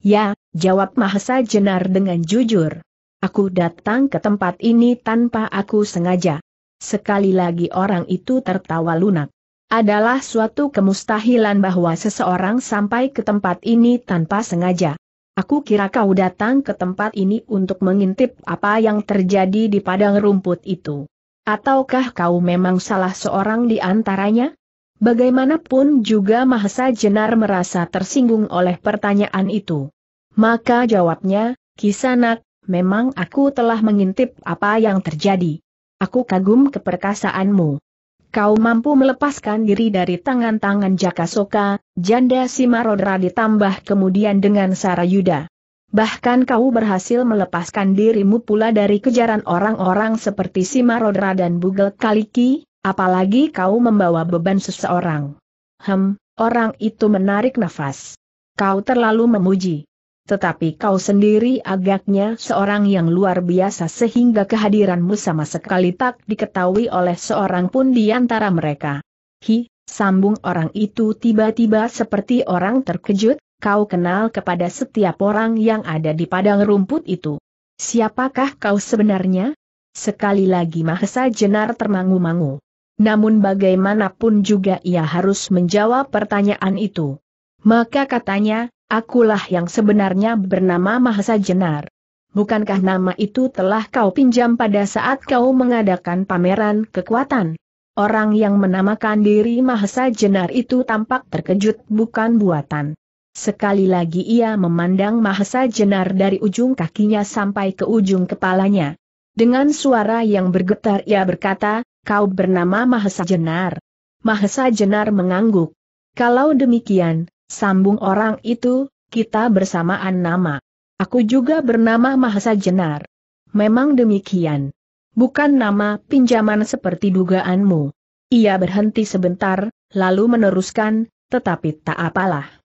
Ya, jawab Mahesa Jenar dengan jujur. Aku datang ke tempat ini tanpa aku sengaja. Sekali lagi orang itu tertawa lunak. Adalah suatu kemustahilan bahwa seseorang sampai ke tempat ini tanpa sengaja. Aku kira kau datang ke tempat ini untuk mengintip apa yang terjadi di padang rumput itu. Ataukah kau memang salah seorang di antaranya? Bagaimanapun juga Mahesa Jenar merasa tersinggung oleh pertanyaan itu. Maka jawabnya, Kisanak, memang aku telah mengintip apa yang terjadi. Aku kagum keperkasaanmu. Kau mampu melepaskan diri dari tangan-tangan Jaka Soka. janda Simarodra ditambah kemudian dengan Sarayuda. Bahkan kau berhasil melepaskan dirimu pula dari kejaran orang-orang seperti Rodra dan Bugel Kaliki, apalagi kau membawa beban seseorang. Hem, orang itu menarik nafas. Kau terlalu memuji. Tetapi kau sendiri agaknya seorang yang luar biasa sehingga kehadiranmu sama sekali tak diketahui oleh seorang pun di antara mereka. Hi, sambung orang itu tiba-tiba seperti orang terkejut, kau kenal kepada setiap orang yang ada di padang rumput itu. Siapakah kau sebenarnya? Sekali lagi Mahesa Jenar termangu-mangu. Namun bagaimanapun juga ia harus menjawab pertanyaan itu. Maka katanya, akulah yang sebenarnya bernama Mahesa Jenar. Bukankah nama itu telah kau pinjam pada saat kau mengadakan pameran kekuatan? Orang yang menamakan diri Mahesa Jenar itu tampak terkejut bukan buatan. Sekali lagi ia memandang Mahesa Jenar dari ujung kakinya sampai ke ujung kepalanya. Dengan suara yang bergetar ia berkata, kau bernama Mahesa Jenar. Mahesa Jenar mengangguk. Kalau demikian, sambung orang itu, kita bersamaan nama. Aku juga bernama Mahesa Jenar. Memang demikian. Bukan nama pinjaman seperti dugaanmu. Ia berhenti sebentar, lalu meneruskan, tetapi tak apalah.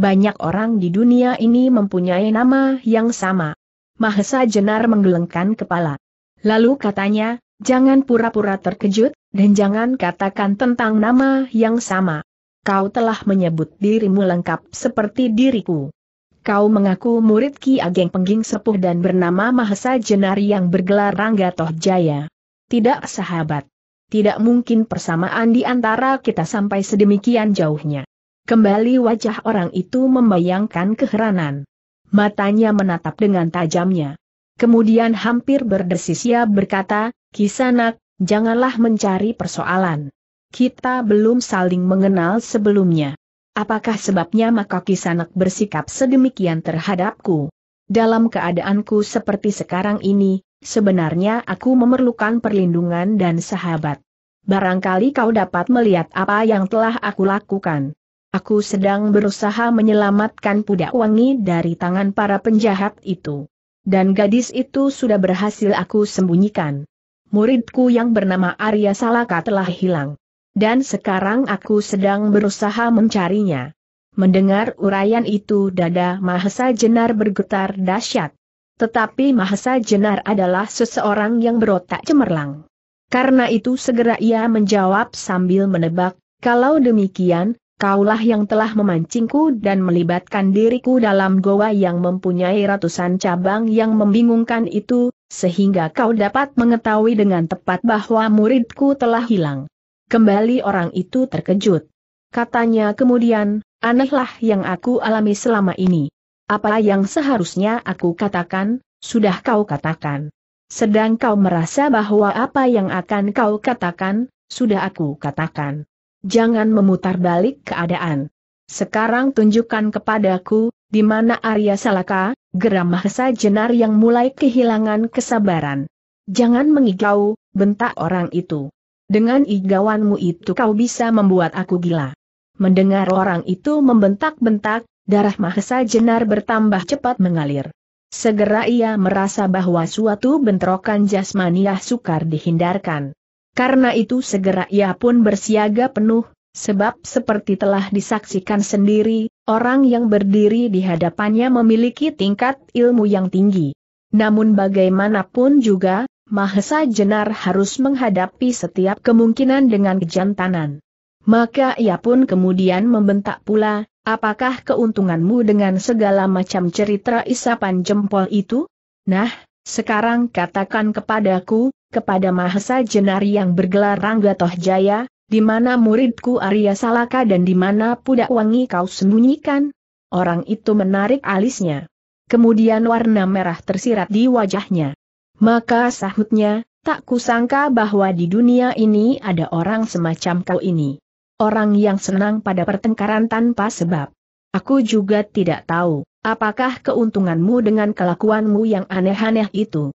Banyak orang di dunia ini mempunyai nama yang sama. Mahesa Jenar menggelengkan kepala. Lalu katanya, jangan pura-pura terkejut, dan jangan katakan tentang nama yang sama. Kau telah menyebut dirimu lengkap seperti diriku. Kau mengaku murid Ki Ageng Pengging Sepuh dan bernama Mahesa Jenar yang bergelar Rangga Toh Jaya. Tidak sahabat. Tidak mungkin persamaan di antara kita sampai sedemikian jauhnya. Kembali wajah orang itu membayangkan keheranan. Matanya menatap dengan tajamnya. Kemudian hampir berdesis ia berkata, Kisanak, janganlah mencari persoalan. Kita belum saling mengenal sebelumnya. Apakah sebabnya maka Kisanak bersikap sedemikian terhadapku? Dalam keadaanku seperti sekarang ini, sebenarnya aku memerlukan perlindungan dan sahabat. Barangkali kau dapat melihat apa yang telah aku lakukan. Aku sedang berusaha menyelamatkan pudak wangi dari tangan para penjahat itu. Dan gadis itu sudah berhasil aku sembunyikan. Muridku yang bernama Arya Salaka telah hilang. Dan sekarang aku sedang berusaha mencarinya. Mendengar uraian itu dada Mahesa Jenar bergetar dahsyat. Tetapi Mahesa Jenar adalah seseorang yang berotak cemerlang. Karena itu segera ia menjawab sambil menebak, kalau demikian, kaulah yang telah memancingku dan melibatkan diriku dalam goa yang mempunyai ratusan cabang yang membingungkan itu, sehingga kau dapat mengetahui dengan tepat bahwa muridku telah hilang. Kembali orang itu terkejut. Katanya kemudian, anehlah yang aku alami selama ini. Apa yang seharusnya aku katakan, sudah kau katakan. Sedang kau merasa bahwa apa yang akan kau katakan, sudah aku katakan. Jangan memutar balik keadaan. Sekarang tunjukkan kepadaku, di mana Arya Salaka, geram Mahesa Jenar yang mulai kehilangan kesabaran. Jangan mengigau, bentak orang itu. Dengan igawanmu itu kau bisa membuat aku gila. Mendengar orang itu membentak-bentak, darah Mahesa Jenar bertambah cepat mengalir. Segera ia merasa bahwa suatu bentrokan jasmaniah sukar dihindarkan. Karena itu segera ia pun bersiaga penuh, sebab seperti telah disaksikan sendiri, orang yang berdiri di hadapannya memiliki tingkat ilmu yang tinggi. Namun bagaimanapun juga, Mahesa Jenar harus menghadapi setiap kemungkinan dengan kejantanan. Maka ia pun kemudian membentak pula, apakah keuntunganmu dengan segala macam cerita isapan jempol itu? Nah, sekarang katakan kepadaku, kepada Mahesa Jenari yang bergelar Rangga Tohjaya, di mana muridku Arya Salaka dan di mana Pudak Wangi kau sembunyikan? Orang itu menarik alisnya. Kemudian warna merah tersirat di wajahnya. Maka sahutnya, tak kusangka bahwa di dunia ini ada orang semacam kau ini. Orang yang senang pada pertengkaran tanpa sebab. Aku juga tidak tahu, apakah keuntunganmu dengan kelakuanmu yang aneh-aneh itu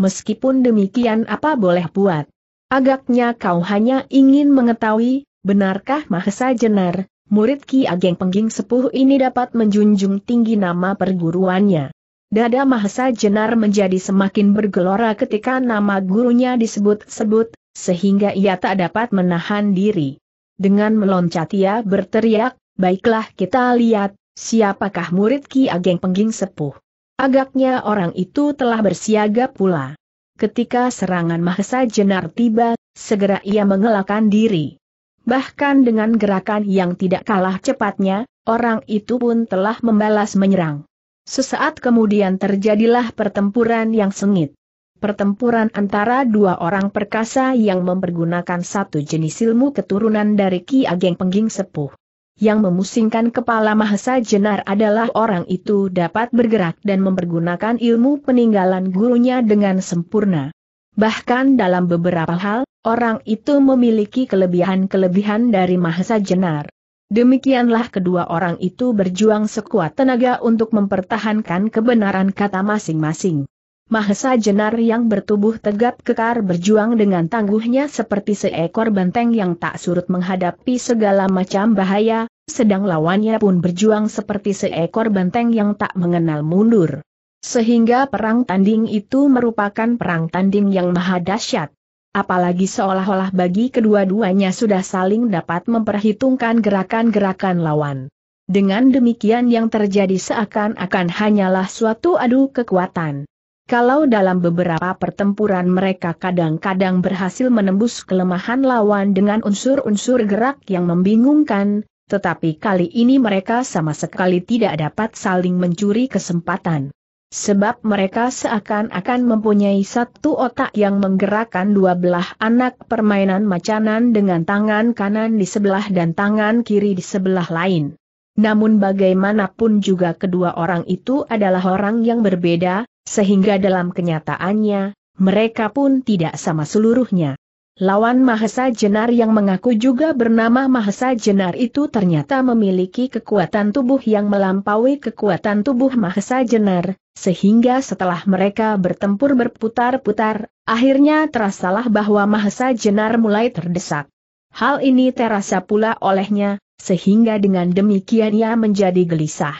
meskipun demikian apa boleh buat. Agaknya kau hanya ingin mengetahui, benarkah Mahesa Jenar, murid Ki Ageng Pengging Sepuh ini dapat menjunjung tinggi nama perguruannya. Dada Mahesa Jenar menjadi semakin bergelora ketika nama gurunya disebut-sebut, sehingga ia tak dapat menahan diri. Dengan meloncat ia berteriak, baiklah kita lihat, siapakah murid Ki Ageng Pengging Sepuh. Agaknya orang itu telah bersiaga pula. Ketika serangan Mahesa Jenar tiba, segera ia mengelakkan diri. Bahkan dengan gerakan yang tidak kalah cepatnya, orang itu pun telah membalas menyerang. Sesaat kemudian terjadilah pertempuran yang sengit. Pertempuran antara dua orang perkasa yang mempergunakan satu jenis ilmu keturunan dari Ki Ageng Pengging Sepuh yang memusingkan kepala Mahesa Jenar adalah orang itu dapat bergerak dan mempergunakan ilmu peninggalan gurunya dengan sempurna. Bahkan dalam beberapa hal, orang itu memiliki kelebihan-kelebihan dari Mahesa Jenar. Demikianlah kedua orang itu berjuang sekuat tenaga untuk mempertahankan kebenaran kata masing-masing. Mahesa Jenar yang bertubuh tegap kekar berjuang dengan tangguhnya seperti seekor benteng yang tak surut menghadapi segala macam bahaya, sedang lawannya pun berjuang seperti seekor benteng yang tak mengenal mundur. Sehingga perang tanding itu merupakan perang tanding yang maha dahsyat. Apalagi seolah-olah bagi kedua-duanya sudah saling dapat memperhitungkan gerakan-gerakan lawan. Dengan demikian yang terjadi seakan-akan hanyalah suatu adu kekuatan. Kalau dalam beberapa pertempuran mereka kadang-kadang berhasil menembus kelemahan lawan dengan unsur-unsur gerak yang membingungkan, tetapi kali ini mereka sama sekali tidak dapat saling mencuri kesempatan. Sebab mereka seakan-akan mempunyai satu otak yang menggerakkan dua belah anak permainan macanan dengan tangan kanan di sebelah dan tangan kiri di sebelah lain. Namun bagaimanapun juga kedua orang itu adalah orang yang berbeda, sehingga dalam kenyataannya, mereka pun tidak sama seluruhnya. Lawan Mahesa Jenar yang mengaku juga bernama Mahesa Jenar itu ternyata memiliki kekuatan tubuh yang melampaui kekuatan tubuh Mahesa Jenar, sehingga setelah mereka bertempur berputar-putar, akhirnya terasalah bahwa Mahesa Jenar mulai terdesak. Hal ini terasa pula olehnya, sehingga dengan demikian ia menjadi gelisah.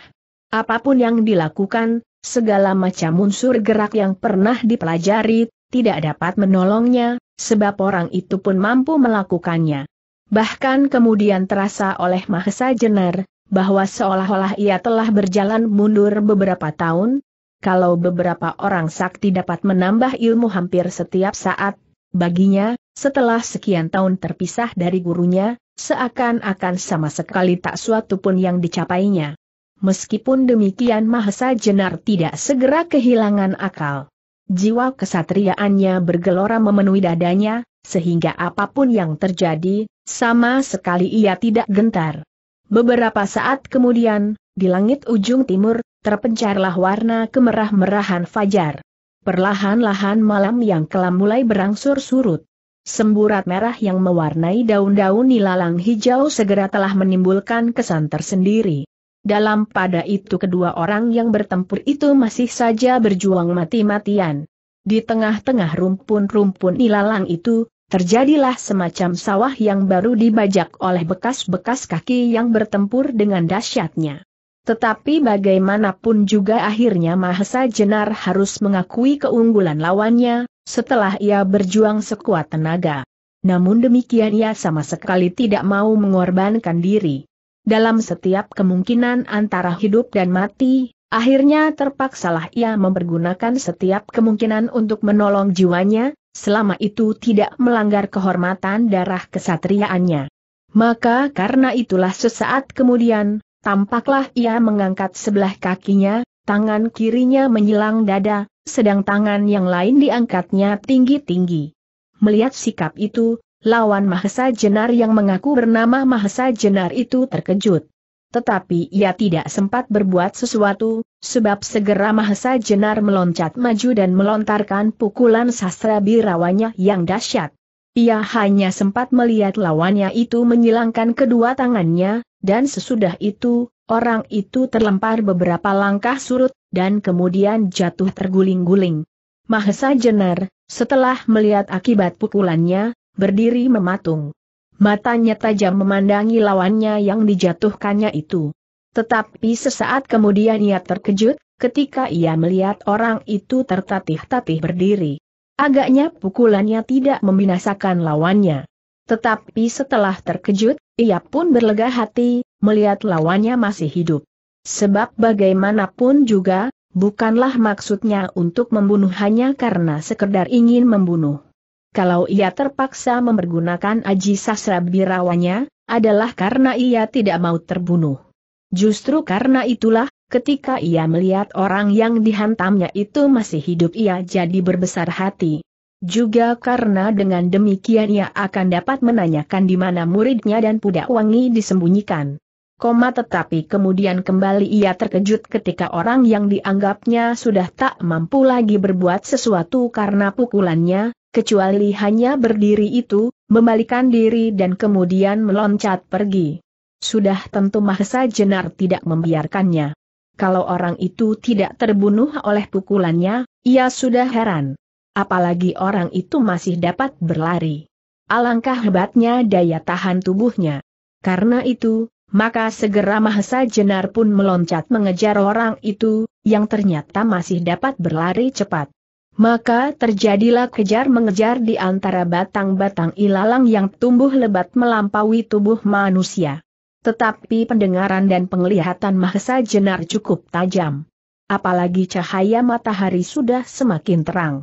Apapun yang dilakukan, Segala macam unsur gerak yang pernah dipelajari, tidak dapat menolongnya, sebab orang itu pun mampu melakukannya. Bahkan kemudian terasa oleh Mahesa Jenar, bahwa seolah-olah ia telah berjalan mundur beberapa tahun, kalau beberapa orang sakti dapat menambah ilmu hampir setiap saat, baginya, setelah sekian tahun terpisah dari gurunya, seakan-akan sama sekali tak suatu pun yang dicapainya. Meskipun demikian Mahesa Jenar tidak segera kehilangan akal. Jiwa kesatriaannya bergelora memenuhi dadanya, sehingga apapun yang terjadi, sama sekali ia tidak gentar. Beberapa saat kemudian, di langit ujung timur, terpencarlah warna kemerah-merahan fajar. Perlahan-lahan malam yang kelam mulai berangsur surut. Semburat merah yang mewarnai daun-daun nilalang hijau segera telah menimbulkan kesan tersendiri. Dalam pada itu kedua orang yang bertempur itu masih saja berjuang mati-matian. Di tengah-tengah rumpun-rumpun ilalang itu, terjadilah semacam sawah yang baru dibajak oleh bekas-bekas kaki yang bertempur dengan dahsyatnya. Tetapi bagaimanapun juga akhirnya Mahesa Jenar harus mengakui keunggulan lawannya, setelah ia berjuang sekuat tenaga. Namun demikian ia sama sekali tidak mau mengorbankan diri dalam setiap kemungkinan antara hidup dan mati, akhirnya terpaksalah ia mempergunakan setiap kemungkinan untuk menolong jiwanya, selama itu tidak melanggar kehormatan darah kesatriaannya. Maka karena itulah sesaat kemudian, tampaklah ia mengangkat sebelah kakinya, tangan kirinya menyilang dada, sedang tangan yang lain diangkatnya tinggi-tinggi. Melihat sikap itu, Lawan Mahesa Jenar yang mengaku bernama Mahesa Jenar itu terkejut. Tetapi ia tidak sempat berbuat sesuatu, sebab segera Mahesa Jenar meloncat maju dan melontarkan pukulan sastra birawanya yang dahsyat. Ia hanya sempat melihat lawannya itu menyilangkan kedua tangannya, dan sesudah itu, orang itu terlempar beberapa langkah surut, dan kemudian jatuh terguling-guling. Mahesa Jenar, setelah melihat akibat pukulannya, berdiri mematung. Matanya tajam memandangi lawannya yang dijatuhkannya itu. Tetapi sesaat kemudian ia terkejut, ketika ia melihat orang itu tertatih-tatih berdiri. Agaknya pukulannya tidak membinasakan lawannya. Tetapi setelah terkejut, ia pun berlega hati, melihat lawannya masih hidup. Sebab bagaimanapun juga, bukanlah maksudnya untuk membunuh hanya karena sekedar ingin membunuh kalau ia terpaksa mempergunakan aji sasra birawanya, adalah karena ia tidak mau terbunuh. Justru karena itulah, ketika ia melihat orang yang dihantamnya itu masih hidup ia jadi berbesar hati. Juga karena dengan demikian ia akan dapat menanyakan di mana muridnya dan pudak wangi disembunyikan. Koma tetapi kemudian kembali ia terkejut ketika orang yang dianggapnya sudah tak mampu lagi berbuat sesuatu karena pukulannya, kecuali hanya berdiri itu, membalikan diri dan kemudian meloncat pergi. Sudah tentu Mahesa Jenar tidak membiarkannya. Kalau orang itu tidak terbunuh oleh pukulannya, ia sudah heran. Apalagi orang itu masih dapat berlari. Alangkah hebatnya daya tahan tubuhnya. Karena itu, maka segera Mahesa Jenar pun meloncat mengejar orang itu, yang ternyata masih dapat berlari cepat. Maka terjadilah kejar mengejar di antara batang-batang ilalang yang tumbuh lebat melampaui tubuh manusia. Tetapi pendengaran dan penglihatan Mahesa Jenar cukup tajam. Apalagi cahaya matahari sudah semakin terang.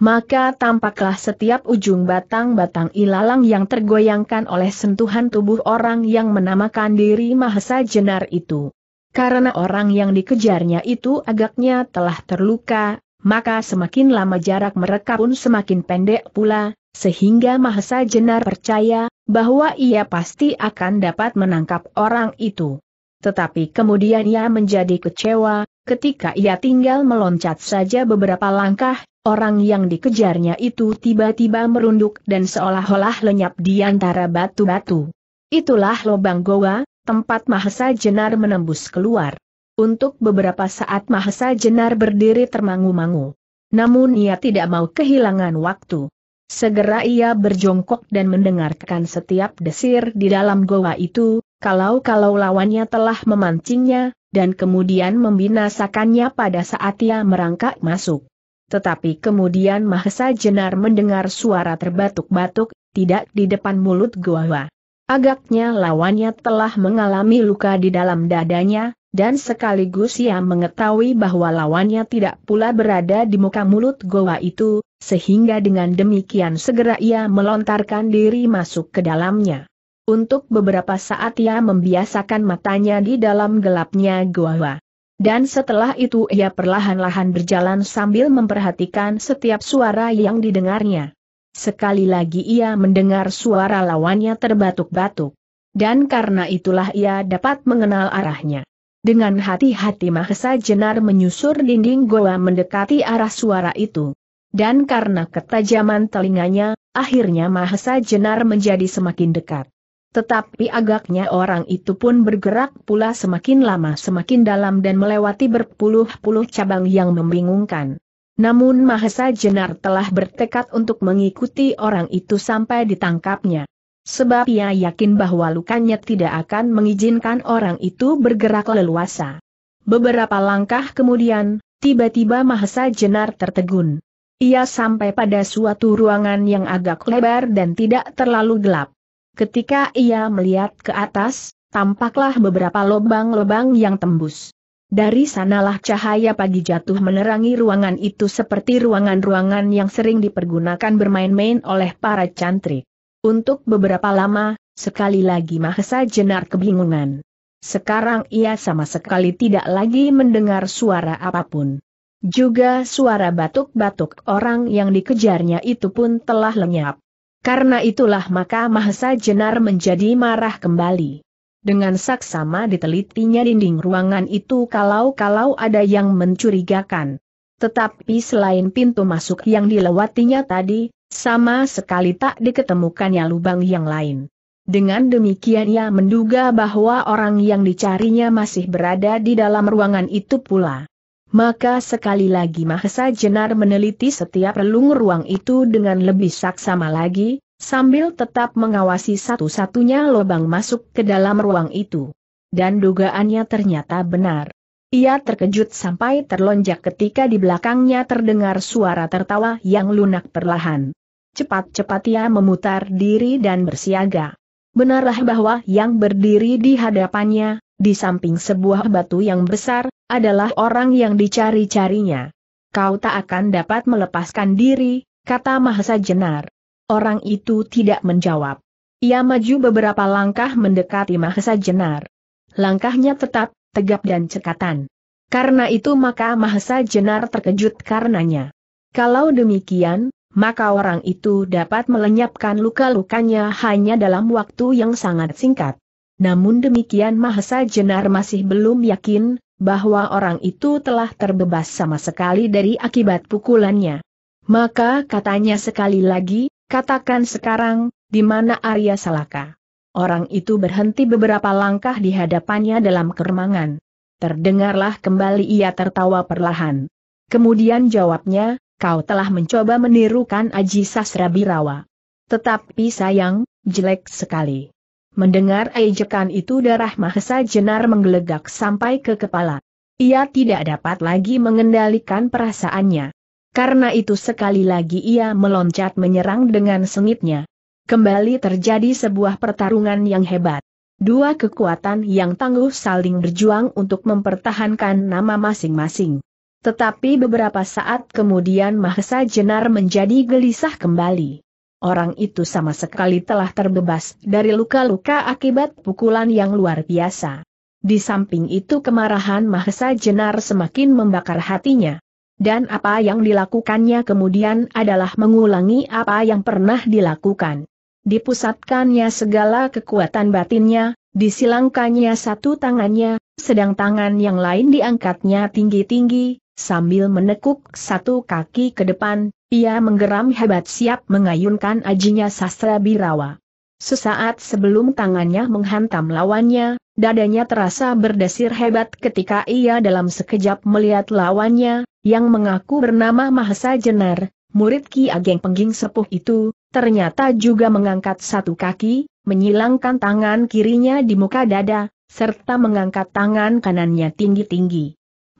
Maka tampaklah setiap ujung batang-batang ilalang yang tergoyangkan oleh sentuhan tubuh orang yang menamakan diri Mahesa Jenar itu. Karena orang yang dikejarnya itu agaknya telah terluka, maka semakin lama jarak mereka pun semakin pendek pula, sehingga Mahesa Jenar percaya bahwa ia pasti akan dapat menangkap orang itu. Tetapi kemudian ia menjadi kecewa, ketika ia tinggal meloncat saja beberapa langkah, orang yang dikejarnya itu tiba-tiba merunduk dan seolah-olah lenyap di antara batu-batu. Itulah lubang goa, tempat Mahesa Jenar menembus keluar. Untuk beberapa saat Mahesa Jenar berdiri termangu-mangu. Namun ia tidak mau kehilangan waktu. Segera ia berjongkok dan mendengarkan setiap desir di dalam goa itu, kalau-kalau lawannya telah memancingnya, dan kemudian membinasakannya pada saat ia merangkak masuk. Tetapi kemudian Mahesa Jenar mendengar suara terbatuk-batuk, tidak di depan mulut goa. Agaknya lawannya telah mengalami luka di dalam dadanya, dan sekaligus ia mengetahui bahwa lawannya tidak pula berada di muka mulut goa itu, sehingga dengan demikian segera ia melontarkan diri masuk ke dalamnya. Untuk beberapa saat ia membiasakan matanya di dalam gelapnya goa. Dan setelah itu ia perlahan-lahan berjalan sambil memperhatikan setiap suara yang didengarnya. Sekali lagi ia mendengar suara lawannya terbatuk-batuk. Dan karena itulah ia dapat mengenal arahnya. Dengan hati-hati Mahesa Jenar menyusur dinding goa mendekati arah suara itu. Dan karena ketajaman telinganya, akhirnya Mahesa Jenar menjadi semakin dekat. Tetapi agaknya orang itu pun bergerak pula semakin lama semakin dalam dan melewati berpuluh-puluh cabang yang membingungkan. Namun Mahesa Jenar telah bertekad untuk mengikuti orang itu sampai ditangkapnya. Sebab ia yakin bahwa lukanya tidak akan mengizinkan orang itu bergerak leluasa. Beberapa langkah kemudian, tiba-tiba Mahesa Jenar tertegun. Ia sampai pada suatu ruangan yang agak lebar dan tidak terlalu gelap. Ketika ia melihat ke atas, tampaklah beberapa lubang-lubang yang tembus. Dari sanalah cahaya pagi jatuh menerangi ruangan itu seperti ruangan-ruangan yang sering dipergunakan bermain-main oleh para cantrik. Untuk beberapa lama, sekali lagi Mahesa Jenar kebingungan. Sekarang ia sama sekali tidak lagi mendengar suara apapun. Juga suara batuk-batuk orang yang dikejarnya itu pun telah lenyap. Karena itulah maka Mahesa Jenar menjadi marah kembali. Dengan saksama ditelitinya dinding ruangan itu kalau-kalau ada yang mencurigakan. Tetapi selain pintu masuk yang dilewatinya tadi, sama sekali tak diketemukannya lubang yang lain. Dengan demikian ia menduga bahwa orang yang dicarinya masih berada di dalam ruangan itu pula. Maka sekali lagi Mahesa Jenar meneliti setiap relung ruang itu dengan lebih saksama lagi, sambil tetap mengawasi satu-satunya lubang masuk ke dalam ruang itu. Dan dugaannya ternyata benar. Ia terkejut sampai terlonjak ketika di belakangnya terdengar suara tertawa yang lunak perlahan. Cepat-cepat ia memutar diri dan bersiaga. Benarlah bahwa yang berdiri di hadapannya, di samping sebuah batu yang besar, adalah orang yang dicari-carinya. Kau tak akan dapat melepaskan diri, kata Mahesa Jenar. Orang itu tidak menjawab. Ia maju beberapa langkah mendekati Mahesa Jenar. Langkahnya tetap, tegap dan cekatan. Karena itu maka Mahesa Jenar terkejut karenanya. Kalau demikian, maka orang itu dapat melenyapkan luka-lukanya hanya dalam waktu yang sangat singkat. Namun demikian Mahesa Jenar masih belum yakin, bahwa orang itu telah terbebas sama sekali dari akibat pukulannya. Maka katanya sekali lagi, katakan sekarang, di mana Arya Salaka. Orang itu berhenti beberapa langkah di hadapannya dalam keremangan. Terdengarlah kembali ia tertawa perlahan. Kemudian jawabnya, kau telah mencoba menirukan Aji Sasra Birawa. Tetapi sayang, jelek sekali. Mendengar ejekan itu darah Mahesa Jenar menggelegak sampai ke kepala. Ia tidak dapat lagi mengendalikan perasaannya. Karena itu sekali lagi ia meloncat menyerang dengan sengitnya. Kembali terjadi sebuah pertarungan yang hebat. Dua kekuatan yang tangguh saling berjuang untuk mempertahankan nama masing-masing. Tetapi beberapa saat kemudian Mahesa Jenar menjadi gelisah kembali. Orang itu sama sekali telah terbebas dari luka-luka akibat pukulan yang luar biasa. Di samping itu kemarahan Mahesa Jenar semakin membakar hatinya. Dan apa yang dilakukannya kemudian adalah mengulangi apa yang pernah dilakukan. Dipusatkannya segala kekuatan batinnya, disilangkannya satu tangannya, sedang tangan yang lain diangkatnya tinggi-tinggi, Sambil menekuk satu kaki ke depan, ia menggeram hebat siap mengayunkan ajinya sastra birawa. Sesaat sebelum tangannya menghantam lawannya, dadanya terasa berdesir hebat ketika ia dalam sekejap melihat lawannya, yang mengaku bernama Mahasa Jenar, murid Ki Ageng Pengging Sepuh itu, ternyata juga mengangkat satu kaki, menyilangkan tangan kirinya di muka dada, serta mengangkat tangan kanannya tinggi-tinggi.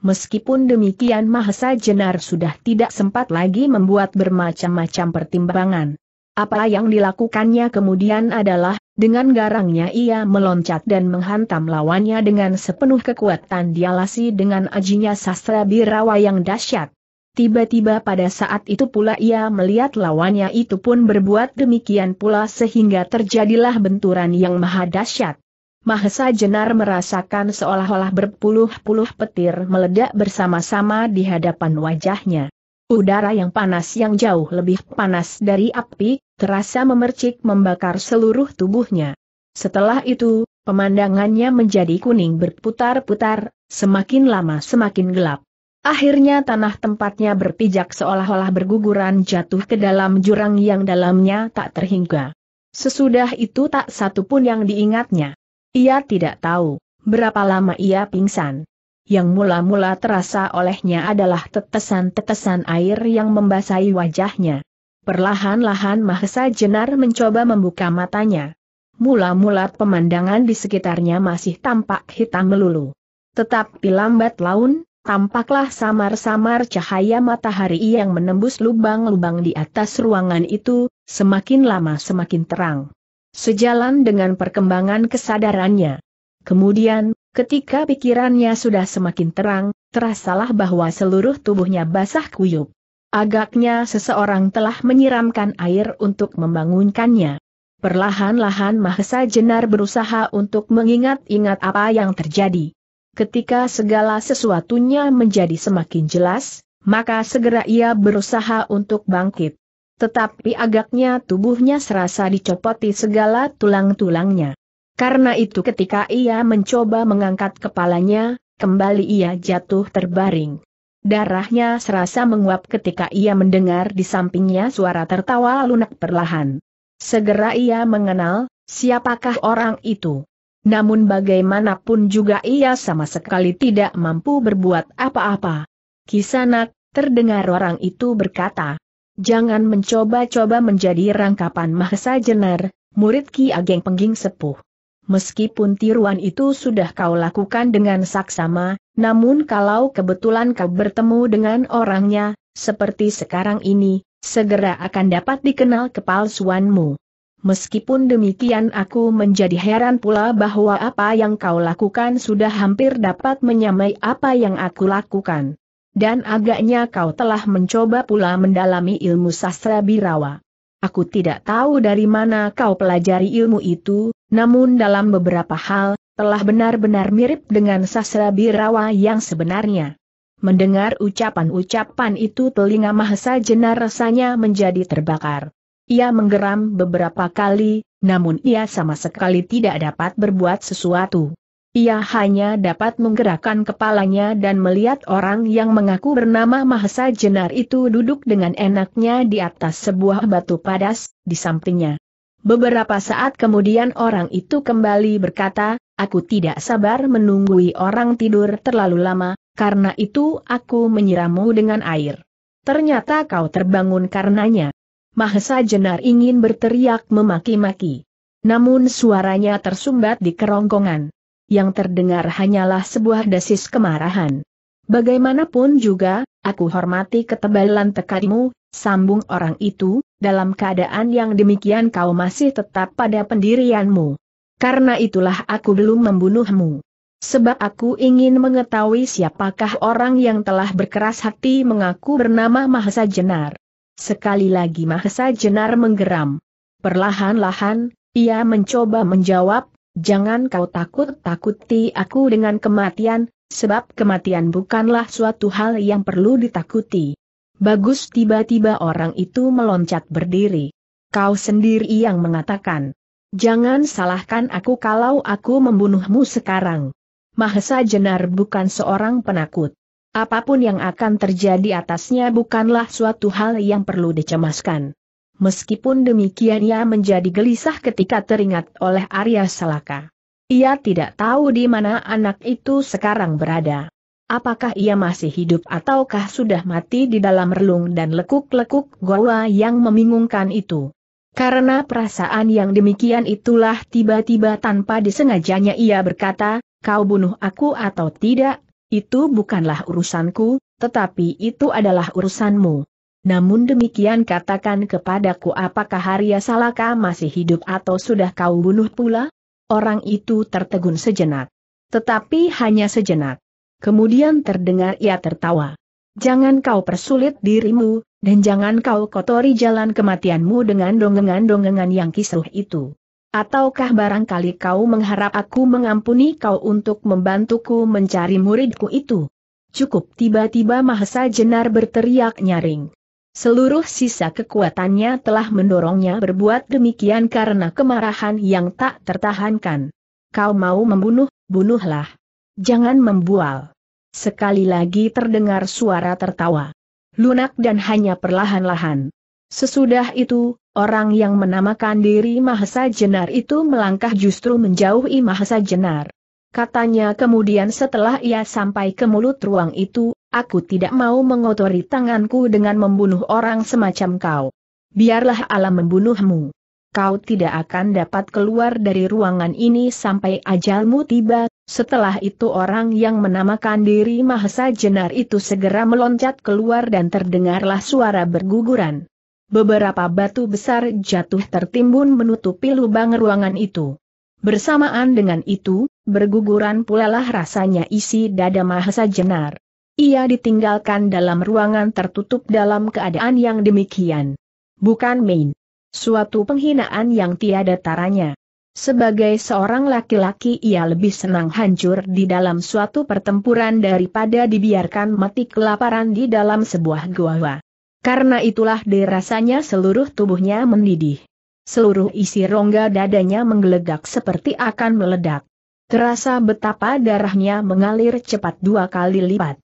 Meskipun demikian Mahesa Jenar sudah tidak sempat lagi membuat bermacam-macam pertimbangan. Apa yang dilakukannya kemudian adalah, dengan garangnya ia meloncat dan menghantam lawannya dengan sepenuh kekuatan dialasi dengan ajinya sastra birawa yang dahsyat. Tiba-tiba pada saat itu pula ia melihat lawannya itu pun berbuat demikian pula sehingga terjadilah benturan yang maha dahsyat. Mahesa Jenar merasakan seolah-olah berpuluh-puluh petir meledak bersama-sama di hadapan wajahnya. Udara yang panas yang jauh lebih panas dari api, terasa memercik membakar seluruh tubuhnya. Setelah itu, pemandangannya menjadi kuning berputar-putar, semakin lama semakin gelap. Akhirnya tanah tempatnya berpijak seolah-olah berguguran jatuh ke dalam jurang yang dalamnya tak terhingga. Sesudah itu tak satu pun yang diingatnya. Ia tidak tahu berapa lama ia pingsan. Yang mula-mula terasa olehnya adalah tetesan-tetesan air yang membasahi wajahnya. Perlahan-lahan Mahesa Jenar mencoba membuka matanya. Mula-mula pemandangan di sekitarnya masih tampak hitam melulu. Tetapi lambat laun, tampaklah samar-samar cahaya matahari yang menembus lubang-lubang di atas ruangan itu, semakin lama semakin terang sejalan dengan perkembangan kesadarannya. Kemudian, ketika pikirannya sudah semakin terang, terasalah bahwa seluruh tubuhnya basah kuyup. Agaknya seseorang telah menyiramkan air untuk membangunkannya. Perlahan-lahan Mahesa Jenar berusaha untuk mengingat-ingat apa yang terjadi. Ketika segala sesuatunya menjadi semakin jelas, maka segera ia berusaha untuk bangkit tetapi agaknya tubuhnya serasa dicopoti segala tulang-tulangnya. Karena itu ketika ia mencoba mengangkat kepalanya, kembali ia jatuh terbaring. Darahnya serasa menguap ketika ia mendengar di sampingnya suara tertawa lunak perlahan. Segera ia mengenal, siapakah orang itu. Namun bagaimanapun juga ia sama sekali tidak mampu berbuat apa-apa. Kisanak, terdengar orang itu berkata, Jangan mencoba-coba menjadi rangkapan Mahesa Jenar, murid Ki Ageng Pengging Sepuh. Meskipun tiruan itu sudah kau lakukan dengan saksama, namun kalau kebetulan kau bertemu dengan orangnya, seperti sekarang ini, segera akan dapat dikenal kepalsuanmu. Meskipun demikian aku menjadi heran pula bahwa apa yang kau lakukan sudah hampir dapat menyamai apa yang aku lakukan. Dan agaknya kau telah mencoba pula mendalami ilmu sastra birawa. Aku tidak tahu dari mana kau pelajari ilmu itu, namun dalam beberapa hal, telah benar-benar mirip dengan sastra birawa yang sebenarnya. Mendengar ucapan-ucapan itu telinga Mahesa Jenar rasanya menjadi terbakar. Ia menggeram beberapa kali, namun ia sama sekali tidak dapat berbuat sesuatu. Ia hanya dapat menggerakkan kepalanya dan melihat orang yang mengaku bernama Mahesa Jenar itu duduk dengan enaknya di atas sebuah batu padas, di sampingnya. Beberapa saat kemudian orang itu kembali berkata, aku tidak sabar menunggui orang tidur terlalu lama, karena itu aku menyiramu dengan air. Ternyata kau terbangun karenanya. Mahesa Jenar ingin berteriak memaki-maki. Namun suaranya tersumbat di kerongkongan yang terdengar hanyalah sebuah desis kemarahan. Bagaimanapun juga, aku hormati ketebalan tekadmu, sambung orang itu, dalam keadaan yang demikian kau masih tetap pada pendirianmu. Karena itulah aku belum membunuhmu. Sebab aku ingin mengetahui siapakah orang yang telah berkeras hati mengaku bernama Mahesa Jenar. Sekali lagi Mahesa Jenar menggeram. Perlahan-lahan, ia mencoba menjawab, Jangan kau takut-takuti aku dengan kematian, sebab kematian bukanlah suatu hal yang perlu ditakuti. Bagus tiba-tiba orang itu meloncat berdiri. Kau sendiri yang mengatakan. Jangan salahkan aku kalau aku membunuhmu sekarang. Mahesa Jenar bukan seorang penakut. Apapun yang akan terjadi atasnya bukanlah suatu hal yang perlu dicemaskan meskipun demikian ia menjadi gelisah ketika teringat oleh Arya Salaka. Ia tidak tahu di mana anak itu sekarang berada. Apakah ia masih hidup ataukah sudah mati di dalam relung dan lekuk-lekuk goa yang membingungkan itu? Karena perasaan yang demikian itulah tiba-tiba tanpa disengajanya ia berkata, kau bunuh aku atau tidak, itu bukanlah urusanku, tetapi itu adalah urusanmu. Namun demikian katakan kepadaku apakah Arya Salaka masih hidup atau sudah kau bunuh pula? Orang itu tertegun sejenak. Tetapi hanya sejenak. Kemudian terdengar ia tertawa. Jangan kau persulit dirimu, dan jangan kau kotori jalan kematianmu dengan dongengan-dongengan yang kisruh itu. Ataukah barangkali kau mengharap aku mengampuni kau untuk membantuku mencari muridku itu? Cukup tiba-tiba Mahesa Jenar berteriak nyaring. Seluruh sisa kekuatannya telah mendorongnya berbuat demikian karena kemarahan yang tak tertahankan. Kau mau membunuh, bunuhlah. Jangan membual. Sekali lagi terdengar suara tertawa. Lunak dan hanya perlahan-lahan. Sesudah itu, orang yang menamakan diri Mahesa Jenar itu melangkah justru menjauhi Mahesa Jenar. Katanya kemudian setelah ia sampai ke mulut ruang itu, Aku tidak mau mengotori tanganku dengan membunuh orang semacam kau. Biarlah alam membunuhmu. Kau tidak akan dapat keluar dari ruangan ini sampai ajalmu tiba, setelah itu orang yang menamakan diri Mahesa Jenar itu segera meloncat keluar dan terdengarlah suara berguguran. Beberapa batu besar jatuh tertimbun menutupi lubang ruangan itu. Bersamaan dengan itu, berguguran pula lah rasanya isi dada Mahesa Jenar. Ia ditinggalkan dalam ruangan tertutup dalam keadaan yang demikian. Bukan main. Suatu penghinaan yang tiada taranya. Sebagai seorang laki-laki ia lebih senang hancur di dalam suatu pertempuran daripada dibiarkan mati kelaparan di dalam sebuah gua. Karena itulah dirasanya seluruh tubuhnya mendidih. Seluruh isi rongga dadanya menggelegak seperti akan meledak. Terasa betapa darahnya mengalir cepat dua kali lipat.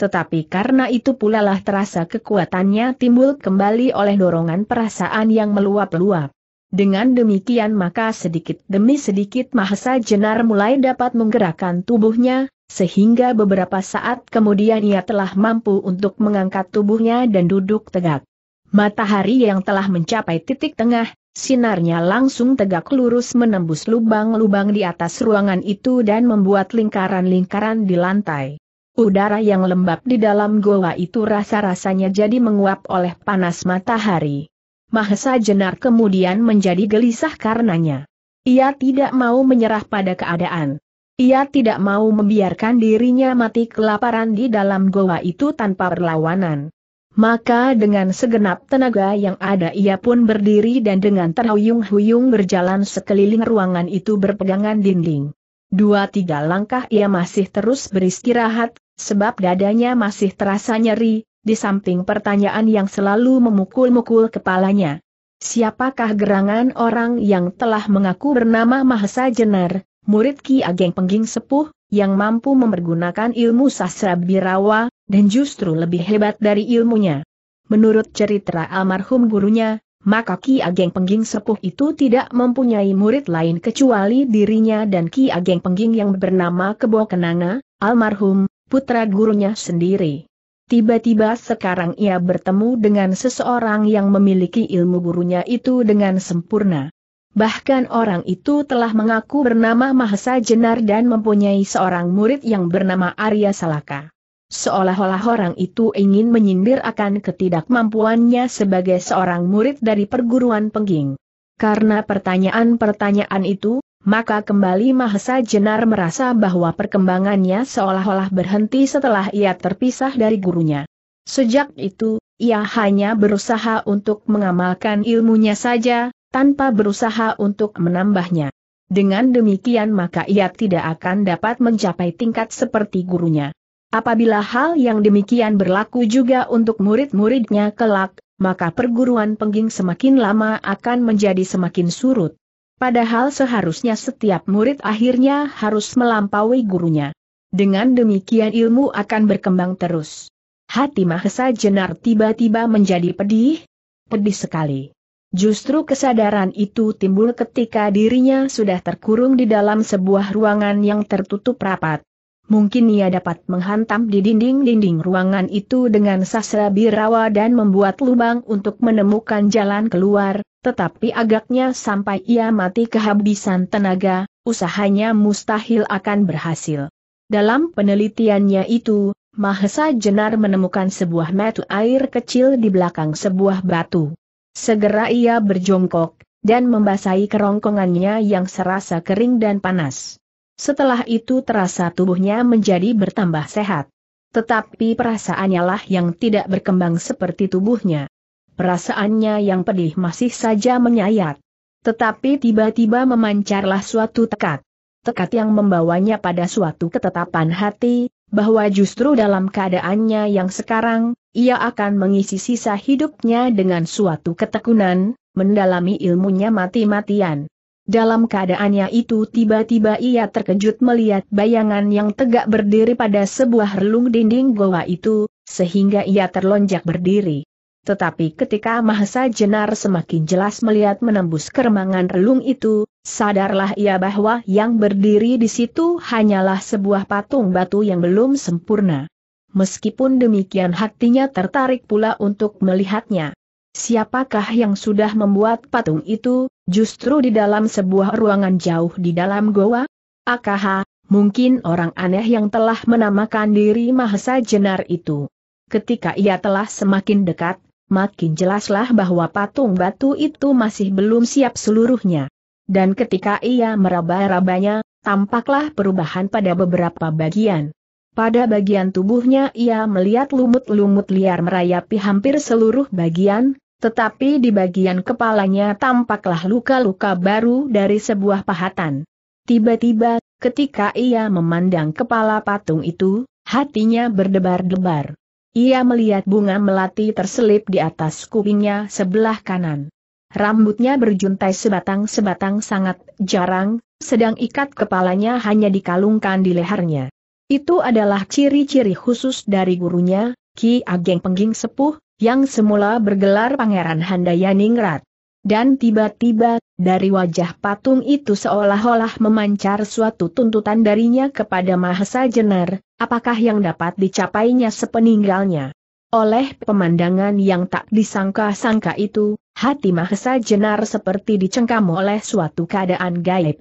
Tetapi karena itu pula lah terasa kekuatannya timbul kembali oleh dorongan perasaan yang meluap-luap. Dengan demikian maka sedikit demi sedikit Mahesa Jenar mulai dapat menggerakkan tubuhnya, sehingga beberapa saat kemudian ia telah mampu untuk mengangkat tubuhnya dan duduk tegak. Matahari yang telah mencapai titik tengah, sinarnya langsung tegak lurus menembus lubang-lubang di atas ruangan itu dan membuat lingkaran-lingkaran di lantai. Udara yang lembab di dalam goa itu rasa-rasanya jadi menguap oleh panas matahari. Mahesa Jenar kemudian menjadi gelisah karenanya. Ia tidak mau menyerah pada keadaan. Ia tidak mau membiarkan dirinya mati kelaparan di dalam goa itu tanpa perlawanan. Maka dengan segenap tenaga yang ada ia pun berdiri dan dengan terhuyung-huyung berjalan sekeliling ruangan itu berpegangan dinding. Dua tiga langkah ia masih terus beristirahat sebab dadanya masih terasa nyeri, di samping pertanyaan yang selalu memukul-mukul kepalanya. Siapakah gerangan orang yang telah mengaku bernama Mahesa Jenar, murid Ki Ageng Pengging Sepuh, yang mampu mempergunakan ilmu sastra birawa, dan justru lebih hebat dari ilmunya? Menurut cerita almarhum gurunya, maka Ki Ageng Pengging Sepuh itu tidak mempunyai murid lain kecuali dirinya dan Ki Ageng Pengging yang bernama Kebo Kenanga, almarhum, putra gurunya sendiri. Tiba-tiba sekarang ia bertemu dengan seseorang yang memiliki ilmu gurunya itu dengan sempurna. Bahkan orang itu telah mengaku bernama Mahesa Jenar dan mempunyai seorang murid yang bernama Arya Salaka. Seolah-olah orang itu ingin menyindir akan ketidakmampuannya sebagai seorang murid dari perguruan pengging. Karena pertanyaan-pertanyaan itu, maka kembali Mahesa Jenar merasa bahwa perkembangannya seolah-olah berhenti setelah ia terpisah dari gurunya. Sejak itu, ia hanya berusaha untuk mengamalkan ilmunya saja, tanpa berusaha untuk menambahnya. Dengan demikian maka ia tidak akan dapat mencapai tingkat seperti gurunya. Apabila hal yang demikian berlaku juga untuk murid-muridnya kelak, maka perguruan pengging semakin lama akan menjadi semakin surut. Padahal seharusnya setiap murid akhirnya harus melampaui gurunya. Dengan demikian ilmu akan berkembang terus. Hati Mahesa Jenar tiba-tiba menjadi pedih, pedih sekali. Justru kesadaran itu timbul ketika dirinya sudah terkurung di dalam sebuah ruangan yang tertutup rapat. Mungkin ia dapat menghantam di dinding-dinding ruangan itu dengan sasra birawa dan membuat lubang untuk menemukan jalan keluar, tetapi agaknya sampai ia mati kehabisan tenaga, usahanya mustahil akan berhasil. Dalam penelitiannya itu, Mahesa Jenar menemukan sebuah metu air kecil di belakang sebuah batu. Segera ia berjongkok, dan membasahi kerongkongannya yang serasa kering dan panas. Setelah itu terasa tubuhnya menjadi bertambah sehat. Tetapi perasaannya lah yang tidak berkembang seperti tubuhnya. Perasaannya yang pedih masih saja menyayat. Tetapi tiba-tiba memancarlah suatu tekat. Tekat yang membawanya pada suatu ketetapan hati, bahwa justru dalam keadaannya yang sekarang, ia akan mengisi sisa hidupnya dengan suatu ketekunan, mendalami ilmunya mati-matian. Dalam keadaannya itu tiba-tiba ia terkejut melihat bayangan yang tegak berdiri pada sebuah relung dinding goa itu, sehingga ia terlonjak berdiri. Tetapi ketika Mahesa Jenar semakin jelas melihat menembus keremangan relung itu, sadarlah ia bahwa yang berdiri di situ hanyalah sebuah patung batu yang belum sempurna. Meskipun demikian hatinya tertarik pula untuk melihatnya. Siapakah yang sudah membuat patung itu, justru di dalam sebuah ruangan jauh di dalam goa? Akaha, mungkin orang aneh yang telah menamakan diri Mahesa Jenar itu. Ketika ia telah semakin dekat, makin jelaslah bahwa patung batu itu masih belum siap seluruhnya. Dan ketika ia meraba-rabanya, tampaklah perubahan pada beberapa bagian. Pada bagian tubuhnya ia melihat lumut-lumut liar merayapi hampir seluruh bagian, tetapi di bagian kepalanya tampaklah luka-luka baru dari sebuah pahatan. Tiba-tiba, ketika ia memandang kepala patung itu, hatinya berdebar-debar. Ia melihat bunga melati terselip di atas kupingnya sebelah kanan. Rambutnya berjuntai sebatang-sebatang sangat jarang, sedang ikat kepalanya hanya dikalungkan di lehernya. Itu adalah ciri-ciri khusus dari gurunya, Ki Ageng Pengging Sepuh, yang semula bergelar Pangeran Handayaningrat. Dan tiba-tiba, dari wajah patung itu seolah-olah memancar suatu tuntutan darinya kepada Mahesa Jenar, apakah yang dapat dicapainya sepeninggalnya. Oleh pemandangan yang tak disangka-sangka itu, hati Mahesa Jenar seperti dicengkam oleh suatu keadaan gaib.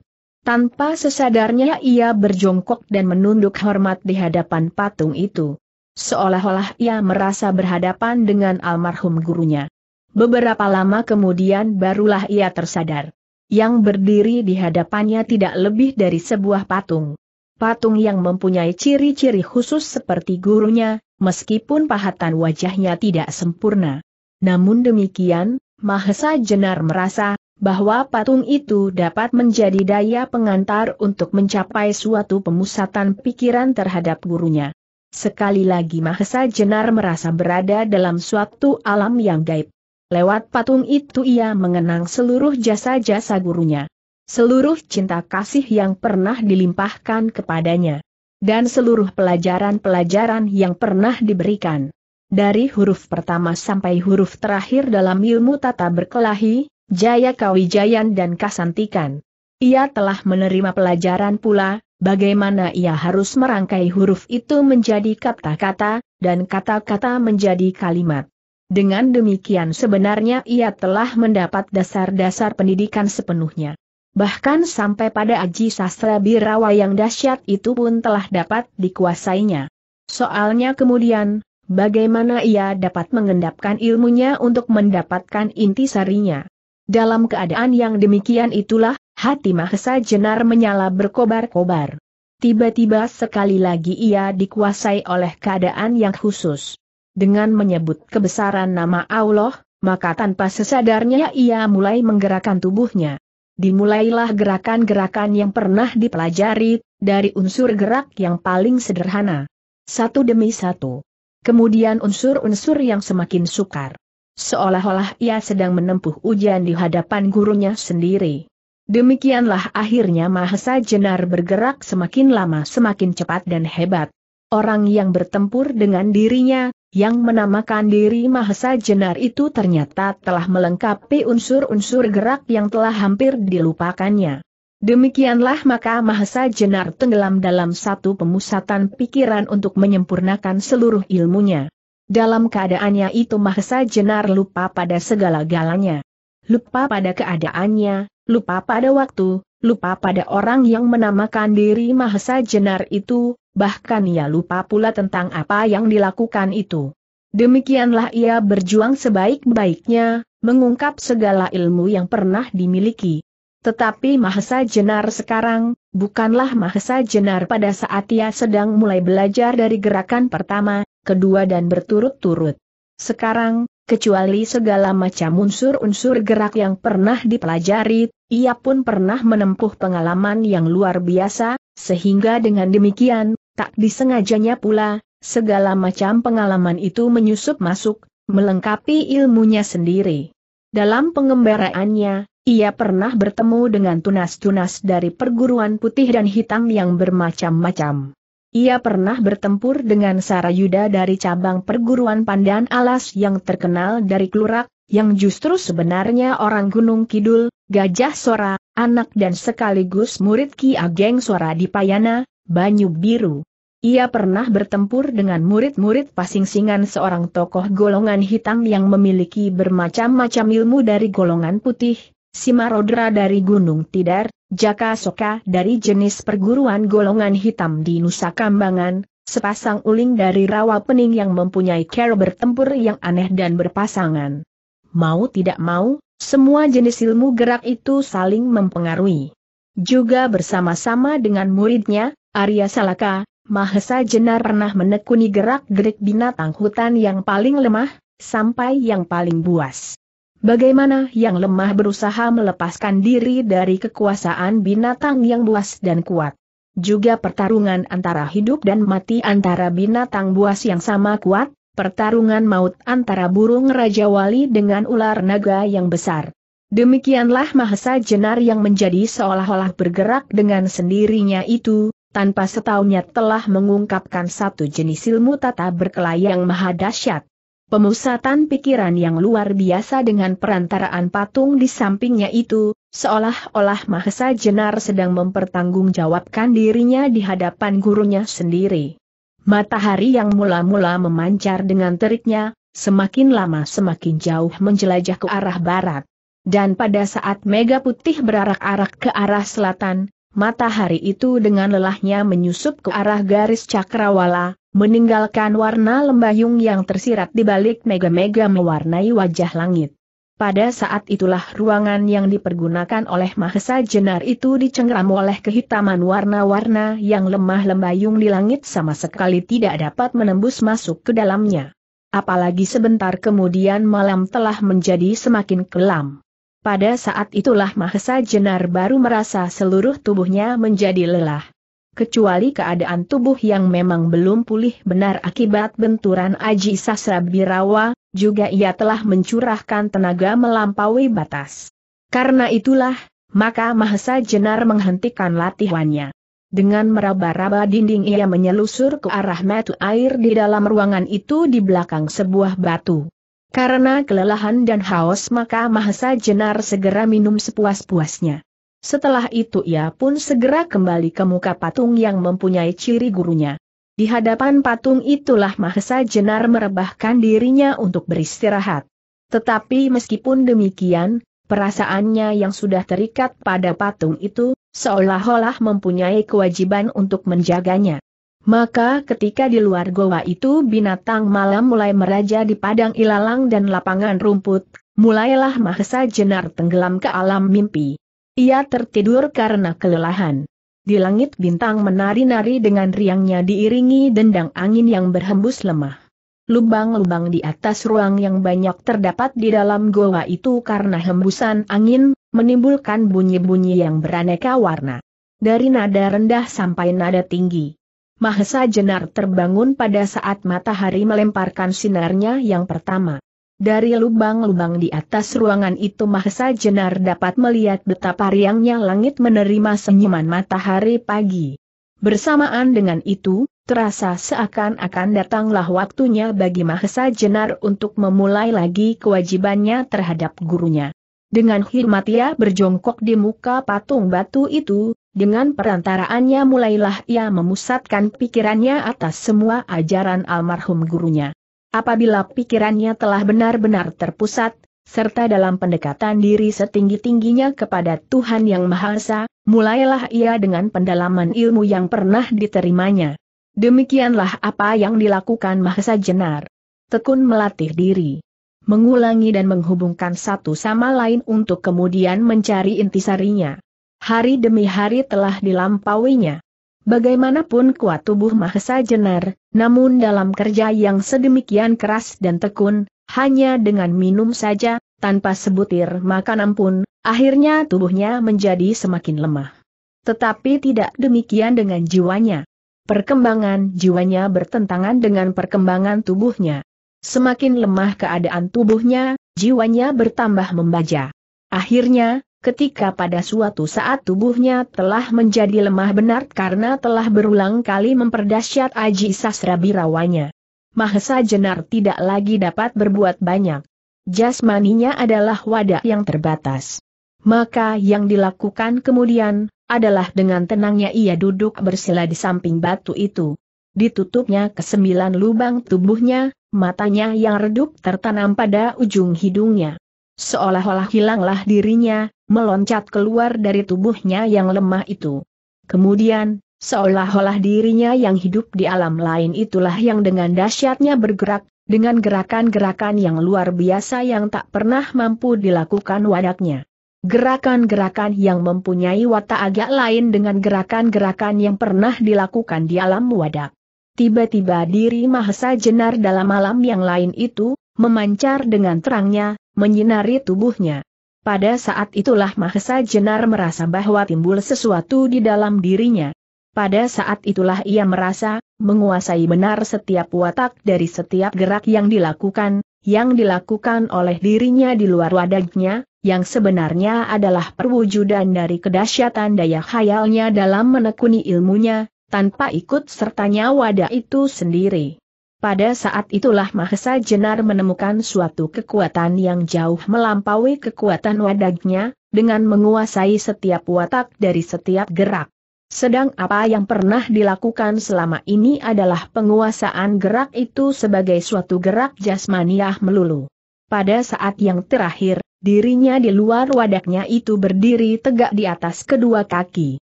Tanpa sesadarnya ia berjongkok dan menunduk hormat di hadapan patung itu. Seolah-olah ia merasa berhadapan dengan almarhum gurunya. Beberapa lama kemudian barulah ia tersadar. Yang berdiri di hadapannya tidak lebih dari sebuah patung. Patung yang mempunyai ciri-ciri khusus seperti gurunya, meskipun pahatan wajahnya tidak sempurna. Namun demikian, Mahesa Jenar merasa, bahwa patung itu dapat menjadi daya pengantar untuk mencapai suatu pemusatan pikiran terhadap gurunya. Sekali lagi Mahesa Jenar merasa berada dalam suatu alam yang gaib. Lewat patung itu ia mengenang seluruh jasa-jasa gurunya. Seluruh cinta kasih yang pernah dilimpahkan kepadanya. Dan seluruh pelajaran-pelajaran yang pernah diberikan. Dari huruf pertama sampai huruf terakhir dalam ilmu tata berkelahi, Jaya Kawijayan dan Kasantikan. Ia telah menerima pelajaran pula, bagaimana ia harus merangkai huruf itu menjadi kata-kata, dan kata-kata menjadi kalimat. Dengan demikian sebenarnya ia telah mendapat dasar-dasar pendidikan sepenuhnya. Bahkan sampai pada aji sastra birawa yang dahsyat itu pun telah dapat dikuasainya. Soalnya kemudian, bagaimana ia dapat mengendapkan ilmunya untuk mendapatkan inti sarinya. Dalam keadaan yang demikian itulah, hati Mahesa Jenar menyala berkobar-kobar. Tiba-tiba sekali lagi ia dikuasai oleh keadaan yang khusus. Dengan menyebut kebesaran nama Allah, maka tanpa sesadarnya ia mulai menggerakkan tubuhnya. Dimulailah gerakan-gerakan yang pernah dipelajari, dari unsur gerak yang paling sederhana. Satu demi satu. Kemudian unsur-unsur yang semakin sukar seolah-olah ia sedang menempuh ujian di hadapan gurunya sendiri. Demikianlah akhirnya Mahesa Jenar bergerak semakin lama semakin cepat dan hebat. Orang yang bertempur dengan dirinya, yang menamakan diri Mahesa Jenar itu ternyata telah melengkapi unsur-unsur gerak yang telah hampir dilupakannya. Demikianlah maka Mahesa Jenar tenggelam dalam satu pemusatan pikiran untuk menyempurnakan seluruh ilmunya. Dalam keadaannya itu Mahesa Jenar lupa pada segala galanya. Lupa pada keadaannya, lupa pada waktu, lupa pada orang yang menamakan diri Mahesa Jenar itu, bahkan ia lupa pula tentang apa yang dilakukan itu. Demikianlah ia berjuang sebaik-baiknya, mengungkap segala ilmu yang pernah dimiliki. Tetapi Mahesa Jenar sekarang, bukanlah Mahesa Jenar pada saat ia sedang mulai belajar dari gerakan pertama, kedua dan berturut-turut. Sekarang, kecuali segala macam unsur-unsur gerak yang pernah dipelajari, ia pun pernah menempuh pengalaman yang luar biasa, sehingga dengan demikian, tak disengajanya pula, segala macam pengalaman itu menyusup masuk, melengkapi ilmunya sendiri. Dalam pengembaraannya, ia pernah bertemu dengan tunas-tunas dari perguruan putih dan hitam yang bermacam-macam. Ia pernah bertempur dengan Sarayuda dari cabang perguruan Pandan Alas yang terkenal dari Klurak, yang justru sebenarnya orang Gunung Kidul, Gajah Sora, anak dan sekaligus murid Ki Ageng Sora di Payana, Banyu Biru. Ia pernah bertempur dengan murid-murid pasingsingan seorang tokoh golongan hitam yang memiliki bermacam-macam ilmu dari golongan putih, Simarodra dari Gunung Tidar, Jaka Soka dari jenis perguruan golongan hitam di Nusa Kambangan, sepasang uling dari rawa pening yang mempunyai cara bertempur yang aneh dan berpasangan. Mau tidak mau, semua jenis ilmu gerak itu saling mempengaruhi. Juga bersama-sama dengan muridnya, Arya Salaka, Mahesa Jenar pernah menekuni gerak-gerik binatang hutan yang paling lemah, sampai yang paling buas. Bagaimana yang lemah berusaha melepaskan diri dari kekuasaan binatang yang buas dan kuat. Juga pertarungan antara hidup dan mati antara binatang buas yang sama kuat, pertarungan maut antara burung Raja Wali dengan ular naga yang besar. Demikianlah Mahesa Jenar yang menjadi seolah-olah bergerak dengan sendirinya itu, tanpa setahunya telah mengungkapkan satu jenis ilmu tata berkelayang yang maha dahsyat. Pemusatan pikiran yang luar biasa dengan perantaraan patung di sampingnya itu, seolah-olah Mahesa Jenar sedang mempertanggungjawabkan dirinya di hadapan gurunya sendiri. Matahari yang mula-mula memancar dengan teriknya, semakin lama semakin jauh menjelajah ke arah barat. Dan pada saat mega putih berarak-arak ke arah selatan, matahari itu dengan lelahnya menyusup ke arah garis cakrawala, meninggalkan warna lembayung yang tersirat di balik mega-mega mewarnai wajah langit. Pada saat itulah ruangan yang dipergunakan oleh Mahesa Jenar itu dicengram oleh kehitaman warna-warna yang lemah lembayung di langit sama sekali tidak dapat menembus masuk ke dalamnya. Apalagi sebentar kemudian malam telah menjadi semakin kelam. Pada saat itulah Mahesa Jenar baru merasa seluruh tubuhnya menjadi lelah kecuali keadaan tubuh yang memang belum pulih benar akibat benturan Aji Sasra Birawa, juga ia telah mencurahkan tenaga melampaui batas. Karena itulah, maka Mahesa Jenar menghentikan latihannya. Dengan meraba-raba dinding ia menyelusur ke arah metu air di dalam ruangan itu di belakang sebuah batu. Karena kelelahan dan haus maka Mahesa Jenar segera minum sepuas-puasnya. Setelah itu ia pun segera kembali ke muka patung yang mempunyai ciri gurunya. Di hadapan patung itulah Mahesa Jenar merebahkan dirinya untuk beristirahat. Tetapi meskipun demikian, perasaannya yang sudah terikat pada patung itu, seolah-olah mempunyai kewajiban untuk menjaganya. Maka ketika di luar goa itu binatang malam mulai meraja di padang ilalang dan lapangan rumput, mulailah Mahesa Jenar tenggelam ke alam mimpi. Ia tertidur karena kelelahan. Di langit bintang menari-nari dengan riangnya diiringi dendang angin yang berhembus lemah. Lubang-lubang di atas ruang yang banyak terdapat di dalam goa itu karena hembusan angin, menimbulkan bunyi-bunyi yang beraneka warna. Dari nada rendah sampai nada tinggi. Mahesa Jenar terbangun pada saat matahari melemparkan sinarnya yang pertama. Dari lubang-lubang di atas ruangan itu Mahesa Jenar dapat melihat betapa riangnya langit menerima senyuman matahari pagi. Bersamaan dengan itu, terasa seakan-akan datanglah waktunya bagi Mahesa Jenar untuk memulai lagi kewajibannya terhadap gurunya. Dengan hormat ia berjongkok di muka patung batu itu, dengan perantaraannya mulailah ia memusatkan pikirannya atas semua ajaran almarhum gurunya. Apabila pikirannya telah benar-benar terpusat, serta dalam pendekatan diri setinggi-tingginya kepada Tuhan Yang Maha Esa, mulailah ia dengan pendalaman ilmu yang pernah diterimanya. Demikianlah apa yang dilakukan Mahesa Jenar. Tekun melatih diri, mengulangi dan menghubungkan satu sama lain untuk kemudian mencari intisarinya. Hari demi hari telah dilampauinya. Bagaimanapun kuat tubuh Mahesa Jenar, namun dalam kerja yang sedemikian keras dan tekun, hanya dengan minum saja, tanpa sebutir makanan pun, akhirnya tubuhnya menjadi semakin lemah. Tetapi tidak demikian dengan jiwanya. Perkembangan jiwanya bertentangan dengan perkembangan tubuhnya. Semakin lemah keadaan tubuhnya, jiwanya bertambah membaja. Akhirnya, Ketika pada suatu saat tubuhnya telah menjadi lemah benar karena telah berulang kali memperdasyat Aji Sasra Birawanya. Mahesa Jenar tidak lagi dapat berbuat banyak. Jasmaninya adalah wadah yang terbatas. Maka yang dilakukan kemudian, adalah dengan tenangnya ia duduk bersila di samping batu itu. Ditutupnya kesembilan lubang tubuhnya, matanya yang redup tertanam pada ujung hidungnya. Seolah-olah hilanglah dirinya, meloncat keluar dari tubuhnya yang lemah itu. Kemudian, seolah-olah dirinya yang hidup di alam lain itulah yang dengan dahsyatnya bergerak, dengan gerakan-gerakan yang luar biasa yang tak pernah mampu dilakukan wadaknya. Gerakan-gerakan yang mempunyai watak agak lain dengan gerakan-gerakan yang pernah dilakukan di alam wadak. Tiba-tiba diri Mahesa Jenar dalam alam yang lain itu, memancar dengan terangnya, menyinari tubuhnya. Pada saat itulah Mahesa Jenar merasa bahwa timbul sesuatu di dalam dirinya. Pada saat itulah ia merasa, menguasai benar setiap watak dari setiap gerak yang dilakukan, yang dilakukan oleh dirinya di luar wadahnya, yang sebenarnya adalah perwujudan dari kedahsyatan daya khayalnya dalam menekuni ilmunya, tanpa ikut sertanya wadah itu sendiri. Pada saat itulah Mahesa Jenar menemukan suatu kekuatan yang jauh melampaui kekuatan wadagnya, dengan menguasai setiap watak dari setiap gerak. Sedang apa yang pernah dilakukan selama ini adalah penguasaan gerak itu sebagai suatu gerak jasmaniah melulu. Pada saat yang terakhir, dirinya di luar wadaknya itu berdiri tegak di atas kedua kaki.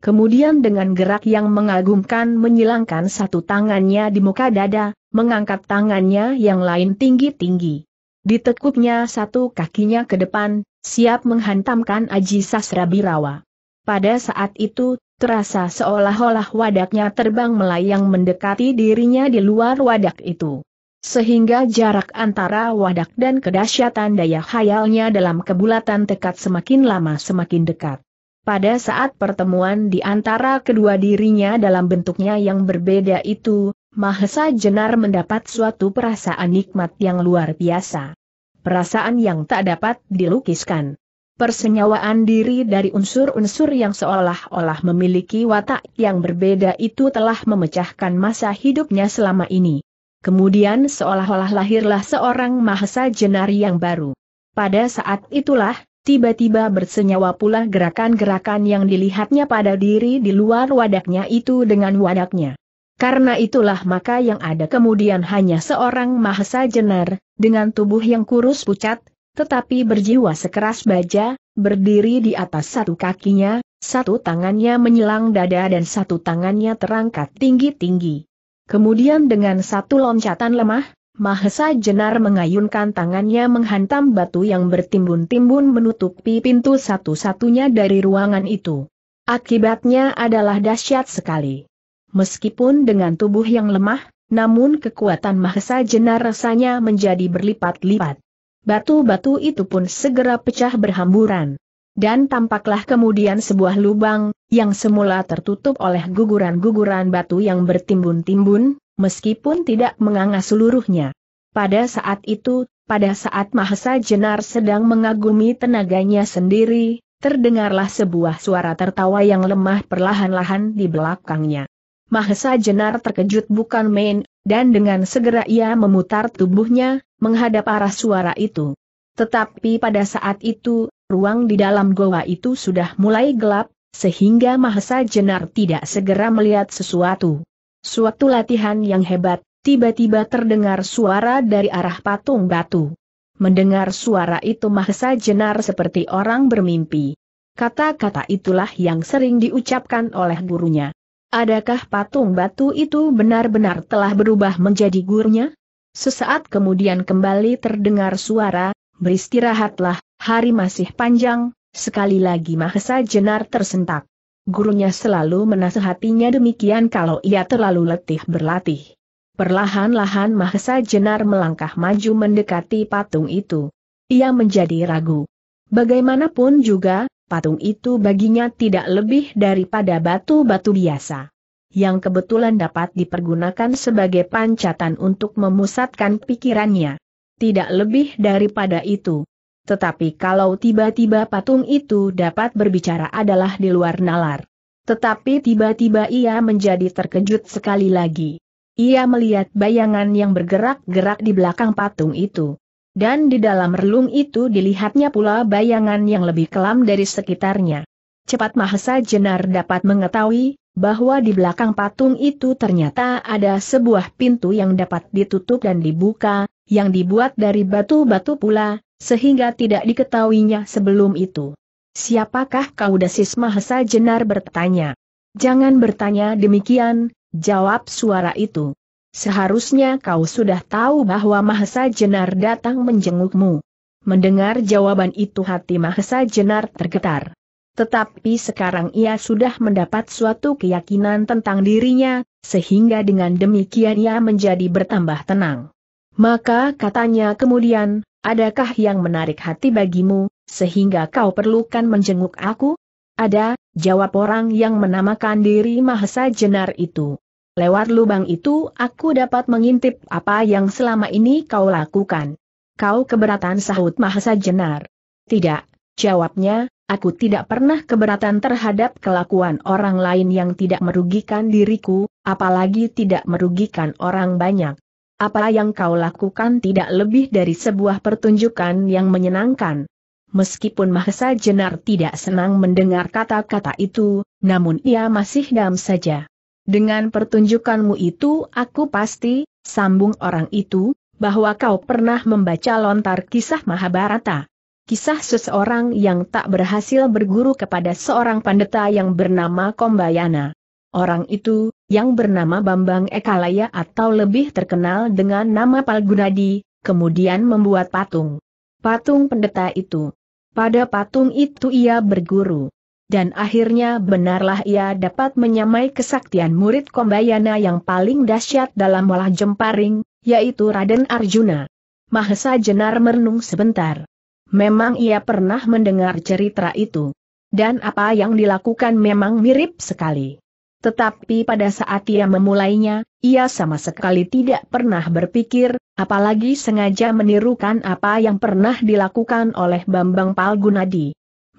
Kemudian dengan gerak yang mengagumkan menyilangkan satu tangannya di muka dada, mengangkat tangannya yang lain tinggi-tinggi. Ditekuknya satu kakinya ke depan, siap menghantamkan Aji Sasra Birawa. Pada saat itu, terasa seolah-olah wadaknya terbang melayang mendekati dirinya di luar wadak itu. Sehingga jarak antara wadak dan kedahsyatan daya khayalnya dalam kebulatan tekad semakin lama semakin dekat. Pada saat pertemuan di antara kedua dirinya dalam bentuknya yang berbeda itu, Mahesa Jenar mendapat suatu perasaan nikmat yang luar biasa. Perasaan yang tak dapat dilukiskan. Persenyawaan diri dari unsur-unsur yang seolah-olah memiliki watak yang berbeda itu telah memecahkan masa hidupnya selama ini. Kemudian seolah-olah lahirlah seorang Mahesa Jenar yang baru. Pada saat itulah, tiba-tiba bersenyawa pula gerakan-gerakan yang dilihatnya pada diri di luar wadaknya itu dengan wadaknya. Karena itulah maka yang ada kemudian hanya seorang mahesa jenar, dengan tubuh yang kurus pucat, tetapi berjiwa sekeras baja, berdiri di atas satu kakinya, satu tangannya menyelang dada dan satu tangannya terangkat tinggi-tinggi. Kemudian dengan satu loncatan lemah, Mahesa Jenar mengayunkan tangannya menghantam batu yang bertimbun-timbun menutupi pintu satu-satunya dari ruangan itu. Akibatnya adalah dahsyat sekali meskipun dengan tubuh yang lemah, namun kekuatan Mahesa Jenar rasanya menjadi berlipat-lipat. Batu-batu itu pun segera pecah berhamburan. Dan tampaklah kemudian sebuah lubang, yang semula tertutup oleh guguran-guguran batu yang bertimbun-timbun, meskipun tidak menganga seluruhnya. Pada saat itu, pada saat Mahesa Jenar sedang mengagumi tenaganya sendiri, terdengarlah sebuah suara tertawa yang lemah perlahan-lahan di belakangnya. Mahesa Jenar terkejut bukan main, dan dengan segera ia memutar tubuhnya, menghadap arah suara itu. Tetapi pada saat itu, ruang di dalam goa itu sudah mulai gelap, sehingga Mahesa Jenar tidak segera melihat sesuatu. Suatu latihan yang hebat, tiba-tiba terdengar suara dari arah patung batu. Mendengar suara itu Mahesa Jenar seperti orang bermimpi. Kata-kata itulah yang sering diucapkan oleh gurunya. Adakah patung batu itu benar-benar telah berubah menjadi gurunya? Sesaat kemudian kembali terdengar suara, beristirahatlah, hari masih panjang, sekali lagi Mahesa Jenar tersentak. Gurunya selalu menasehatinya demikian kalau ia terlalu letih berlatih. Perlahan-lahan Mahesa Jenar melangkah maju mendekati patung itu. Ia menjadi ragu. Bagaimanapun juga, patung itu baginya tidak lebih daripada batu-batu biasa. Yang kebetulan dapat dipergunakan sebagai pancatan untuk memusatkan pikirannya. Tidak lebih daripada itu. Tetapi kalau tiba-tiba patung itu dapat berbicara adalah di luar nalar. Tetapi tiba-tiba ia menjadi terkejut sekali lagi. Ia melihat bayangan yang bergerak-gerak di belakang patung itu. Dan di dalam relung itu dilihatnya pula bayangan yang lebih kelam dari sekitarnya. Cepat Mahesa Jenar dapat mengetahui, bahwa di belakang patung itu ternyata ada sebuah pintu yang dapat ditutup dan dibuka, yang dibuat dari batu-batu pula, sehingga tidak diketahuinya sebelum itu. Siapakah kau dasis Mahesa Jenar bertanya. Jangan bertanya demikian, jawab suara itu. Seharusnya kau sudah tahu bahwa Mahesa Jenar datang menjengukmu. Mendengar jawaban itu hati Mahesa Jenar tergetar. Tetapi sekarang ia sudah mendapat suatu keyakinan tentang dirinya, sehingga dengan demikian ia menjadi bertambah tenang. Maka katanya kemudian, adakah yang menarik hati bagimu, sehingga kau perlukan menjenguk aku? Ada, jawab orang yang menamakan diri Mahesa Jenar itu. Lewat lubang itu aku dapat mengintip apa yang selama ini kau lakukan. Kau keberatan sahut Mahesa Jenar. Tidak, jawabnya, aku tidak pernah keberatan terhadap kelakuan orang lain yang tidak merugikan diriku, apalagi tidak merugikan orang banyak. Apa yang kau lakukan tidak lebih dari sebuah pertunjukan yang menyenangkan. Meskipun Mahesa Jenar tidak senang mendengar kata-kata itu, namun ia masih dam saja. Dengan pertunjukanmu itu aku pasti, sambung orang itu, bahwa kau pernah membaca lontar kisah Mahabharata. Kisah seseorang yang tak berhasil berguru kepada seorang pendeta yang bernama Kombayana. Orang itu, yang bernama Bambang Ekalaya atau lebih terkenal dengan nama Palgunadi, kemudian membuat patung. Patung pendeta itu. Pada patung itu ia berguru dan akhirnya benarlah ia dapat menyamai kesaktian murid Kombayana yang paling dahsyat dalam olah jemparing, yaitu Raden Arjuna. Mahesa Jenar merenung sebentar. Memang ia pernah mendengar cerita itu. Dan apa yang dilakukan memang mirip sekali. Tetapi pada saat ia memulainya, ia sama sekali tidak pernah berpikir, apalagi sengaja menirukan apa yang pernah dilakukan oleh Bambang Palgunadi.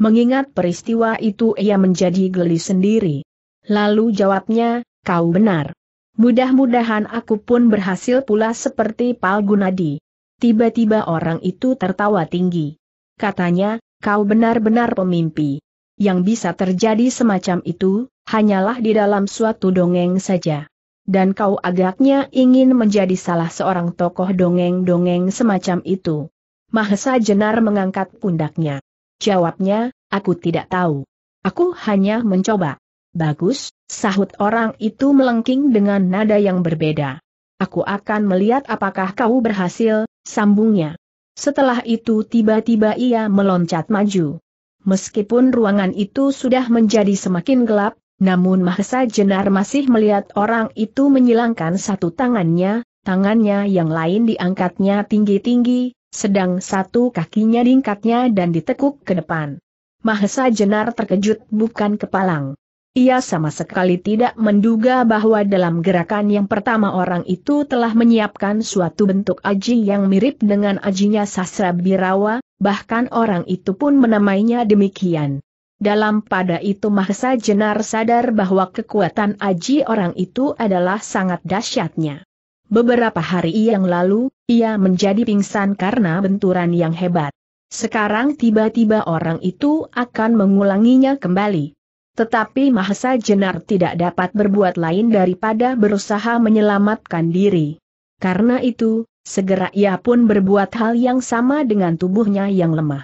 Mengingat peristiwa itu ia menjadi geli sendiri. Lalu jawabnya, kau benar. Mudah-mudahan aku pun berhasil pula seperti Palgunadi. Tiba-tiba orang itu tertawa tinggi. Katanya, kau benar-benar pemimpi. Yang bisa terjadi semacam itu, hanyalah di dalam suatu dongeng saja. Dan kau agaknya ingin menjadi salah seorang tokoh dongeng-dongeng semacam itu. Mahesa Jenar mengangkat pundaknya. Jawabnya, aku tidak tahu. Aku hanya mencoba. Bagus, sahut orang itu melengking dengan nada yang berbeda. Aku akan melihat apakah kau berhasil, sambungnya. Setelah itu tiba-tiba ia meloncat maju. Meskipun ruangan itu sudah menjadi semakin gelap, namun Mahesa Jenar masih melihat orang itu menyilangkan satu tangannya, tangannya yang lain diangkatnya tinggi-tinggi, sedang satu kakinya diingkatnya dan ditekuk ke depan. Mahesa Jenar terkejut bukan kepalang. Ia sama sekali tidak menduga bahwa dalam gerakan yang pertama orang itu telah menyiapkan suatu bentuk aji yang mirip dengan ajinya Sasra Birawa, bahkan orang itu pun menamainya demikian. Dalam pada itu Mahesa Jenar sadar bahwa kekuatan aji orang itu adalah sangat dahsyatnya. Beberapa hari yang lalu, ia menjadi pingsan karena benturan yang hebat. Sekarang tiba-tiba orang itu akan mengulanginya kembali. Tetapi Mahesa Jenar tidak dapat berbuat lain daripada berusaha menyelamatkan diri. Karena itu, segera ia pun berbuat hal yang sama dengan tubuhnya yang lemah.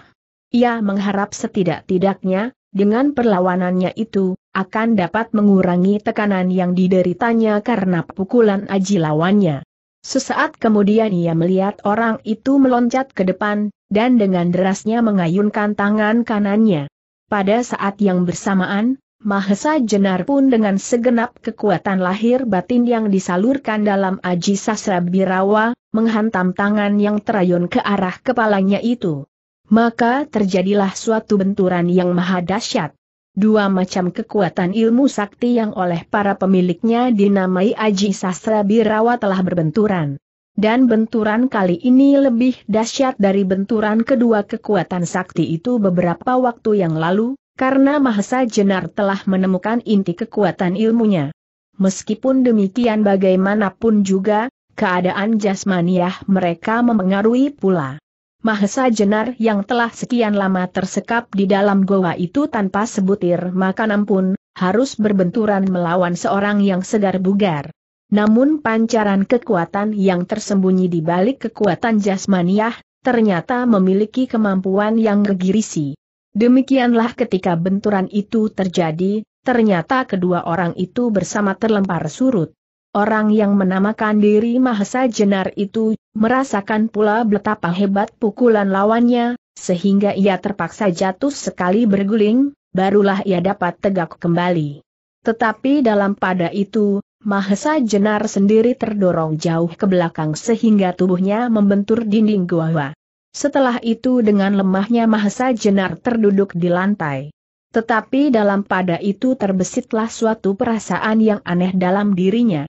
Ia mengharap setidak-tidaknya, dengan perlawanannya itu, akan dapat mengurangi tekanan yang dideritanya karena pukulan aji lawannya. Sesaat kemudian ia melihat orang itu meloncat ke depan, dan dengan derasnya mengayunkan tangan kanannya. Pada saat yang bersamaan, Mahesa Jenar pun dengan segenap kekuatan lahir batin yang disalurkan dalam Aji Sasra Birawa, menghantam tangan yang terayun ke arah kepalanya itu maka terjadilah suatu benturan yang maha dahsyat. Dua macam kekuatan ilmu sakti yang oleh para pemiliknya dinamai Aji Sastra Birawa telah berbenturan. Dan benturan kali ini lebih dahsyat dari benturan kedua kekuatan sakti itu beberapa waktu yang lalu, karena Mahesa Jenar telah menemukan inti kekuatan ilmunya. Meskipun demikian bagaimanapun juga, keadaan jasmaniah mereka memengaruhi pula. Mahesa Jenar yang telah sekian lama tersekap di dalam goa itu tanpa sebutir makanan pun, harus berbenturan melawan seorang yang segar bugar. Namun pancaran kekuatan yang tersembunyi di balik kekuatan jasmaniah, ternyata memiliki kemampuan yang gegirisi. Demikianlah ketika benturan itu terjadi, ternyata kedua orang itu bersama terlempar surut orang yang menamakan diri Mahesa Jenar itu, merasakan pula betapa hebat pukulan lawannya, sehingga ia terpaksa jatuh sekali berguling, barulah ia dapat tegak kembali. Tetapi dalam pada itu, Mahesa Jenar sendiri terdorong jauh ke belakang sehingga tubuhnya membentur dinding gua. Setelah itu dengan lemahnya Mahesa Jenar terduduk di lantai. Tetapi dalam pada itu terbesitlah suatu perasaan yang aneh dalam dirinya.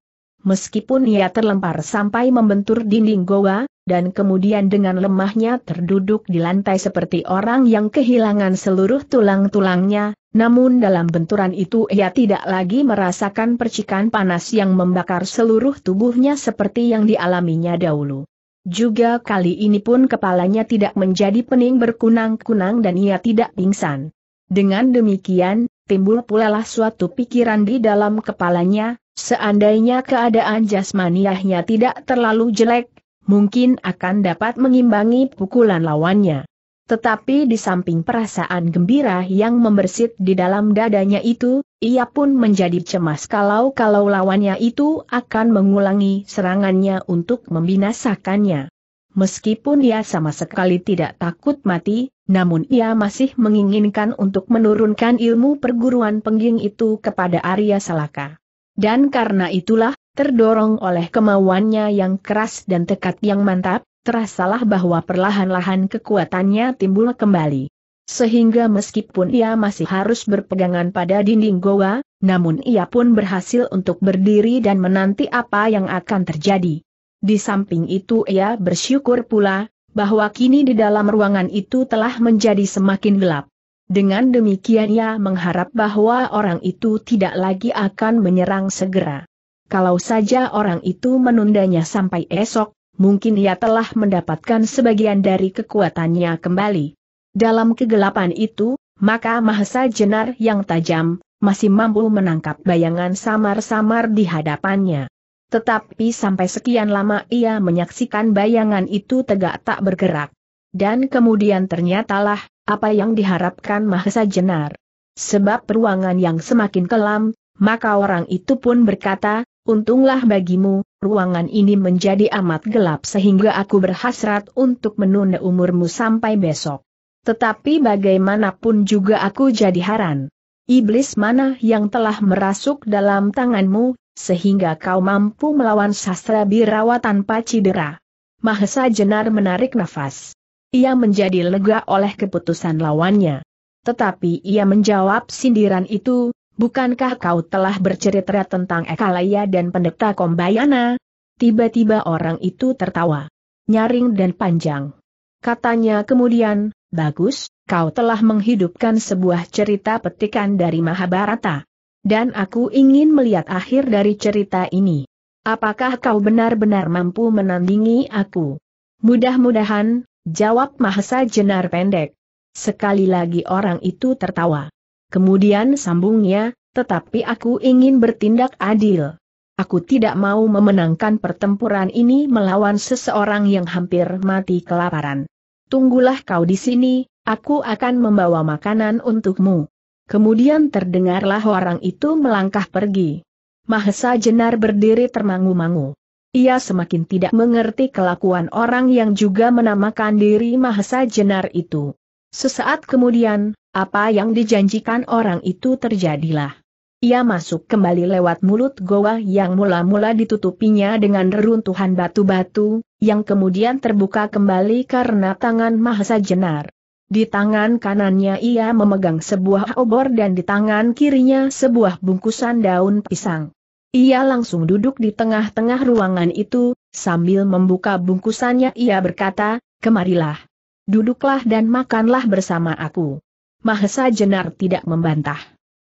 Meskipun ia terlempar sampai membentur dinding goa, dan kemudian dengan lemahnya terduduk di lantai seperti orang yang kehilangan seluruh tulang-tulangnya, namun dalam benturan itu ia tidak lagi merasakan percikan panas yang membakar seluruh tubuhnya seperti yang dialaminya dahulu. Juga kali ini pun kepalanya tidak menjadi pening berkunang-kunang dan ia tidak pingsan. Dengan demikian, timbul pulalah suatu pikiran di dalam kepalanya, Seandainya keadaan jasmaniahnya tidak terlalu jelek, mungkin akan dapat mengimbangi pukulan lawannya. Tetapi di samping perasaan gembira yang membersit di dalam dadanya itu, ia pun menjadi cemas kalau-kalau lawannya itu akan mengulangi serangannya untuk membinasakannya. Meskipun ia sama sekali tidak takut mati, namun ia masih menginginkan untuk menurunkan ilmu perguruan pengging itu kepada Arya Salaka. Dan karena itulah, terdorong oleh kemauannya yang keras dan tekad yang mantap, terasalah bahwa perlahan-lahan kekuatannya timbul kembali. Sehingga meskipun ia masih harus berpegangan pada dinding goa, namun ia pun berhasil untuk berdiri dan menanti apa yang akan terjadi. Di samping itu ia bersyukur pula, bahwa kini di dalam ruangan itu telah menjadi semakin gelap. Dengan demikian ia mengharap bahwa orang itu tidak lagi akan menyerang segera. Kalau saja orang itu menundanya sampai esok, mungkin ia telah mendapatkan sebagian dari kekuatannya kembali. Dalam kegelapan itu, maka Mahesa Jenar yang tajam, masih mampu menangkap bayangan samar-samar di hadapannya. Tetapi sampai sekian lama ia menyaksikan bayangan itu tegak tak bergerak. Dan kemudian ternyatalah, apa yang diharapkan Mahesa Jenar. Sebab ruangan yang semakin kelam, maka orang itu pun berkata, untunglah bagimu, ruangan ini menjadi amat gelap sehingga aku berhasrat untuk menunda umurmu sampai besok. Tetapi bagaimanapun juga aku jadi haran. Iblis mana yang telah merasuk dalam tanganmu, sehingga kau mampu melawan sastra birawa tanpa cedera. Mahesa Jenar menarik nafas. Ia menjadi lega oleh keputusan lawannya. Tetapi ia menjawab sindiran itu, bukankah kau telah bercerita tentang Ekalaya dan pendeta Kombayana? Tiba-tiba orang itu tertawa. Nyaring dan panjang. Katanya kemudian, bagus, kau telah menghidupkan sebuah cerita petikan dari Mahabharata. Dan aku ingin melihat akhir dari cerita ini. Apakah kau benar-benar mampu menandingi aku? Mudah-mudahan, Jawab Mahesa Jenar pendek. Sekali lagi orang itu tertawa. Kemudian sambungnya, tetapi aku ingin bertindak adil. Aku tidak mau memenangkan pertempuran ini melawan seseorang yang hampir mati kelaparan. Tunggulah kau di sini, aku akan membawa makanan untukmu. Kemudian terdengarlah orang itu melangkah pergi. Mahesa Jenar berdiri termangu-mangu. Ia semakin tidak mengerti kelakuan orang yang juga menamakan diri Mahesa Jenar itu. Sesaat kemudian, apa yang dijanjikan orang itu terjadilah. Ia masuk kembali lewat mulut goa yang mula-mula ditutupinya dengan reruntuhan batu-batu, yang kemudian terbuka kembali karena tangan Mahesa Jenar. Di tangan kanannya ia memegang sebuah obor dan di tangan kirinya sebuah bungkusan daun pisang. Ia langsung duduk di tengah-tengah ruangan itu, sambil membuka bungkusannya ia berkata, kemarilah. Duduklah dan makanlah bersama aku. Mahesa Jenar tidak membantah.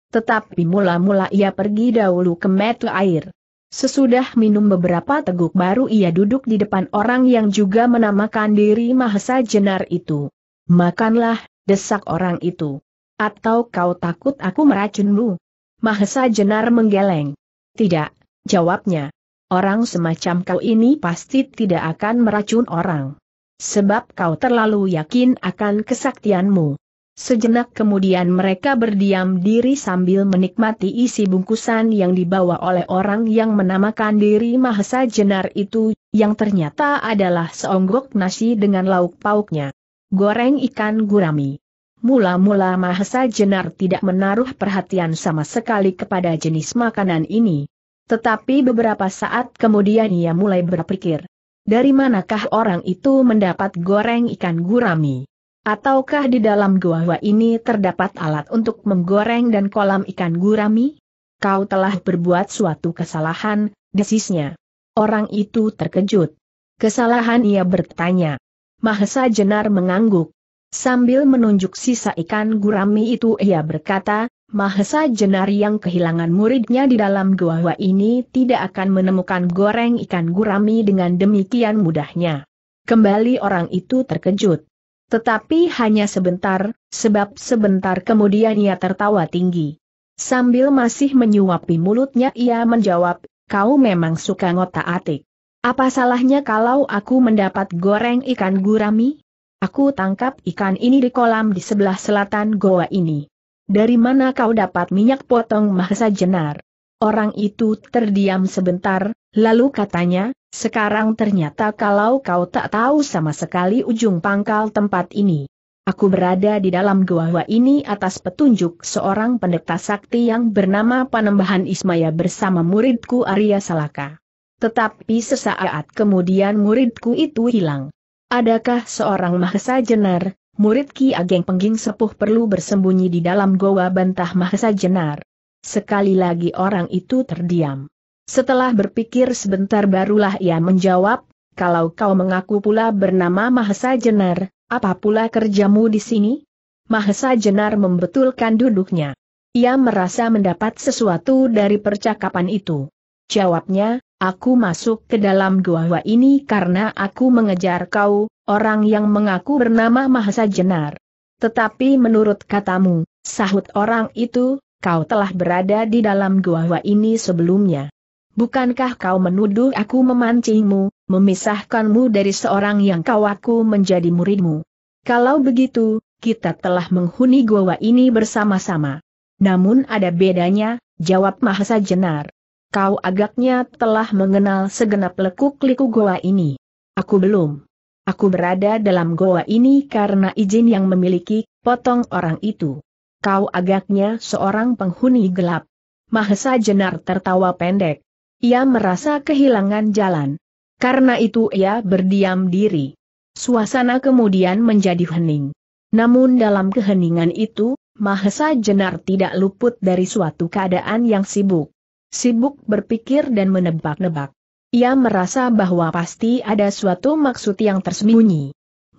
Tetapi mula-mula ia pergi dahulu ke metu air. Sesudah minum beberapa teguk baru ia duduk di depan orang yang juga menamakan diri Mahesa Jenar itu. Makanlah, desak orang itu. Atau kau takut aku meracunmu? Mahesa Jenar menggeleng. Tidak, jawabnya. Orang semacam kau ini pasti tidak akan meracun orang. Sebab kau terlalu yakin akan kesaktianmu. Sejenak kemudian mereka berdiam diri sambil menikmati isi bungkusan yang dibawa oleh orang yang menamakan diri Mahesa Jenar itu, yang ternyata adalah seonggok nasi dengan lauk pauknya. Goreng ikan gurami. Mula-mula Mahesa Jenar tidak menaruh perhatian sama sekali kepada jenis makanan ini. Tetapi beberapa saat kemudian ia mulai berpikir, dari manakah orang itu mendapat goreng ikan gurami? Ataukah di dalam gua gua ini terdapat alat untuk menggoreng dan kolam ikan gurami? Kau telah berbuat suatu kesalahan, desisnya. Orang itu terkejut. Kesalahan ia bertanya. Mahesa Jenar mengangguk. Sambil menunjuk sisa ikan gurami itu ia berkata, Mahesa Jenar yang kehilangan muridnya di dalam gua ini tidak akan menemukan goreng ikan gurami dengan demikian mudahnya. Kembali orang itu terkejut. Tetapi hanya sebentar, sebab sebentar kemudian ia tertawa tinggi. Sambil masih menyuapi mulutnya ia menjawab, kau memang suka ngotak-atik. Apa salahnya kalau aku mendapat goreng ikan gurami? Aku tangkap ikan ini di kolam di sebelah selatan goa ini. Dari mana kau dapat minyak potong Mahesa Jenar? Orang itu terdiam sebentar, lalu katanya, sekarang ternyata kalau kau tak tahu sama sekali ujung pangkal tempat ini. Aku berada di dalam goa ini atas petunjuk seorang pendeta sakti yang bernama Panembahan Ismaya bersama muridku Arya Salaka. Tetapi sesaat kemudian muridku itu hilang. Adakah seorang Mahesa Jenar, murid Ki Ageng Pengging Sepuh perlu bersembunyi di dalam goa bantah Mahesa Jenar? Sekali lagi orang itu terdiam. Setelah berpikir sebentar barulah ia menjawab, kalau kau mengaku pula bernama Mahesa Jenar, apa pula kerjamu di sini? Mahesa Jenar membetulkan duduknya. Ia merasa mendapat sesuatu dari percakapan itu. Jawabnya, Aku masuk ke dalam gua ini karena aku mengejar kau, orang yang mengaku bernama Mahasa Jenar. Tetapi menurut katamu, sahut orang itu, kau telah berada di dalam gua ini sebelumnya. Bukankah kau menuduh aku memancingmu, memisahkanmu dari seorang yang kau aku menjadi muridmu? Kalau begitu, kita telah menghuni gua ini bersama-sama. Namun ada bedanya, jawab Mahasa Jenar kau agaknya telah mengenal segenap lekuk-liku goa ini. Aku belum. Aku berada dalam goa ini karena izin yang memiliki, potong orang itu. Kau agaknya seorang penghuni gelap. Mahesa Jenar tertawa pendek. Ia merasa kehilangan jalan. Karena itu ia berdiam diri. Suasana kemudian menjadi hening. Namun dalam keheningan itu, Mahesa Jenar tidak luput dari suatu keadaan yang sibuk sibuk berpikir dan menebak-nebak. Ia merasa bahwa pasti ada suatu maksud yang tersembunyi.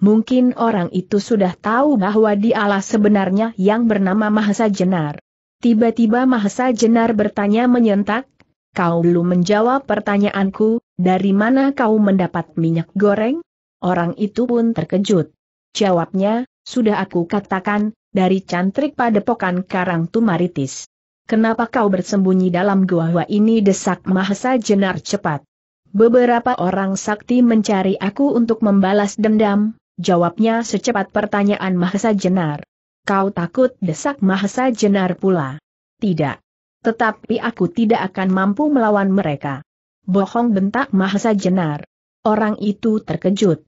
Mungkin orang itu sudah tahu bahwa dialah sebenarnya yang bernama Mahasa Jenar. Tiba-tiba Mahasa Jenar bertanya menyentak, kau belum menjawab pertanyaanku, dari mana kau mendapat minyak goreng? Orang itu pun terkejut. Jawabnya, sudah aku katakan, dari cantrik padepokan Karang Tumaritis. Kenapa kau bersembunyi dalam gua-gua ini desak Mahesa Jenar cepat. Beberapa orang sakti mencari aku untuk membalas dendam, jawabnya secepat pertanyaan Mahesa Jenar. Kau takut desak Mahesa Jenar pula? Tidak. Tetapi aku tidak akan mampu melawan mereka. Bohong bentak Mahesa Jenar. Orang itu terkejut.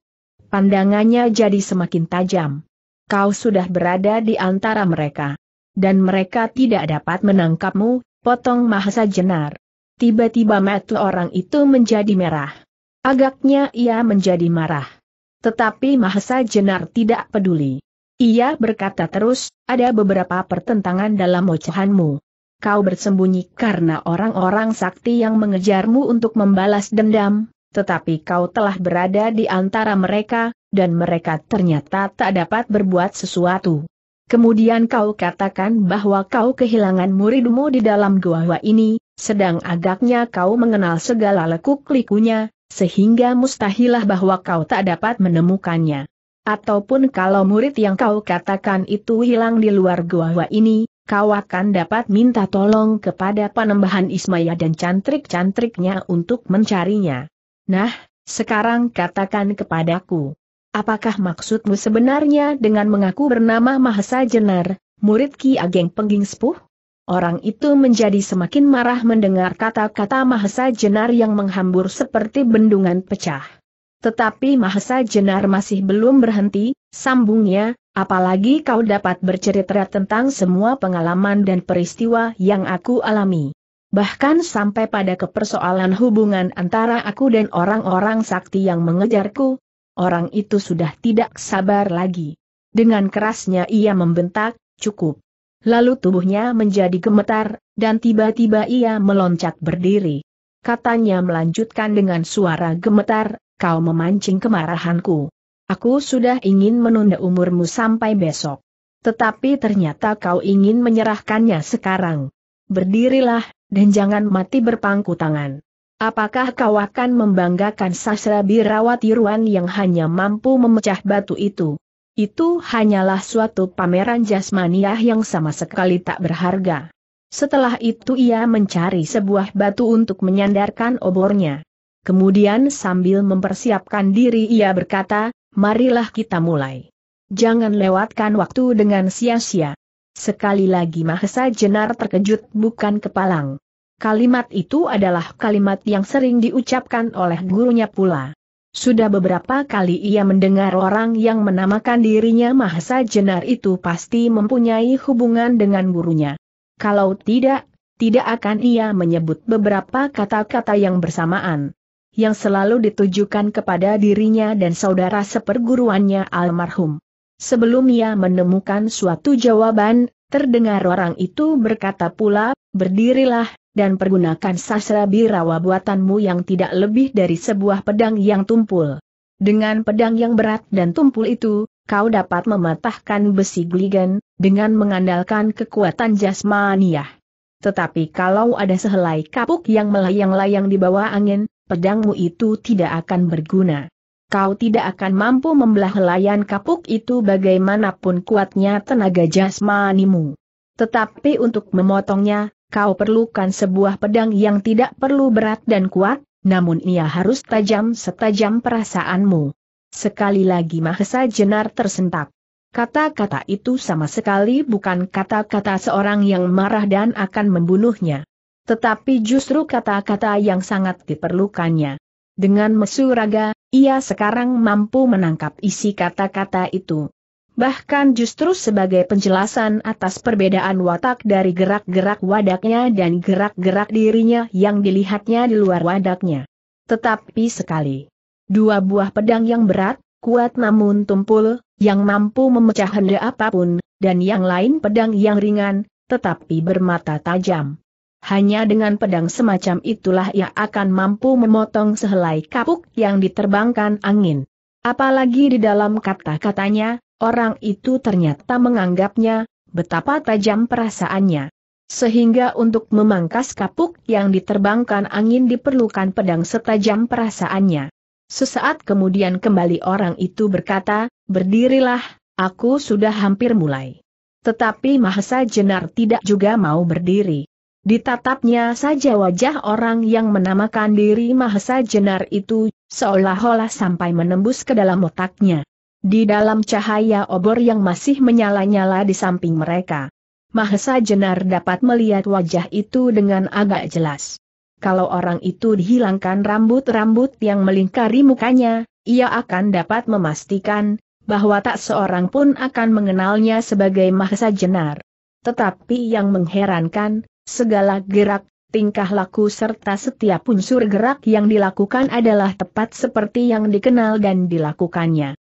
Pandangannya jadi semakin tajam. Kau sudah berada di antara mereka dan mereka tidak dapat menangkapmu, potong Mahesa Jenar. Tiba-tiba mata orang itu menjadi merah. Agaknya ia menjadi marah. Tetapi Mahesa Jenar tidak peduli. Ia berkata terus, ada beberapa pertentangan dalam ocehanmu. Kau bersembunyi karena orang-orang sakti yang mengejarmu untuk membalas dendam, tetapi kau telah berada di antara mereka, dan mereka ternyata tak dapat berbuat sesuatu. Kemudian kau katakan bahwa kau kehilangan muridmu di dalam gua ini, sedang agaknya kau mengenal segala lekuk-likunya, sehingga mustahilah bahwa kau tak dapat menemukannya. Ataupun kalau murid yang kau katakan itu hilang di luar gua ini, kau akan dapat minta tolong kepada panembahan Ismaya dan cantrik-cantriknya untuk mencarinya. Nah, sekarang katakan kepadaku. Apakah maksudmu sebenarnya dengan mengaku bernama Mahesa Jenar, murid Ki Ageng Pengging Sepuh? Orang itu menjadi semakin marah mendengar kata-kata Mahesa Jenar yang menghambur seperti bendungan pecah. Tetapi Mahesa Jenar masih belum berhenti, sambungnya, apalagi kau dapat bercerita tentang semua pengalaman dan peristiwa yang aku alami. Bahkan sampai pada kepersoalan hubungan antara aku dan orang-orang sakti yang mengejarku, orang itu sudah tidak sabar lagi. Dengan kerasnya ia membentak, cukup. Lalu tubuhnya menjadi gemetar, dan tiba-tiba ia meloncat berdiri. Katanya melanjutkan dengan suara gemetar, kau memancing kemarahanku. Aku sudah ingin menunda umurmu sampai besok. Tetapi ternyata kau ingin menyerahkannya sekarang. Berdirilah, dan jangan mati berpangku tangan. Apakah kau akan membanggakan Sasra birawa tiruan yang hanya mampu memecah batu itu? Itu hanyalah suatu pameran jasmaniah yang sama sekali tak berharga. Setelah itu ia mencari sebuah batu untuk menyandarkan obornya. Kemudian sambil mempersiapkan diri ia berkata, marilah kita mulai. Jangan lewatkan waktu dengan sia-sia. Sekali lagi Mahesa Jenar terkejut bukan kepalang. Kalimat itu adalah kalimat yang sering diucapkan oleh gurunya pula. Sudah beberapa kali ia mendengar orang yang menamakan dirinya Mahasa Jenar itu pasti mempunyai hubungan dengan gurunya. Kalau tidak, tidak akan ia menyebut beberapa kata-kata yang bersamaan. Yang selalu ditujukan kepada dirinya dan saudara seperguruannya almarhum. Sebelum ia menemukan suatu jawaban, terdengar orang itu berkata pula, berdirilah, dan pergunakan sasra birawa buatanmu yang tidak lebih dari sebuah pedang yang tumpul. Dengan pedang yang berat dan tumpul itu, kau dapat mematahkan besi gligen, dengan mengandalkan kekuatan jasmaniah. Tetapi kalau ada sehelai kapuk yang melayang-layang di bawah angin, pedangmu itu tidak akan berguna. Kau tidak akan mampu membelah helayan kapuk itu bagaimanapun kuatnya tenaga jasmanimu. Tetapi untuk memotongnya, kau perlukan sebuah pedang yang tidak perlu berat dan kuat, namun ia harus tajam setajam perasaanmu. Sekali lagi Mahesa Jenar tersentak. Kata-kata itu sama sekali bukan kata-kata seorang yang marah dan akan membunuhnya. Tetapi justru kata-kata yang sangat diperlukannya. Dengan mesuraga, ia sekarang mampu menangkap isi kata-kata itu. Bahkan justru sebagai penjelasan atas perbedaan watak dari gerak-gerak wadaknya dan gerak-gerak dirinya yang dilihatnya di luar wadaknya. Tetapi sekali. Dua buah pedang yang berat, kuat namun tumpul, yang mampu memecah henda apapun, dan yang lain pedang yang ringan, tetapi bermata tajam. Hanya dengan pedang semacam itulah ia akan mampu memotong sehelai kapuk yang diterbangkan angin. Apalagi di dalam kata-katanya, orang itu ternyata menganggapnya, betapa tajam perasaannya. Sehingga untuk memangkas kapuk yang diterbangkan angin diperlukan pedang setajam perasaannya. Sesaat kemudian kembali orang itu berkata, berdirilah, aku sudah hampir mulai. Tetapi Mahesa Jenar tidak juga mau berdiri. Ditatapnya saja wajah orang yang menamakan diri Mahesa Jenar itu, seolah-olah sampai menembus ke dalam otaknya. Di dalam cahaya obor yang masih menyala-nyala di samping mereka. Mahesa Jenar dapat melihat wajah itu dengan agak jelas. Kalau orang itu dihilangkan rambut-rambut yang melingkari mukanya, ia akan dapat memastikan bahwa tak seorang pun akan mengenalnya sebagai Mahesa Jenar. Tetapi yang mengherankan, segala gerak, tingkah laku serta setiap unsur gerak yang dilakukan adalah tepat seperti yang dikenal dan dilakukannya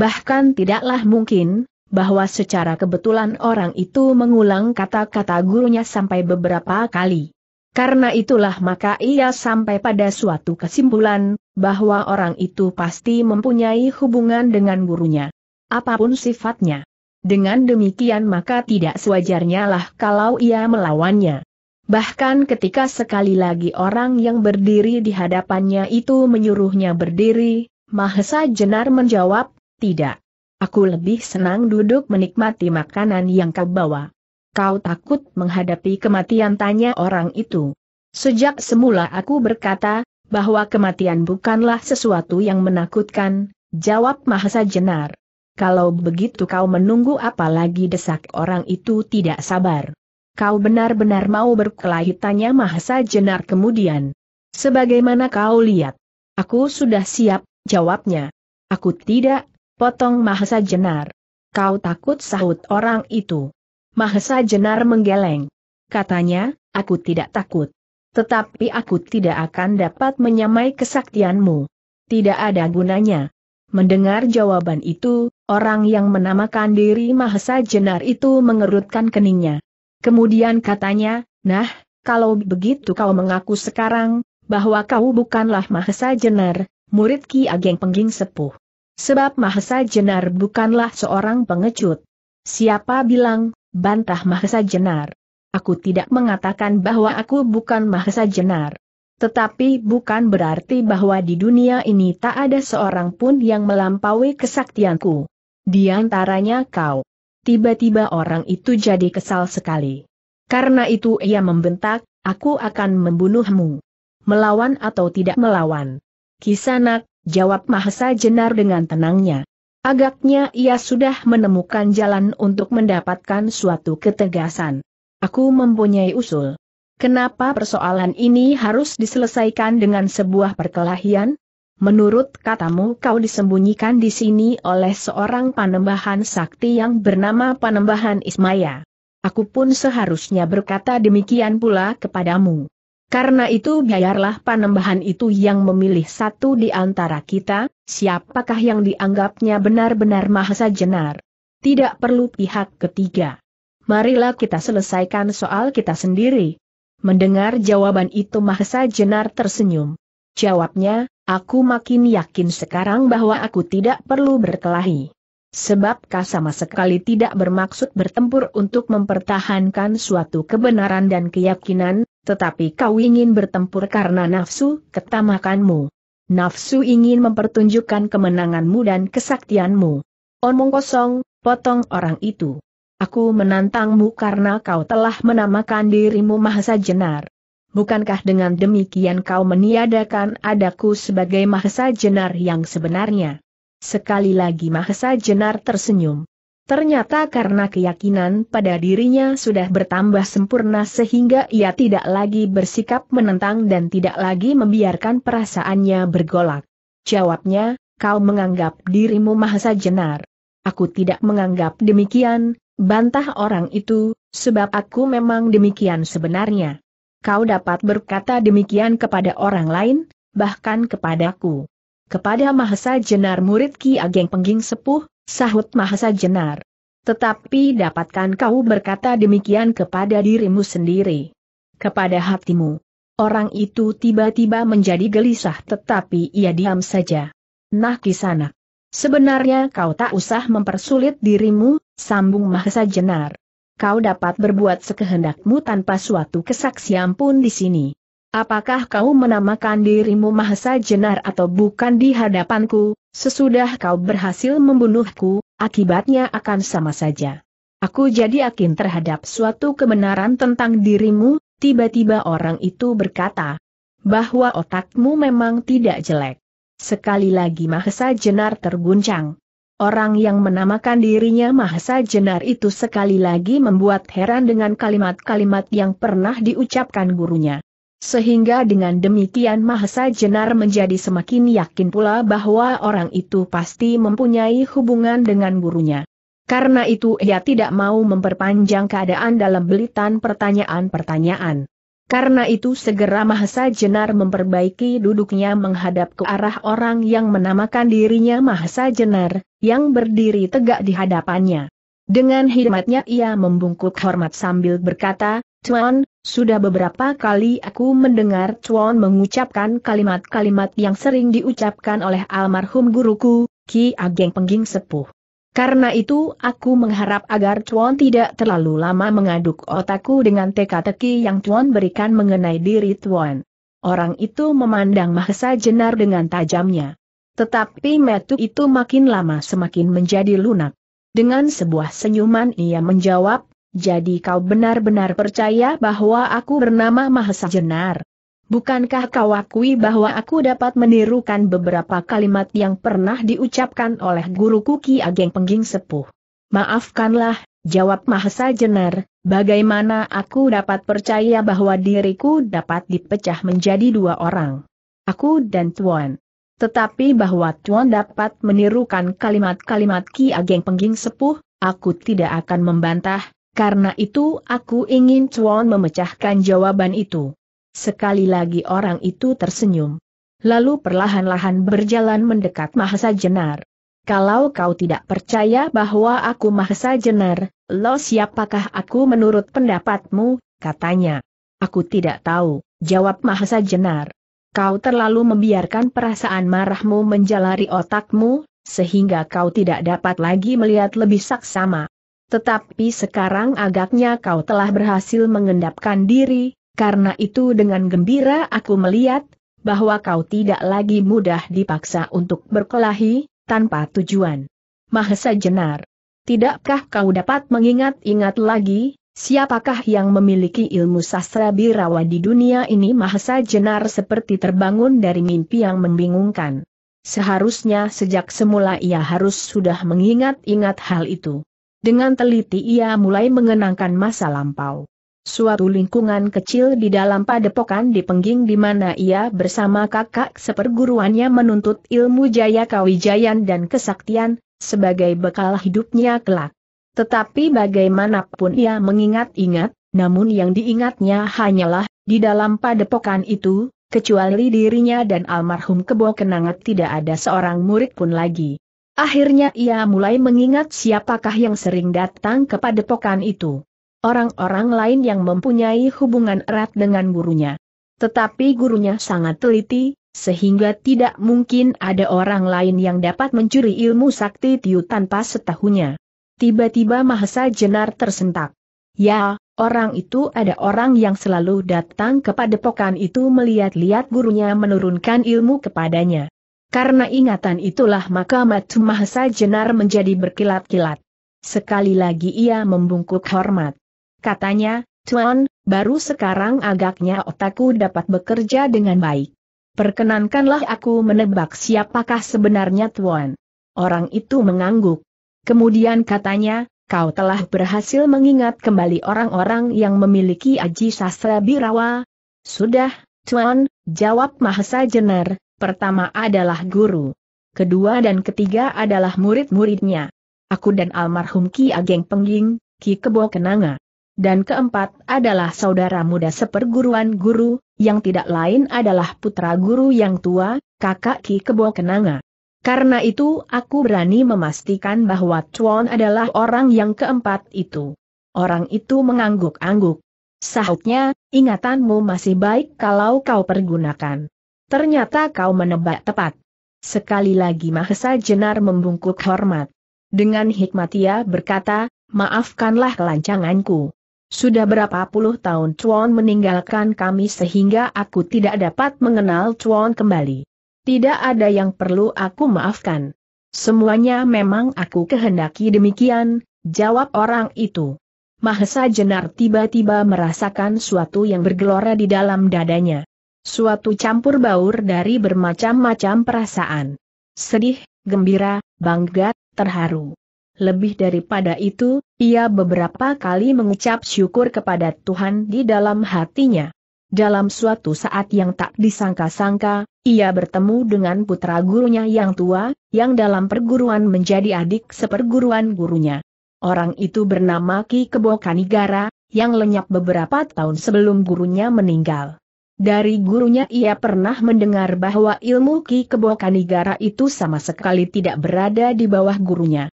bahkan tidaklah mungkin, bahwa secara kebetulan orang itu mengulang kata-kata gurunya sampai beberapa kali. Karena itulah maka ia sampai pada suatu kesimpulan, bahwa orang itu pasti mempunyai hubungan dengan gurunya. Apapun sifatnya. Dengan demikian maka tidak sewajarnya lah kalau ia melawannya. Bahkan ketika sekali lagi orang yang berdiri di hadapannya itu menyuruhnya berdiri, Mahesa Jenar menjawab, tidak. Aku lebih senang duduk menikmati makanan yang kau bawa. Kau takut menghadapi kematian tanya orang itu. Sejak semula aku berkata, bahwa kematian bukanlah sesuatu yang menakutkan, jawab Mahasa Jenar. Kalau begitu kau menunggu apalagi desak orang itu tidak sabar. Kau benar-benar mau berkelahi tanya Mahasa Jenar kemudian. Sebagaimana kau lihat? Aku sudah siap, jawabnya. Aku tidak Potong Mahesa Jenar. Kau takut sahut orang itu. Mahesa Jenar menggeleng. Katanya, aku tidak takut. Tetapi aku tidak akan dapat menyamai kesaktianmu. Tidak ada gunanya. Mendengar jawaban itu, orang yang menamakan diri Mahesa Jenar itu mengerutkan keningnya. Kemudian katanya, nah, kalau begitu kau mengaku sekarang, bahwa kau bukanlah Mahesa Jenar, murid Ki Ageng Pengging Sepuh. Sebab Mahesa Jenar bukanlah seorang pengecut. Siapa bilang, bantah Mahesa Jenar. Aku tidak mengatakan bahwa aku bukan Mahesa Jenar. Tetapi bukan berarti bahwa di dunia ini tak ada seorang pun yang melampaui kesaktianku. Di antaranya kau. Tiba-tiba orang itu jadi kesal sekali. Karena itu ia membentak, aku akan membunuhmu. Melawan atau tidak melawan. Kisanak, jawab Mahesa Jenar dengan tenangnya. Agaknya ia sudah menemukan jalan untuk mendapatkan suatu ketegasan. Aku mempunyai usul. Kenapa persoalan ini harus diselesaikan dengan sebuah perkelahian? Menurut katamu kau disembunyikan di sini oleh seorang panembahan sakti yang bernama Panembahan Ismaya. Aku pun seharusnya berkata demikian pula kepadamu. Karena itu biarlah panembahan itu yang memilih satu di antara kita, siapakah yang dianggapnya benar-benar mahasa jenar. Tidak perlu pihak ketiga. Marilah kita selesaikan soal kita sendiri. Mendengar jawaban itu Mahesa jenar tersenyum. Jawabnya, aku makin yakin sekarang bahwa aku tidak perlu berkelahi. Sebab kau sama sekali tidak bermaksud bertempur untuk mempertahankan suatu kebenaran dan keyakinan, tetapi kau ingin bertempur karena nafsu, ketamakanmu. Nafsu ingin mempertunjukkan kemenanganmu dan kesaktianmu. Omong kosong, potong orang itu. Aku menantangmu karena kau telah menamakan dirimu Mahesa Jenar. Bukankah dengan demikian kau meniadakan adaku sebagai Mahesa Jenar yang sebenarnya? Sekali lagi Mahesa Jenar tersenyum. Ternyata karena keyakinan pada dirinya sudah bertambah sempurna sehingga ia tidak lagi bersikap menentang dan tidak lagi membiarkan perasaannya bergolak. Jawabnya, kau menganggap dirimu mahasa jenar. Aku tidak menganggap demikian, bantah orang itu, sebab aku memang demikian sebenarnya. Kau dapat berkata demikian kepada orang lain, bahkan kepadaku. Kepada Mahasa Jenar murid Ki Ageng Pengging Sepuh, sahut Mahasa Jenar. Tetapi dapatkan kau berkata demikian kepada dirimu sendiri. Kepada hatimu. Orang itu tiba-tiba menjadi gelisah tetapi ia diam saja. Nah kisana. Sebenarnya kau tak usah mempersulit dirimu, sambung Mahasa Jenar. Kau dapat berbuat sekehendakmu tanpa suatu kesaksian pun di sini. Apakah kau menamakan dirimu Mahesa Jenar atau bukan di hadapanku, sesudah kau berhasil membunuhku, akibatnya akan sama saja. Aku jadi yakin terhadap suatu kebenaran tentang dirimu, tiba-tiba orang itu berkata, bahwa otakmu memang tidak jelek. Sekali lagi Mahesa Jenar terguncang. Orang yang menamakan dirinya Mahesa Jenar itu sekali lagi membuat heran dengan kalimat-kalimat yang pernah diucapkan gurunya. Sehingga dengan demikian Mahesa Jenar menjadi semakin yakin pula bahwa orang itu pasti mempunyai hubungan dengan gurunya. Karena itu ia tidak mau memperpanjang keadaan dalam belitan pertanyaan-pertanyaan. Karena itu segera Mahesa Jenar memperbaiki duduknya menghadap ke arah orang yang menamakan dirinya Mahesa Jenar, yang berdiri tegak di hadapannya. Dengan hikmatnya ia membungkuk hormat sambil berkata, Tuan, sudah beberapa kali aku mendengar Tuan mengucapkan kalimat-kalimat yang sering diucapkan oleh almarhum guruku, Ki Ageng Pengging Sepuh. Karena itu aku mengharap agar Tuan tidak terlalu lama mengaduk otakku dengan teka-teki yang Tuan berikan mengenai diri Tuan. Orang itu memandang Mahesa Jenar dengan tajamnya. Tetapi metu itu makin lama semakin menjadi lunak. Dengan sebuah senyuman ia menjawab, jadi kau benar-benar percaya bahwa aku bernama Mahesa Jenar? Bukankah kau akui bahwa aku dapat menirukan beberapa kalimat yang pernah diucapkan oleh guru Kuki Ageng Pengging Sepuh? Maafkanlah, jawab Mahesa Jenar, bagaimana aku dapat percaya bahwa diriku dapat dipecah menjadi dua orang? Aku dan Tuan tetapi bahwa Tuan dapat menirukan kalimat-kalimat Ki Ageng Pengging Sepuh, aku tidak akan membantah, karena itu aku ingin Chuan memecahkan jawaban itu. Sekali lagi orang itu tersenyum. Lalu perlahan-lahan berjalan mendekat Mahesa Jenar. Kalau kau tidak percaya bahwa aku Mahesa Jenar, lo siapakah aku menurut pendapatmu, katanya. Aku tidak tahu, jawab Mahesa Jenar. Kau terlalu membiarkan perasaan marahmu menjalari otakmu, sehingga kau tidak dapat lagi melihat lebih saksama. Tetapi sekarang agaknya kau telah berhasil mengendapkan diri, karena itu dengan gembira aku melihat, bahwa kau tidak lagi mudah dipaksa untuk berkelahi, tanpa tujuan. Mahesa Jenar. Tidakkah kau dapat mengingat-ingat lagi, siapakah yang memiliki ilmu sastra birawa di dunia ini Mahesa Jenar seperti terbangun dari mimpi yang membingungkan. Seharusnya sejak semula ia harus sudah mengingat-ingat hal itu. Dengan teliti ia mulai mengenangkan masa lampau. Suatu lingkungan kecil di dalam padepokan di Pengging di mana ia bersama kakak seperguruannya menuntut ilmu jaya kawijayan dan kesaktian, sebagai bekal hidupnya kelak. Tetapi bagaimanapun ia mengingat-ingat, namun yang diingatnya hanyalah, di dalam padepokan itu, kecuali dirinya dan almarhum kebo kenangat tidak ada seorang murid pun lagi. Akhirnya ia mulai mengingat siapakah yang sering datang ke padepokan itu. Orang-orang lain yang mempunyai hubungan erat dengan gurunya. Tetapi gurunya sangat teliti, sehingga tidak mungkin ada orang lain yang dapat mencuri ilmu sakti Tiu tanpa setahunya. Tiba-tiba Mahesa Jenar tersentak. Ya, orang itu ada orang yang selalu datang kepada pokan itu melihat-lihat gurunya menurunkan ilmu kepadanya. Karena ingatan itulah maka Matu Mahesa Jenar menjadi berkilat-kilat. Sekali lagi ia membungkuk hormat. Katanya, Tuan, baru sekarang agaknya otakku dapat bekerja dengan baik. Perkenankanlah aku menebak siapakah sebenarnya Tuan. Orang itu mengangguk. Kemudian katanya, kau telah berhasil mengingat kembali orang-orang yang memiliki aji sastra birawa. Sudah, Tuan, jawab Mahasa Jenar, Pertama adalah guru. Kedua dan ketiga adalah murid-muridnya. Aku dan almarhum Ki Ageng Pengging, Ki Kebo Kenanga. Dan keempat adalah saudara muda seperguruan guru, yang tidak lain adalah putra guru yang tua, kakak Ki Kebo Kenanga. Karena itu aku berani memastikan bahwa Chuan adalah orang yang keempat itu. Orang itu mengangguk-angguk. Sahutnya, ingatanmu masih baik kalau kau pergunakan. Ternyata kau menebak tepat. Sekali lagi Mahesa Jenar membungkuk hormat. Dengan hikmat ia berkata, maafkanlah kelancanganku. Sudah berapa puluh tahun Chuan meninggalkan kami sehingga aku tidak dapat mengenal Chuan kembali. Tidak ada yang perlu aku maafkan. Semuanya memang aku kehendaki demikian, jawab orang itu. Mahesa Jenar tiba-tiba merasakan suatu yang bergelora di dalam dadanya. Suatu campur baur dari bermacam-macam perasaan. Sedih, gembira, bangga, terharu. Lebih daripada itu, ia beberapa kali mengucap syukur kepada Tuhan di dalam hatinya. Dalam suatu saat yang tak disangka-sangka, ia bertemu dengan putra gurunya yang tua, yang dalam perguruan menjadi adik seperguruan gurunya. Orang itu bernama Ki Kebo Kanigara, yang lenyap beberapa tahun sebelum gurunya meninggal. Dari gurunya ia pernah mendengar bahwa ilmu Ki Kebo Kanigara itu sama sekali tidak berada di bawah gurunya.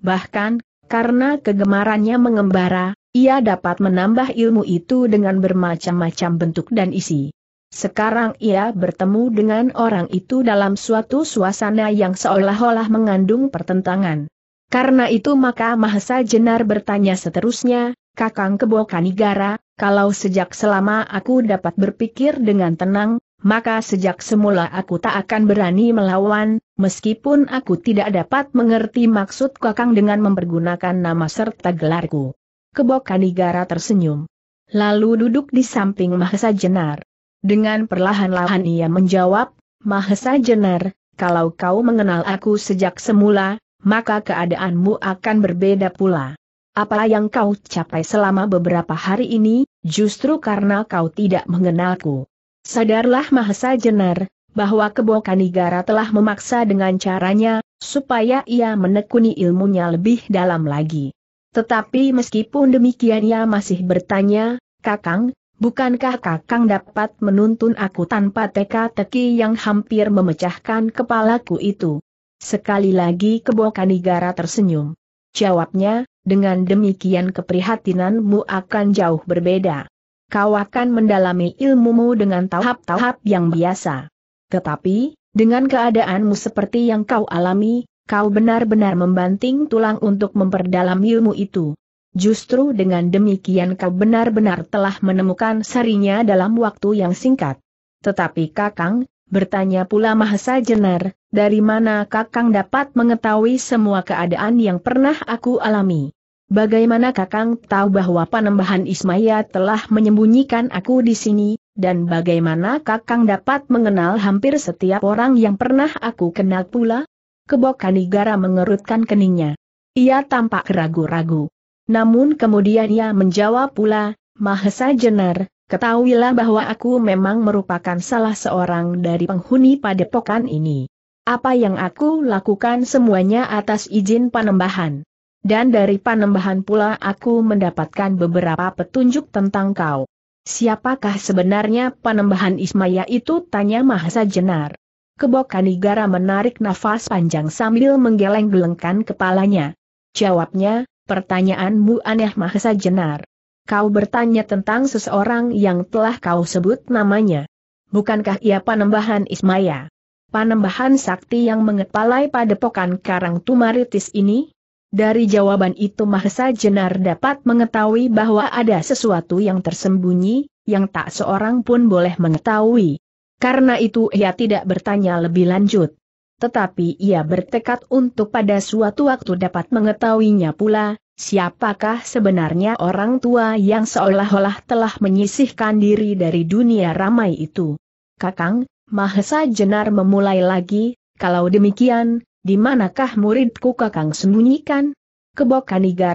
Bahkan, karena kegemarannya mengembara, ia dapat menambah ilmu itu dengan bermacam-macam bentuk dan isi. Sekarang ia bertemu dengan orang itu dalam suatu suasana yang seolah-olah mengandung pertentangan. Karena itu maka Mahasa Jenar bertanya seterusnya, Kakang Kebo Kanigara, kalau sejak selama aku dapat berpikir dengan tenang, maka sejak semula aku tak akan berani melawan, meskipun aku tidak dapat mengerti maksud Kakang dengan mempergunakan nama serta gelarku. Kebo Kanigara tersenyum. Lalu duduk di samping Mahesa Jenar. Dengan perlahan-lahan ia menjawab, Mahesa Jenar, kalau kau mengenal aku sejak semula, maka keadaanmu akan berbeda pula. Apa yang kau capai selama beberapa hari ini, justru karena kau tidak mengenalku. Sadarlah Mahesa Jenar, bahwa Kebokanigara telah memaksa dengan caranya, supaya ia menekuni ilmunya lebih dalam lagi. Tetapi meskipun demikian ia masih bertanya, Kakang, bukankah Kakang dapat menuntun aku tanpa teka-teki yang hampir memecahkan kepalaku itu? Sekali lagi Kebokanigara tersenyum. Jawabnya, dengan demikian keprihatinanmu akan jauh berbeda. Kau akan mendalami ilmumu dengan tahap-tahap yang biasa. Tetapi, dengan keadaanmu seperti yang kau alami, kau benar-benar membanting tulang untuk memperdalam ilmu itu. Justru dengan demikian kau benar-benar telah menemukan sarinya dalam waktu yang singkat. Tetapi Kakang, bertanya pula Mahesa Jenar, dari mana Kakang dapat mengetahui semua keadaan yang pernah aku alami? Bagaimana Kakang tahu bahwa Panembahan Ismaya telah menyembunyikan aku di sini, dan bagaimana Kakang dapat mengenal hampir setiap orang yang pernah aku kenal pula? Kebokanigara Kanigara mengerutkan keningnya. Ia tampak ragu-ragu. Namun kemudian ia menjawab pula, Mahesa Jenar, ketahuilah bahwa aku memang merupakan salah seorang dari penghuni padepokan ini. Apa yang aku lakukan semuanya atas izin panembahan dan dari panembahan pula aku mendapatkan beberapa petunjuk tentang kau. Siapakah sebenarnya panembahan Ismaya itu? Tanya Mahasa Jenar. Kebokanigara menarik nafas panjang sambil menggeleng-gelengkan kepalanya. Jawabnya, pertanyaanmu aneh Mahasa Jenar. Kau bertanya tentang seseorang yang telah kau sebut namanya. Bukankah ia panembahan Ismaya? Panembahan sakti yang mengepalai padepokan Karang Tumaritis ini? Dari jawaban itu Mahesa Jenar dapat mengetahui bahwa ada sesuatu yang tersembunyi, yang tak seorang pun boleh mengetahui. Karena itu ia tidak bertanya lebih lanjut. Tetapi ia bertekad untuk pada suatu waktu dapat mengetahuinya pula, siapakah sebenarnya orang tua yang seolah-olah telah menyisihkan diri dari dunia ramai itu. Kakang, Mahesa Jenar memulai lagi, kalau demikian, di manakah muridku kakang sembunyikan? Kebokanigara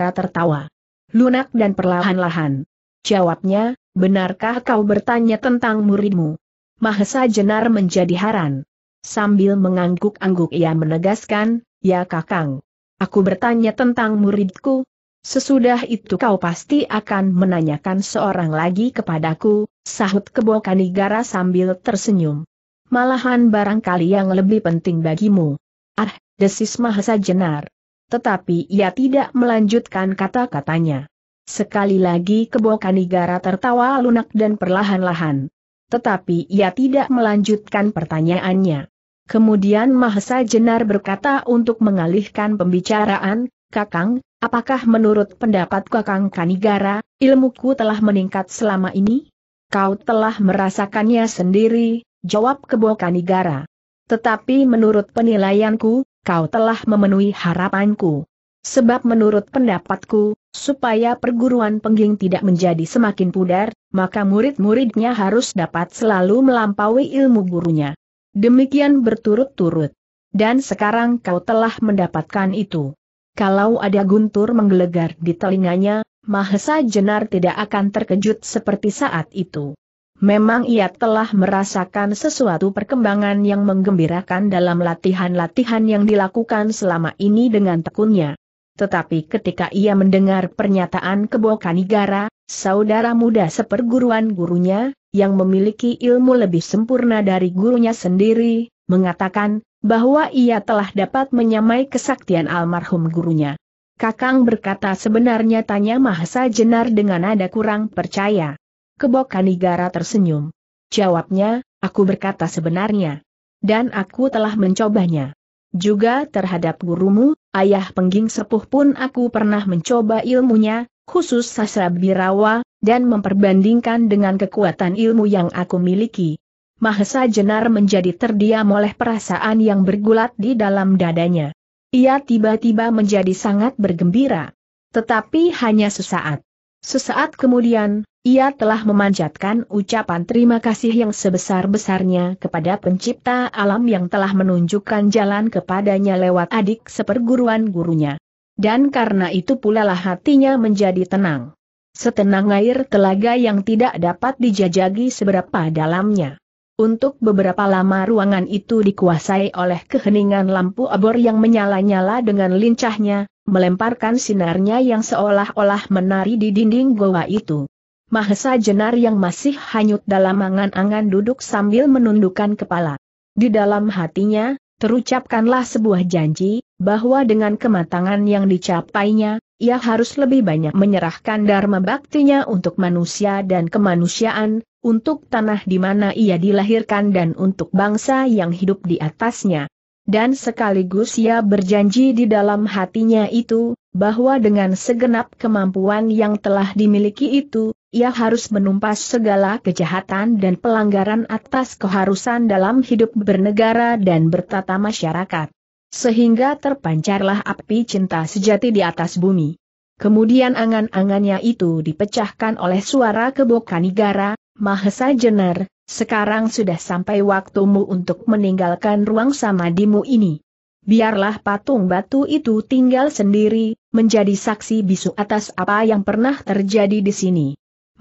Kanigara tertawa. Lunak dan perlahan-lahan. Jawabnya, benarkah kau bertanya tentang muridmu? Mahesa Jenar menjadi haran. Sambil mengangguk-angguk ia menegaskan, ya kakang. Aku bertanya tentang muridku. Sesudah itu kau pasti akan menanyakan seorang lagi kepadaku, sahut kebokanigara Kanigara sambil tersenyum. Malahan barangkali yang lebih penting bagimu. Ah, desis Mahesa Jenar. Tetapi ia tidak melanjutkan kata-katanya. Sekali lagi kebokan Kanigara tertawa lunak dan perlahan-lahan. Tetapi ia tidak melanjutkan pertanyaannya. Kemudian Mahesa Jenar berkata untuk mengalihkan pembicaraan, Kakang, apakah menurut pendapat Kakang Kanigara, ilmuku telah meningkat selama ini? Kau telah merasakannya sendiri, jawab kebokan Kanigara. Tetapi menurut penilaianku, kau telah memenuhi harapanku. Sebab menurut pendapatku, supaya perguruan pengging tidak menjadi semakin pudar, maka murid-muridnya harus dapat selalu melampaui ilmu gurunya. Demikian berturut-turut. Dan sekarang kau telah mendapatkan itu. Kalau ada guntur menggelegar di telinganya, Mahesa Jenar tidak akan terkejut seperti saat itu. Memang ia telah merasakan sesuatu perkembangan yang menggembirakan dalam latihan-latihan yang dilakukan selama ini dengan tekunnya. Tetapi ketika ia mendengar pernyataan Kebo Kanigara, saudara muda seperguruan gurunya, yang memiliki ilmu lebih sempurna dari gurunya sendiri, mengatakan bahwa ia telah dapat menyamai kesaktian almarhum gurunya. Kakang berkata sebenarnya tanya Mahesa Jenar dengan nada kurang percaya. Kebok Kanigara tersenyum. Jawabnya, aku berkata sebenarnya. Dan aku telah mencobanya. Juga terhadap gurumu, ayah pengging sepuh pun aku pernah mencoba ilmunya, khusus sasra birawa, dan memperbandingkan dengan kekuatan ilmu yang aku miliki. Mahesa Jenar menjadi terdiam oleh perasaan yang bergulat di dalam dadanya. Ia tiba-tiba menjadi sangat bergembira. Tetapi hanya sesaat. Sesaat kemudian, ia telah memanjatkan ucapan terima kasih yang sebesar-besarnya kepada pencipta alam yang telah menunjukkan jalan kepadanya lewat adik seperguruan gurunya. Dan karena itu pula lah hatinya menjadi tenang. Setenang air telaga yang tidak dapat dijajagi seberapa dalamnya. Untuk beberapa lama ruangan itu dikuasai oleh keheningan lampu abor yang menyala-nyala dengan lincahnya, melemparkan sinarnya yang seolah-olah menari di dinding goa itu. Mahesa Jenar yang masih hanyut dalam angan-angan duduk sambil menundukkan kepala. Di dalam hatinya, terucapkanlah sebuah janji, bahwa dengan kematangan yang dicapainya, ia harus lebih banyak menyerahkan dharma baktinya untuk manusia dan kemanusiaan, untuk tanah di mana ia dilahirkan dan untuk bangsa yang hidup di atasnya. Dan sekaligus ia berjanji di dalam hatinya itu, bahwa dengan segenap kemampuan yang telah dimiliki itu, ia harus menumpas segala kejahatan dan pelanggaran atas keharusan dalam hidup bernegara dan bertata masyarakat. Sehingga terpancarlah api cinta sejati di atas bumi. Kemudian angan-angannya itu dipecahkan oleh suara kebokan Kebokanigara, Mahesa Jenar, sekarang sudah sampai waktumu untuk meninggalkan ruang samadimu ini. Biarlah patung batu itu tinggal sendiri, menjadi saksi bisu atas apa yang pernah terjadi di sini.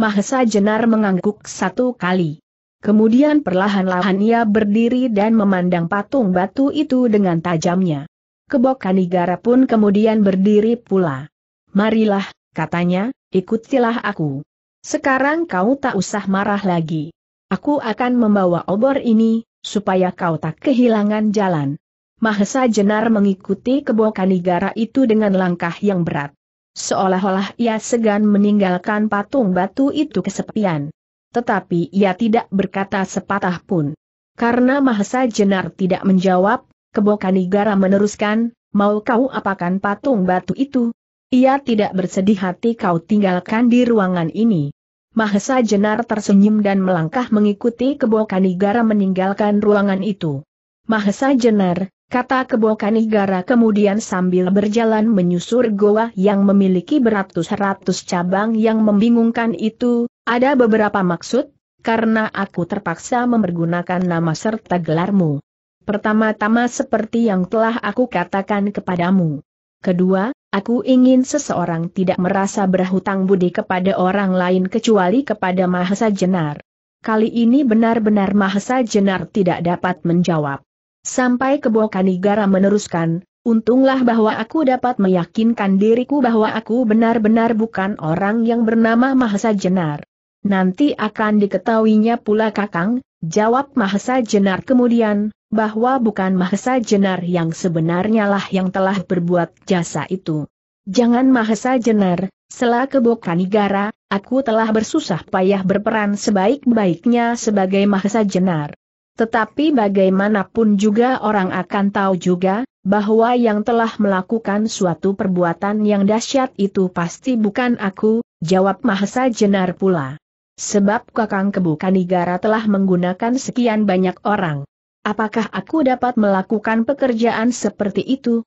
Mahesa Jenar mengangguk satu kali. Kemudian perlahan-lahan ia berdiri dan memandang patung batu itu dengan tajamnya. Kebokan Kanigara pun kemudian berdiri pula. Marilah, katanya, ikutilah aku. Sekarang kau tak usah marah lagi. Aku akan membawa obor ini, supaya kau tak kehilangan jalan. Mahesa Jenar mengikuti kebokan Kanigara itu dengan langkah yang berat. Seolah-olah ia segan meninggalkan patung batu itu kesepian. Tetapi ia tidak berkata sepatah pun. Karena Mahesa Jenar tidak menjawab, Kebokanigara meneruskan, mau kau apakan patung batu itu? Ia tidak bersedih hati kau tinggalkan di ruangan ini. Mahesa Jenar tersenyum dan melangkah mengikuti Kebokanigara meninggalkan ruangan itu. Mahesa Jenar, kata Kanigara kemudian sambil berjalan menyusur goa yang memiliki beratus-ratus cabang yang membingungkan itu, ada beberapa maksud, karena aku terpaksa mempergunakan nama serta gelarmu. Pertama-tama seperti yang telah aku katakan kepadamu. Kedua, aku ingin seseorang tidak merasa berhutang budi kepada orang lain kecuali kepada Mahasa Jenar. Kali ini benar-benar Mahasa Jenar tidak dapat menjawab. Sampai Bokanigara meneruskan, untunglah bahwa aku dapat meyakinkan diriku bahwa aku benar-benar bukan orang yang bernama Mahesa Jenar. Nanti akan diketahuinya pula Kakang, jawab Mahesa Jenar kemudian, bahwa bukan Mahesa Jenar yang sebenarnya lah yang telah berbuat jasa itu. Jangan Mahesa Jenar, setelah Bokanigara, aku telah bersusah payah berperan sebaik-baiknya sebagai Mahesa Jenar. Tetapi bagaimanapun juga orang akan tahu juga, bahwa yang telah melakukan suatu perbuatan yang dahsyat itu pasti bukan aku, jawab Mahesa Jenar pula. Sebab Kakang Kebukanigara Negara telah menggunakan sekian banyak orang. Apakah aku dapat melakukan pekerjaan seperti itu?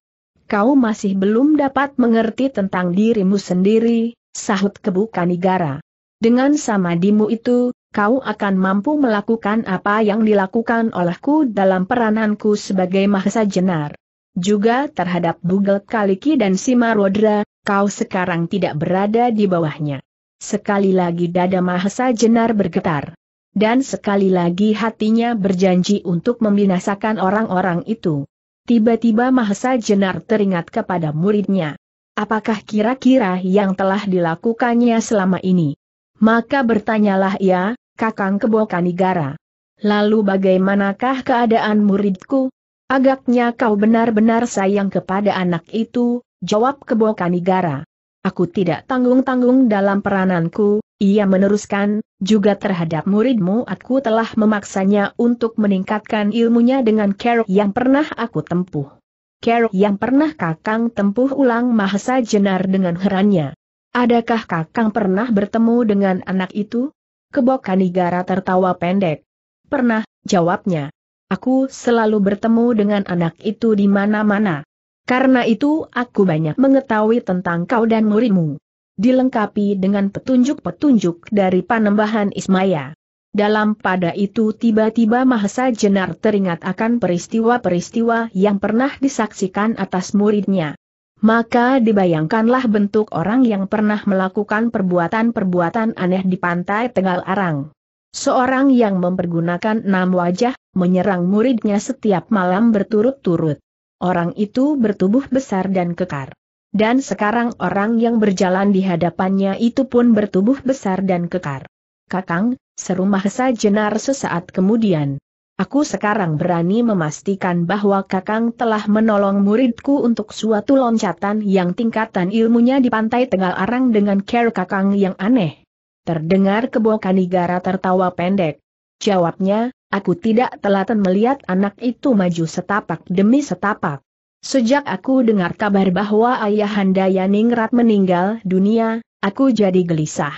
Kau masih belum dapat mengerti tentang dirimu sendiri, sahut Kebukanigara. Negara. Dengan samadimu itu, kau akan mampu melakukan apa yang dilakukan olehku dalam perananku sebagai Mahesa Jenar. Juga terhadap Bugel Kaliki dan Simarodra, kau sekarang tidak berada di bawahnya. Sekali lagi dada Mahesa Jenar bergetar. Dan sekali lagi hatinya berjanji untuk membinasakan orang-orang itu. Tiba-tiba Mahesa Jenar teringat kepada muridnya. Apakah kira-kira yang telah dilakukannya selama ini? Maka bertanyalah ia, Kakang Kebo Kanigara. Lalu bagaimanakah keadaan muridku? Agaknya kau benar-benar sayang kepada anak itu, jawab Kebo Kanigara. Aku tidak tanggung-tanggung dalam perananku, ia meneruskan, juga terhadap muridmu aku telah memaksanya untuk meningkatkan ilmunya dengan kerok yang pernah aku tempuh. Kerok yang pernah kakang tempuh ulang Mahesa Jenar dengan herannya. Adakah kakang pernah bertemu dengan anak itu? Kebokanigara tertawa pendek. Pernah, jawabnya. Aku selalu bertemu dengan anak itu di mana-mana. Karena itu aku banyak mengetahui tentang kau dan murimu. Dilengkapi dengan petunjuk-petunjuk dari panembahan Ismaya. Dalam pada itu tiba-tiba Mahesa Jenar teringat akan peristiwa-peristiwa yang pernah disaksikan atas muridnya. Maka dibayangkanlah bentuk orang yang pernah melakukan perbuatan-perbuatan aneh di pantai Tegal Arang. Seorang yang mempergunakan enam wajah, menyerang muridnya setiap malam berturut-turut. Orang itu bertubuh besar dan kekar. Dan sekarang orang yang berjalan di hadapannya itu pun bertubuh besar dan kekar. Kakang, serumah Jenar sesaat kemudian. Aku sekarang berani memastikan bahwa Kakang telah menolong muridku untuk suatu loncatan yang tingkatan ilmunya di pantai Tengah Arang dengan care Kakang yang aneh. Terdengar kebo Kanigara tertawa pendek. Jawabnya, aku tidak telaten melihat anak itu maju setapak demi setapak. Sejak aku dengar kabar bahwa ayahanda Yaningrat meninggal dunia, aku jadi gelisah.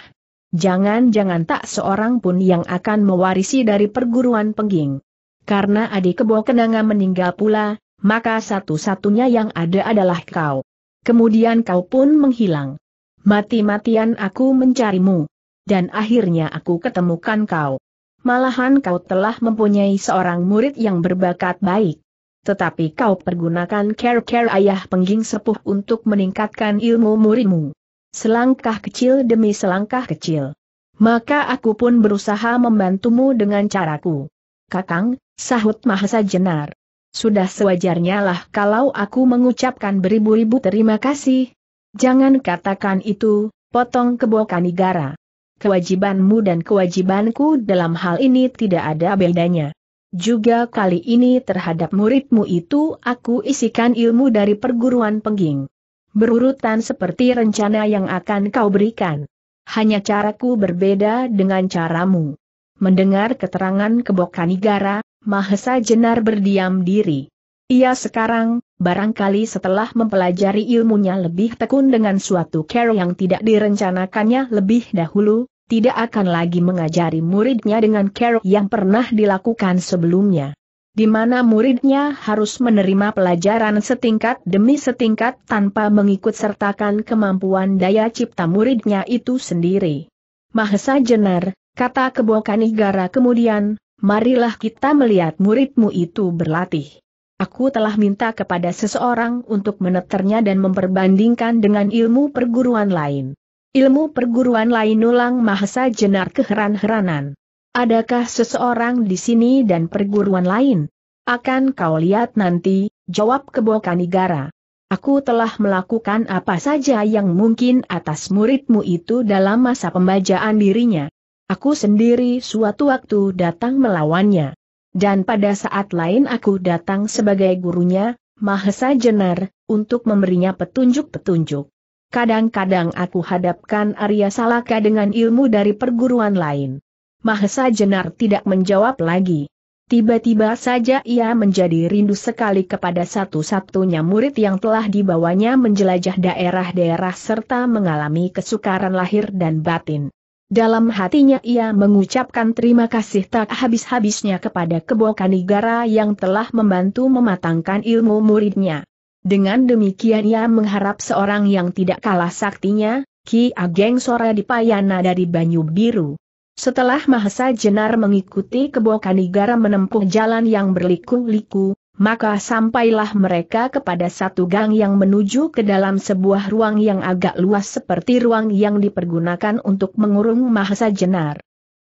Jangan-jangan tak seorang pun yang akan mewarisi dari perguruan pengging karena adik kebo kenanga meninggal pula, maka satu-satunya yang ada adalah kau. Kemudian kau pun menghilang. Mati-matian aku mencarimu. Dan akhirnya aku ketemukan kau. Malahan kau telah mempunyai seorang murid yang berbakat baik. Tetapi kau pergunakan care-care ayah pengging sepuh untuk meningkatkan ilmu muridmu. Selangkah kecil demi selangkah kecil. Maka aku pun berusaha membantumu dengan caraku. Kakang, sahut Mahesa Jenar. Sudah sewajarnya lah kalau aku mengucapkan beribu-ribu terima kasih. Jangan katakan itu, potong kebokan negara. Kewajibanmu dan kewajibanku dalam hal ini tidak ada bedanya. Juga kali ini terhadap muridmu itu aku isikan ilmu dari perguruan pengging. Berurutan seperti rencana yang akan kau berikan. Hanya caraku berbeda dengan caramu. Mendengar keterangan kebokan Igara, Mahesa Jenar berdiam diri. Ia sekarang, barangkali setelah mempelajari ilmunya lebih tekun dengan suatu care yang tidak direncanakannya lebih dahulu, tidak akan lagi mengajari muridnya dengan care yang pernah dilakukan sebelumnya. Di mana muridnya harus menerima pelajaran setingkat demi setingkat tanpa mengikut sertakan kemampuan daya cipta muridnya itu sendiri. Mahesa Jenar, Kata kebo kanigara kemudian, marilah kita melihat muridmu itu berlatih. Aku telah minta kepada seseorang untuk meneternya dan memperbandingkan dengan ilmu perguruan lain. Ilmu perguruan lain ulang Mahasa Jenar keheran-heranan. Adakah seseorang di sini dan perguruan lain? Akan kau lihat nanti, jawab Kebo Kanigara. Aku telah melakukan apa saja yang mungkin atas muridmu itu dalam masa pembajaan dirinya. Aku sendiri suatu waktu datang melawannya. Dan pada saat lain aku datang sebagai gurunya, Mahesa Jenar, untuk memberinya petunjuk-petunjuk. Kadang-kadang aku hadapkan Arya Salaka dengan ilmu dari perguruan lain. Mahesa Jenar tidak menjawab lagi. Tiba-tiba saja ia menjadi rindu sekali kepada satu-satunya murid yang telah dibawanya menjelajah daerah-daerah serta mengalami kesukaran lahir dan batin. Dalam hatinya ia mengucapkan terima kasih tak habis-habisnya kepada Kebo Kanigara yang telah membantu mematangkan ilmu muridnya. Dengan demikian ia mengharap seorang yang tidak kalah saktinya, Ki Ageng Sora Dipayana dari Banyu Biru. Setelah Mahesa Jenar mengikuti Kebo Kanigara menempuh jalan yang berliku-liku, maka sampailah mereka kepada satu gang yang menuju ke dalam sebuah ruang yang agak luas seperti ruang yang dipergunakan untuk mengurung Mahasa Jenar.